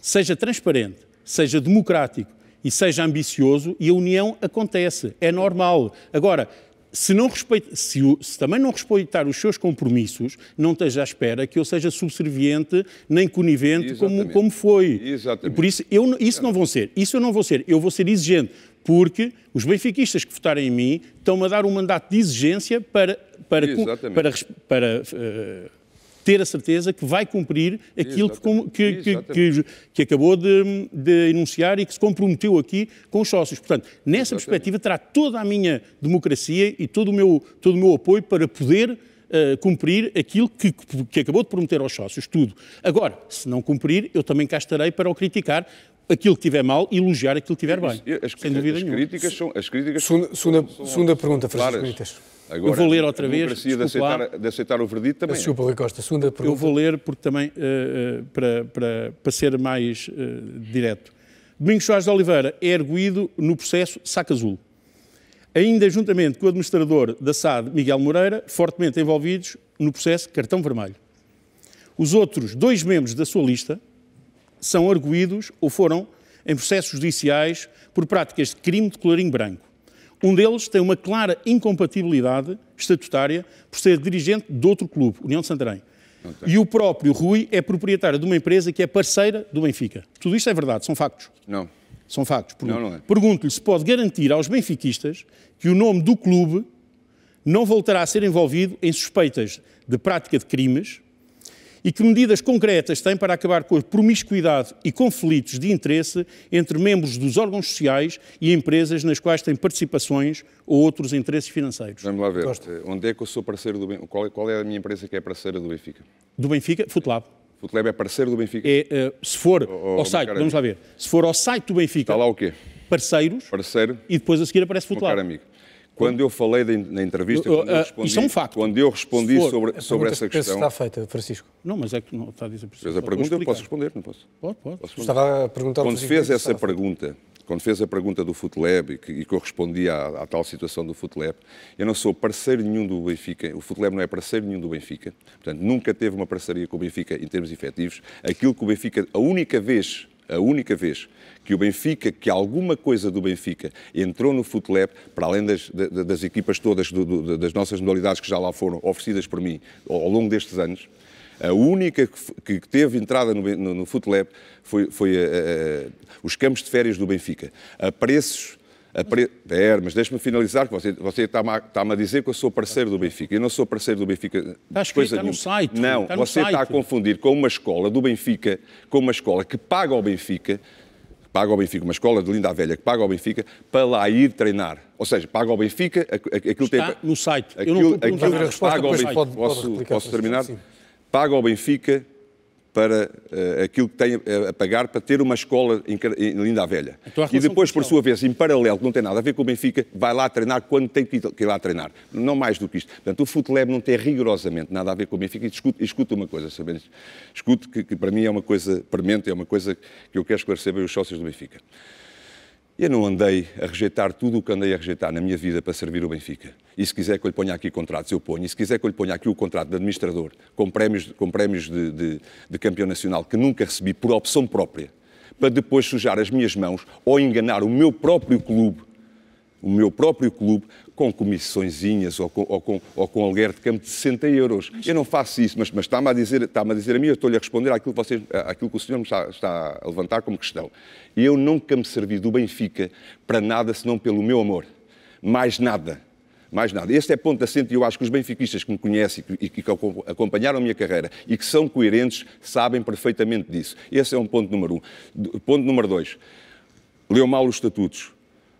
seja transparente, seja democrático e seja ambicioso e a união acontece, é normal. Agora, se, não respeita, se, se, também não respeitar os seus compromissos, não esteja à espera que eu seja subserviente nem conivente como, como, foi. Exatamente. E por isso, eu, isso não vão ser. Isso eu não vou ser. Eu vou ser exigente, porque os benfiquistas que votarem em mim estão-me a dar um mandato de exigência para, para, para, para, para uh, eh, ter a certeza que vai cumprir aquilo que, que, que, que, acabou de, de, enunciar e que se comprometeu aqui com os sócios. Portanto, nessa Exatamente. perspectiva, terá toda a minha democracia e todo o meu, todo o meu apoio para poder eh, cumprir aquilo que, que, acabou de prometer aos sócios, tudo. Agora, se não cumprir, eu também cá estarei para o criticar, aquilo que tiver mal e elogiar aquilo que tiver bem. As, sem dúvida as nenhuma. Críticas são, as críticas segunda, são, segunda, são segunda pergunta, Francisco Agora, eu vou ler outra vez. de aceitar,
de aceitar o verdito também. Desculpa, Rui Costa.
Segunda pergunta. Eu vou ler porque também, uh, uh, para, para, para ser mais uh, direto. Domingos Soares de Oliveira é erguido no processo Saca Azul. Ainda juntamente com o administrador da SAD, Miguel Moreira, fortemente envolvidos no processo Cartão Vermelho. Os outros dois membros da sua lista, são arguídos ou foram em processos judiciais por práticas de crime de colarinho branco. Um deles tem uma clara incompatibilidade estatutária por ser dirigente de outro clube, União de Santarém. E o próprio Rui é proprietário de uma empresa que é parceira do Benfica. Tudo isto é verdade, são factos. Não. São factos. Pergunto. Não, não é. Pergunto-lhe se pode garantir aos benfiquistas que o nome do clube não voltará a ser envolvido em suspeitas de prática de crimes e que medidas concretas tem para acabar com a promiscuidade e conflitos de interesse entre membros dos órgãos sociais e empresas nas quais têm participações ou outros interesses financeiros.
Vamos lá ver. Costa. Eh, onde é que eu sou parceiro do Benfica? Qual, é, qual é a minha empresa que é parceira do Benfica?
Do Benfica? Futlab.
Futlab é parceiro do Benfica? É, uh, se for o, oh, oh, oh, ao site, vamos lá ver. Se for ao site do Benfica. Está lá o quê? Parceiros. Parceiro. E depois a seguir aparece Futlab. Meu caro amigo. Quando eu falei na entrevista, quando eu ah, respondi, isso é um facto. Quando eu respondi for, sobre, sobre essa questão. está
feita, Francisco. Não, mas é que não está a dizer. Fez a pergunta eu posso responder, não posso? Pode, pode. Posso
estava a perguntar Quando fez é essa pergunta, quando fez a pergunta do Futleb e que, e que eu respondi à, à, tal situação do Futleb, eu não sou parceiro nenhum do Benfica, o Futleb não é parceiro nenhum do Benfica, portanto nunca teve uma parceria com o Benfica em termos efetivos. Aquilo que o Benfica, a única vez a única vez que o Benfica, que alguma coisa do Benfica entrou no Futlep, para além das, das equipas todas, das nossas modalidades que já lá foram oferecidas por mim ao longo destes anos, a única que teve entrada no, no, no foi, foi a, eh, a, eh, eh, os campos de férias do Benfica, a preços mas deixe-me finalizar, que você, você está-me a, está a, dizer que eu sou parceiro do Benfica. Eu não sou parceiro do Benfica. Está escrito, está no site. Não, está você tá site. está a confundir com uma escola do Benfica, com uma escola que paga ao Benfica, paga ao Benfica, uma escola de linda velha que paga ao Benfica, para lá ir treinar. Ou seja, paga ao Benfica, aquilo está tem... no site. Aquilo, eu não aquilo, aquilo, paga ao Benfica, posso, posso terminar? Paga ao Benfica para uh, aquilo que tem a, a pagar para ter uma escola em, em Linda Velha. Então e depois, por sua vez, em paralelo, que não tem nada a ver com o Benfica, vai lá treinar quando tem que ir lá treinar. Não mais do que isto. Portanto, o Futleb não tem rigorosamente nada a ver com o Benfica. E escuto, escuto uma coisa, sabendo escuto que, que, para mim é uma coisa premente, é uma coisa que eu quero esclarecer bem os sócios do Benfica. Eu não andei a rejeitar tudo o que andei a rejeitar na minha vida para servir o Benfica. E se quiser que eu lhe ponha aqui contratos, eu ponho. E se quiser que eu lhe ponha aqui o contrato de administrador, com prémios, com prémios de, de, de campeão nacional, que nunca recebi por opção própria, para depois sujar as minhas mãos ou enganar o meu próprio clube o meu próprio clube com comissõezinhas ou com, ou com, ou com aluguer de campo de 60 euros. Mas... Eu não faço isso, mas, mas está-me, a dizer, está-me a dizer a mim, eu estou-lhe a responder àquilo que, vocês, àquilo que o senhor me está, está a levantar como questão. Eu nunca me servi do Benfica para nada senão pelo meu amor. Mais nada mais nada. Este é ponto assente e eu acho que os benfiquistas que me conhecem e que, acompanharam a minha carreira e que são coerentes sabem perfeitamente disso. Esse é um ponto número um. Ponto número dois. Leu mal os estatutos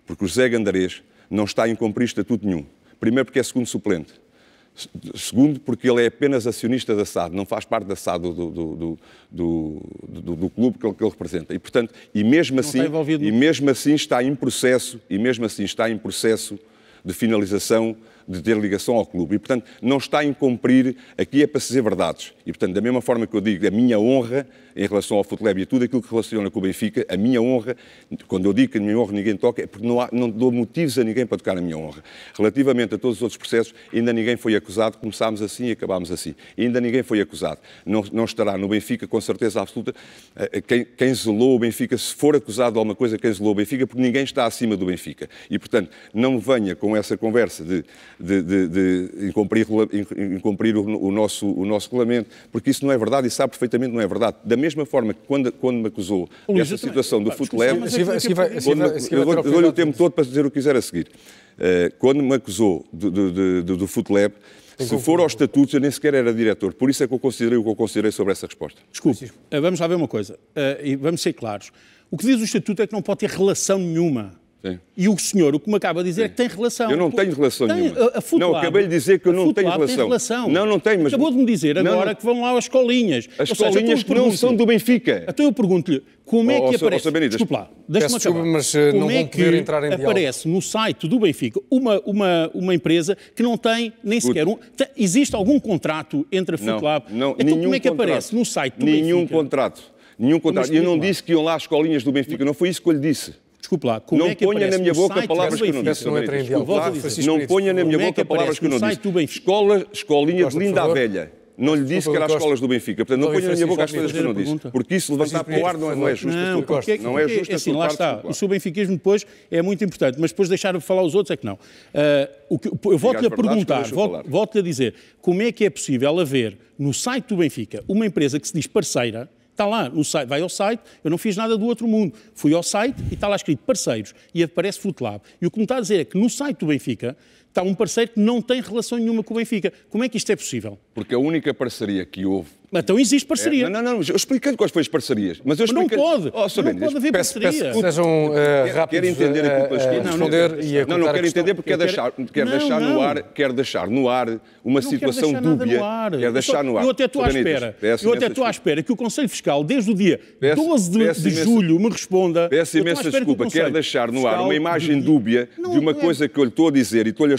porque o José Gandarês não está em cumprir estatuto nenhum. Primeiro porque é segundo suplente. Segundo, porque ele é apenas acionista da SAD, não faz parte da SAD do, do, do, do, clube que ele, que ele representa. E, portanto, e mesmo, assim, e mesmo assim está em processo, e mesmo assim está em processo de finalização de ter ligação ao clube. E, portanto, não está em cumprir, aqui é para se dizer verdades. E, portanto, da mesma forma que eu digo a minha honra em relação ao futebol e tudo aquilo que relaciona com o Benfica, a minha honra, quando eu digo que a minha honra ninguém toca, é porque não, há, não dou motivos a ninguém para tocar a minha honra. Relativamente a todos os outros processos, ainda ninguém foi acusado, começámos assim e acabámos assim. Ainda ninguém foi acusado. Não, não estará no Benfica, com certeza absoluta, eh, eh, quem, quem zelou o Benfica, se for acusado de alguma coisa, quem zelou o Benfica, porque ninguém está acima do Benfica. E, portanto, não venha com essa conversa de de, de, de incumprir, incumprir o, o, nosso, o nosso regulamento, porque isso não é verdade e sabe perfeitamente que não é verdade. Da mesma forma que quando, quando me acusou dessa situação do Eu dou-lhe o tempo todo para dizer o que quiser a seguir. Uh, quando me acusou do, do, do, do se for aos estatutos, eu nem sequer era diretor. Por isso é que eu considerei o que eu considerei sobre essa resposta.
Desculpe, eh, vamos lá ver uma coisa, uh, e vamos ser claros. O que diz o estatuto é que não pode ter relação nenhuma e o senhor, o que me acaba de dizer, é que tem relação. Eu não tenho relação tem, nenhuma. A, a não, acabei de dizer que eu não tenho relação. Tem relação. Não, não tenho. Mas... Acabou de me dizer agora não, que vão lá as colinhas. As Ou colinhas seja, então que não são do Benfica. Então eu pergunto-lhe, como é oh, que oh, oh, aparece... Desculpe lá, deixa-me acabar. Desculpa, mas eh, como não é vão poder entrar em aparece no site do Benfica uma, uma, uma empresa que não tem nem sequer um... Existe algum contrato entre a Futuab? Não, não então, como é que aparece no site do Benfica? Nenhum contrato. Nenhum é contrato. Eu não disse que iam lá
as colinhas do Benfica, não foi isso que eu lhe disse. Desculpe lá, como não é que ponha na minha boca é palavras que eu não disse. Não, entra em diálogo, não ponha na minha boca palavras que eu não disse. Escola, escolinha de linda a velha. Não lhe disse que era as escolas do Benfica. Portanto, não então, ponha na é minha boca as coisas que eu não disse. Porque isso levantar para o é ar não é justo. Não, porque, não é justo. Assim, lá está. O seu
benfiquismo depois é muito importante, mas depois deixar de falar os outros é que não. Ah, eu volto-lhe a perguntar, volto-lhe a dizer, como é que é possível haver no site do Benfica uma empresa que se diz parceira, Está lá no site, vai ao site, eu não fiz nada do outro mundo. Fui ao site e está lá escrito parceiros e aparece Footlab. E o que me está a dizer é que no site do Benfica está um parceiro que não tem relação nenhuma com o Benfica. Como é que isto é possível? Porque a única parceria que houve. Então existe parceria. É,
não, não, não, eu expliquei quais foram as parcerias. Mas eu expliquei... Mas não pode. Oh, sabendo, não pode haver peço, parceria. Peço, peço, Sejam uh, rápidos. Quero entender eh, eh, a culpa uh, não, não, não, não, não quero entender porque quer quero... deixar, quer deixar no ar,
quer deixar no ar uma não situação quero dúbia. No ar. Quero deixar no ar. Eu até estou à espera. eu até estou à espera que o Conselho Fiscal, desde o dia 12 de, julho,
me responda. Peço imensa desculpa. Quero deixar no ar uma imagem dúbia de uma é. coisa que eu lhe estou a dizer e estou-lhe a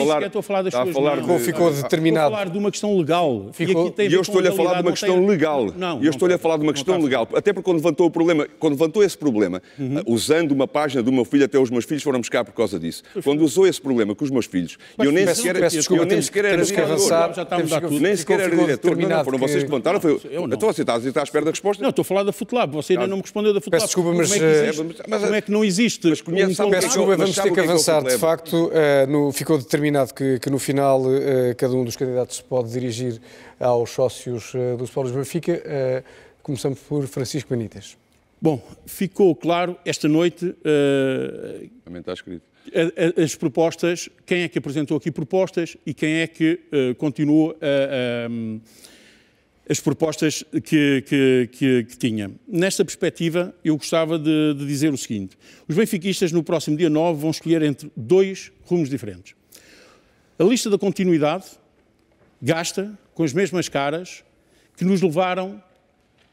falar, estou a falar das coisas. Falar não, de, ficou determinado. Estou a falar de uma questão legal. Ficou, e, aqui eu estou-lhe a falar de uma questão legal.
e eu estou-lhe a falar de uma questão legal. Até porque quando levantou o problema, quando levantou esse problema, uhum. uh, usando uma página do meu filho, até os meus filhos foram buscar por causa disso. Quando usou esse problema com os meus filhos, eu nem sequer, era diretor. eu nem sequer era diretor. Nem sequer era diretor. Não, foram vocês que levantaram.
Então você está à espera da resposta? Não, estou a falar da Futlab. Você ainda tá. não me respondeu da Futlab. Peço desculpa, é mas eh, eh, como é que não existe? Peço desculpa, vamos ter que é é avançar. De facto,
ficou determinado combinado que, que no final uh, cada um dos candidatos se pode dirigir aos sócios uh, do Sport Benfica. Uh, eh, começamos por Francisco Benítez. Bom,
ficou claro esta noite. Também está escrito. As propostas, quem é que apresentou aqui propostas e quem é que continuou as propostas que, que, que, que, tinha. Nesta perspectiva, eu gostava de, de dizer o seguinte: os benfiquistas, no próximo dia 9, vão escolher entre dois rumos diferentes. A lista da continuidade gasta com as mesmas caras que nos levaram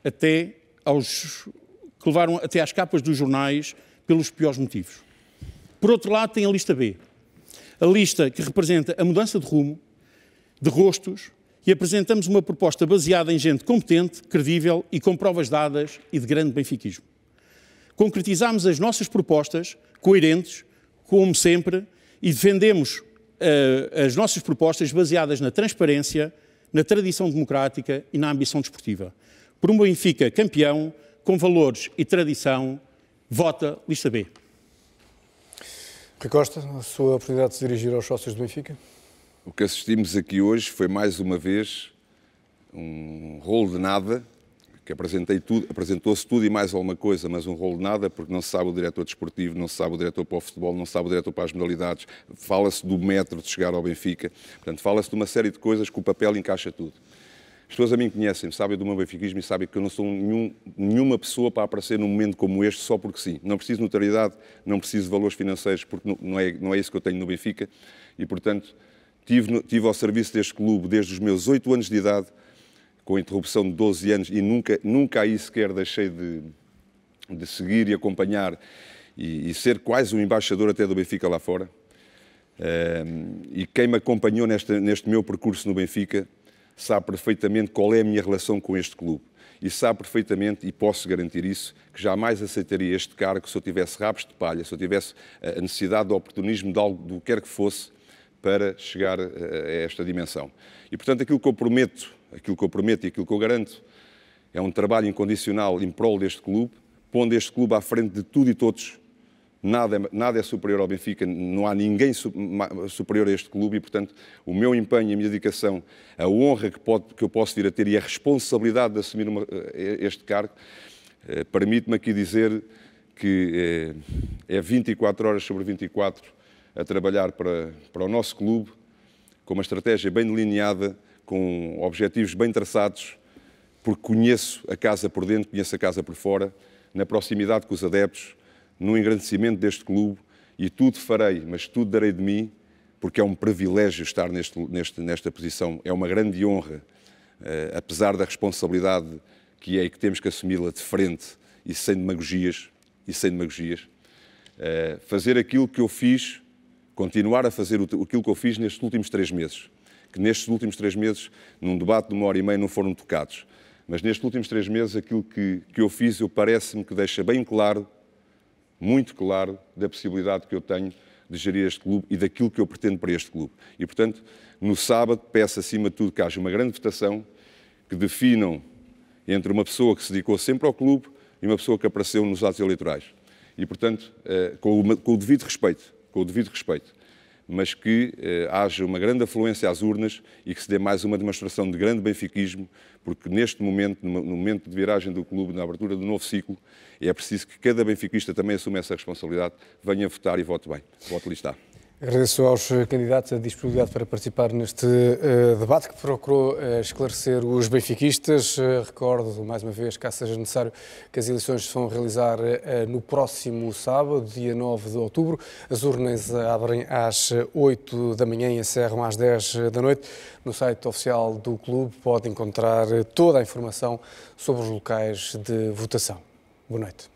até aos que levaram até às capas dos jornais pelos piores motivos. Por outro lado, tem a lista B, a lista que representa a mudança de rumo, de rostos, e apresentamos uma proposta baseada em gente competente, credível e com provas dadas e de grande benfiquismo. Concretizamos as nossas propostas, coerentes, como sempre, e defendemos uh, as nossas propostas baseadas na transparência, na tradição democrática e na ambição desportiva. Por um Benfica campeão, com valores e tradição, vota lista B.
Rui a sua oportunidade de se dirigir aos sócios do Benfica?
O que assistimos aqui hoje foi mais uma vez um rolo de nada que apresentei tudo, apresentou-se tudo e mais alguma coisa, mas um rolo de nada, porque não se sabe o diretor desportivo, não se sabe o diretor para o futebol, não se sabe o diretor para as modalidades, fala-se do metro de chegar ao Benfica, portanto, fala-se de uma série de coisas que o papel encaixa tudo. As pessoas a mim conhecem, sabem do meu benfiquismo e sabem que eu não sou nenhum, nenhuma pessoa para aparecer num momento como este só porque sim. Não preciso de notoriedade, não preciso de valores financeiros, porque não é, não é isso que eu tenho no Benfica e, portanto, tive, tive ao serviço deste clube desde os meus oito anos de idade com interrupção de 12 anos e nunca, nunca aí sequer deixei de, de seguir e acompanhar e, e ser quase um embaixador até do Benfica lá fora. Ehm, e quem me acompanhou neste, neste meu percurso no Benfica sabe perfeitamente qual é a minha relação com este clube. E sabe perfeitamente, e posso garantir isso, que jamais aceitaria este cargo se eu tivesse rabos de palha, se eu tivesse a necessidade de oportunismo de algo do que quer que fosse para chegar a esta dimensão. E portanto, aquilo que eu prometo aquilo que eu prometo e aquilo que eu garanto. É um trabalho incondicional em prol deste clube, pondo este clube à frente de tudo e todos. Nada, é nada é superior ao Benfica, não há ninguém superior a este clube e, portanto, o meu empenho, a minha dedicação, a honra que, pode, que eu posso vir a ter e a responsabilidade de assumir uma, eh, este cargo, eh, permite-me aqui dizer que eh, é 24 horas sobre 24 a trabalhar para, para o nosso clube, com uma estratégia bem delineada, com objetivos bem traçados, porque conheço a casa por dentro, conheço a casa por fora, na proximidade com os adeptos, no engrandecimento deste clube e tudo farei, mas tudo darei de mim, porque é um privilégio estar neste, neste, nesta posição, é uma grande honra, uh, apesar da responsabilidade que é e que temos que assumi-la de frente e sem demagogias, e sem demagogias, uh, fazer aquilo que eu fiz, continuar a fazer aquilo que eu fiz nestes últimos três meses que nestes últimos três meses, num debate de uma hora e meia, não foram tocados. Mas nestes últimos três meses, aquilo que, que eu fiz, eu parece-me que deixa bem claro, muito claro, da possibilidade que eu tenho de gerir este clube e daquilo que eu pretendo para este clube. E, portanto, no sábado, peço acima de tudo que haja uma grande votação, que definam entre uma pessoa que se dedicou sempre ao clube e uma pessoa que apareceu nos atos eleitorais. E, portanto, eh, com o devido respeito, com o devido respeito, mas que eh, haja uma grande afluência às urnas e que se dê mais uma demonstração de grande benfiquismo, porque neste momento, no momento de viragem do clube, na abertura do novo ciclo, é preciso que cada benfiquista também assuma essa responsabilidade, venha votar e vote bem. Vote listar.
Agradeço aos candidatos a disponibilidade para participar neste uh, debate que procurou uh, esclarecer os benfiquistas. Uh, recordo mais uma vez, caso seja necessário, que as eleições se vão realizar no próximo sábado, dia 9 de outubro. As urnas abrem às 8 da manhã e encerram às 10 da noite. No site oficial do clube pode encontrar toda a informação sobre os locais de votação. Boa noite.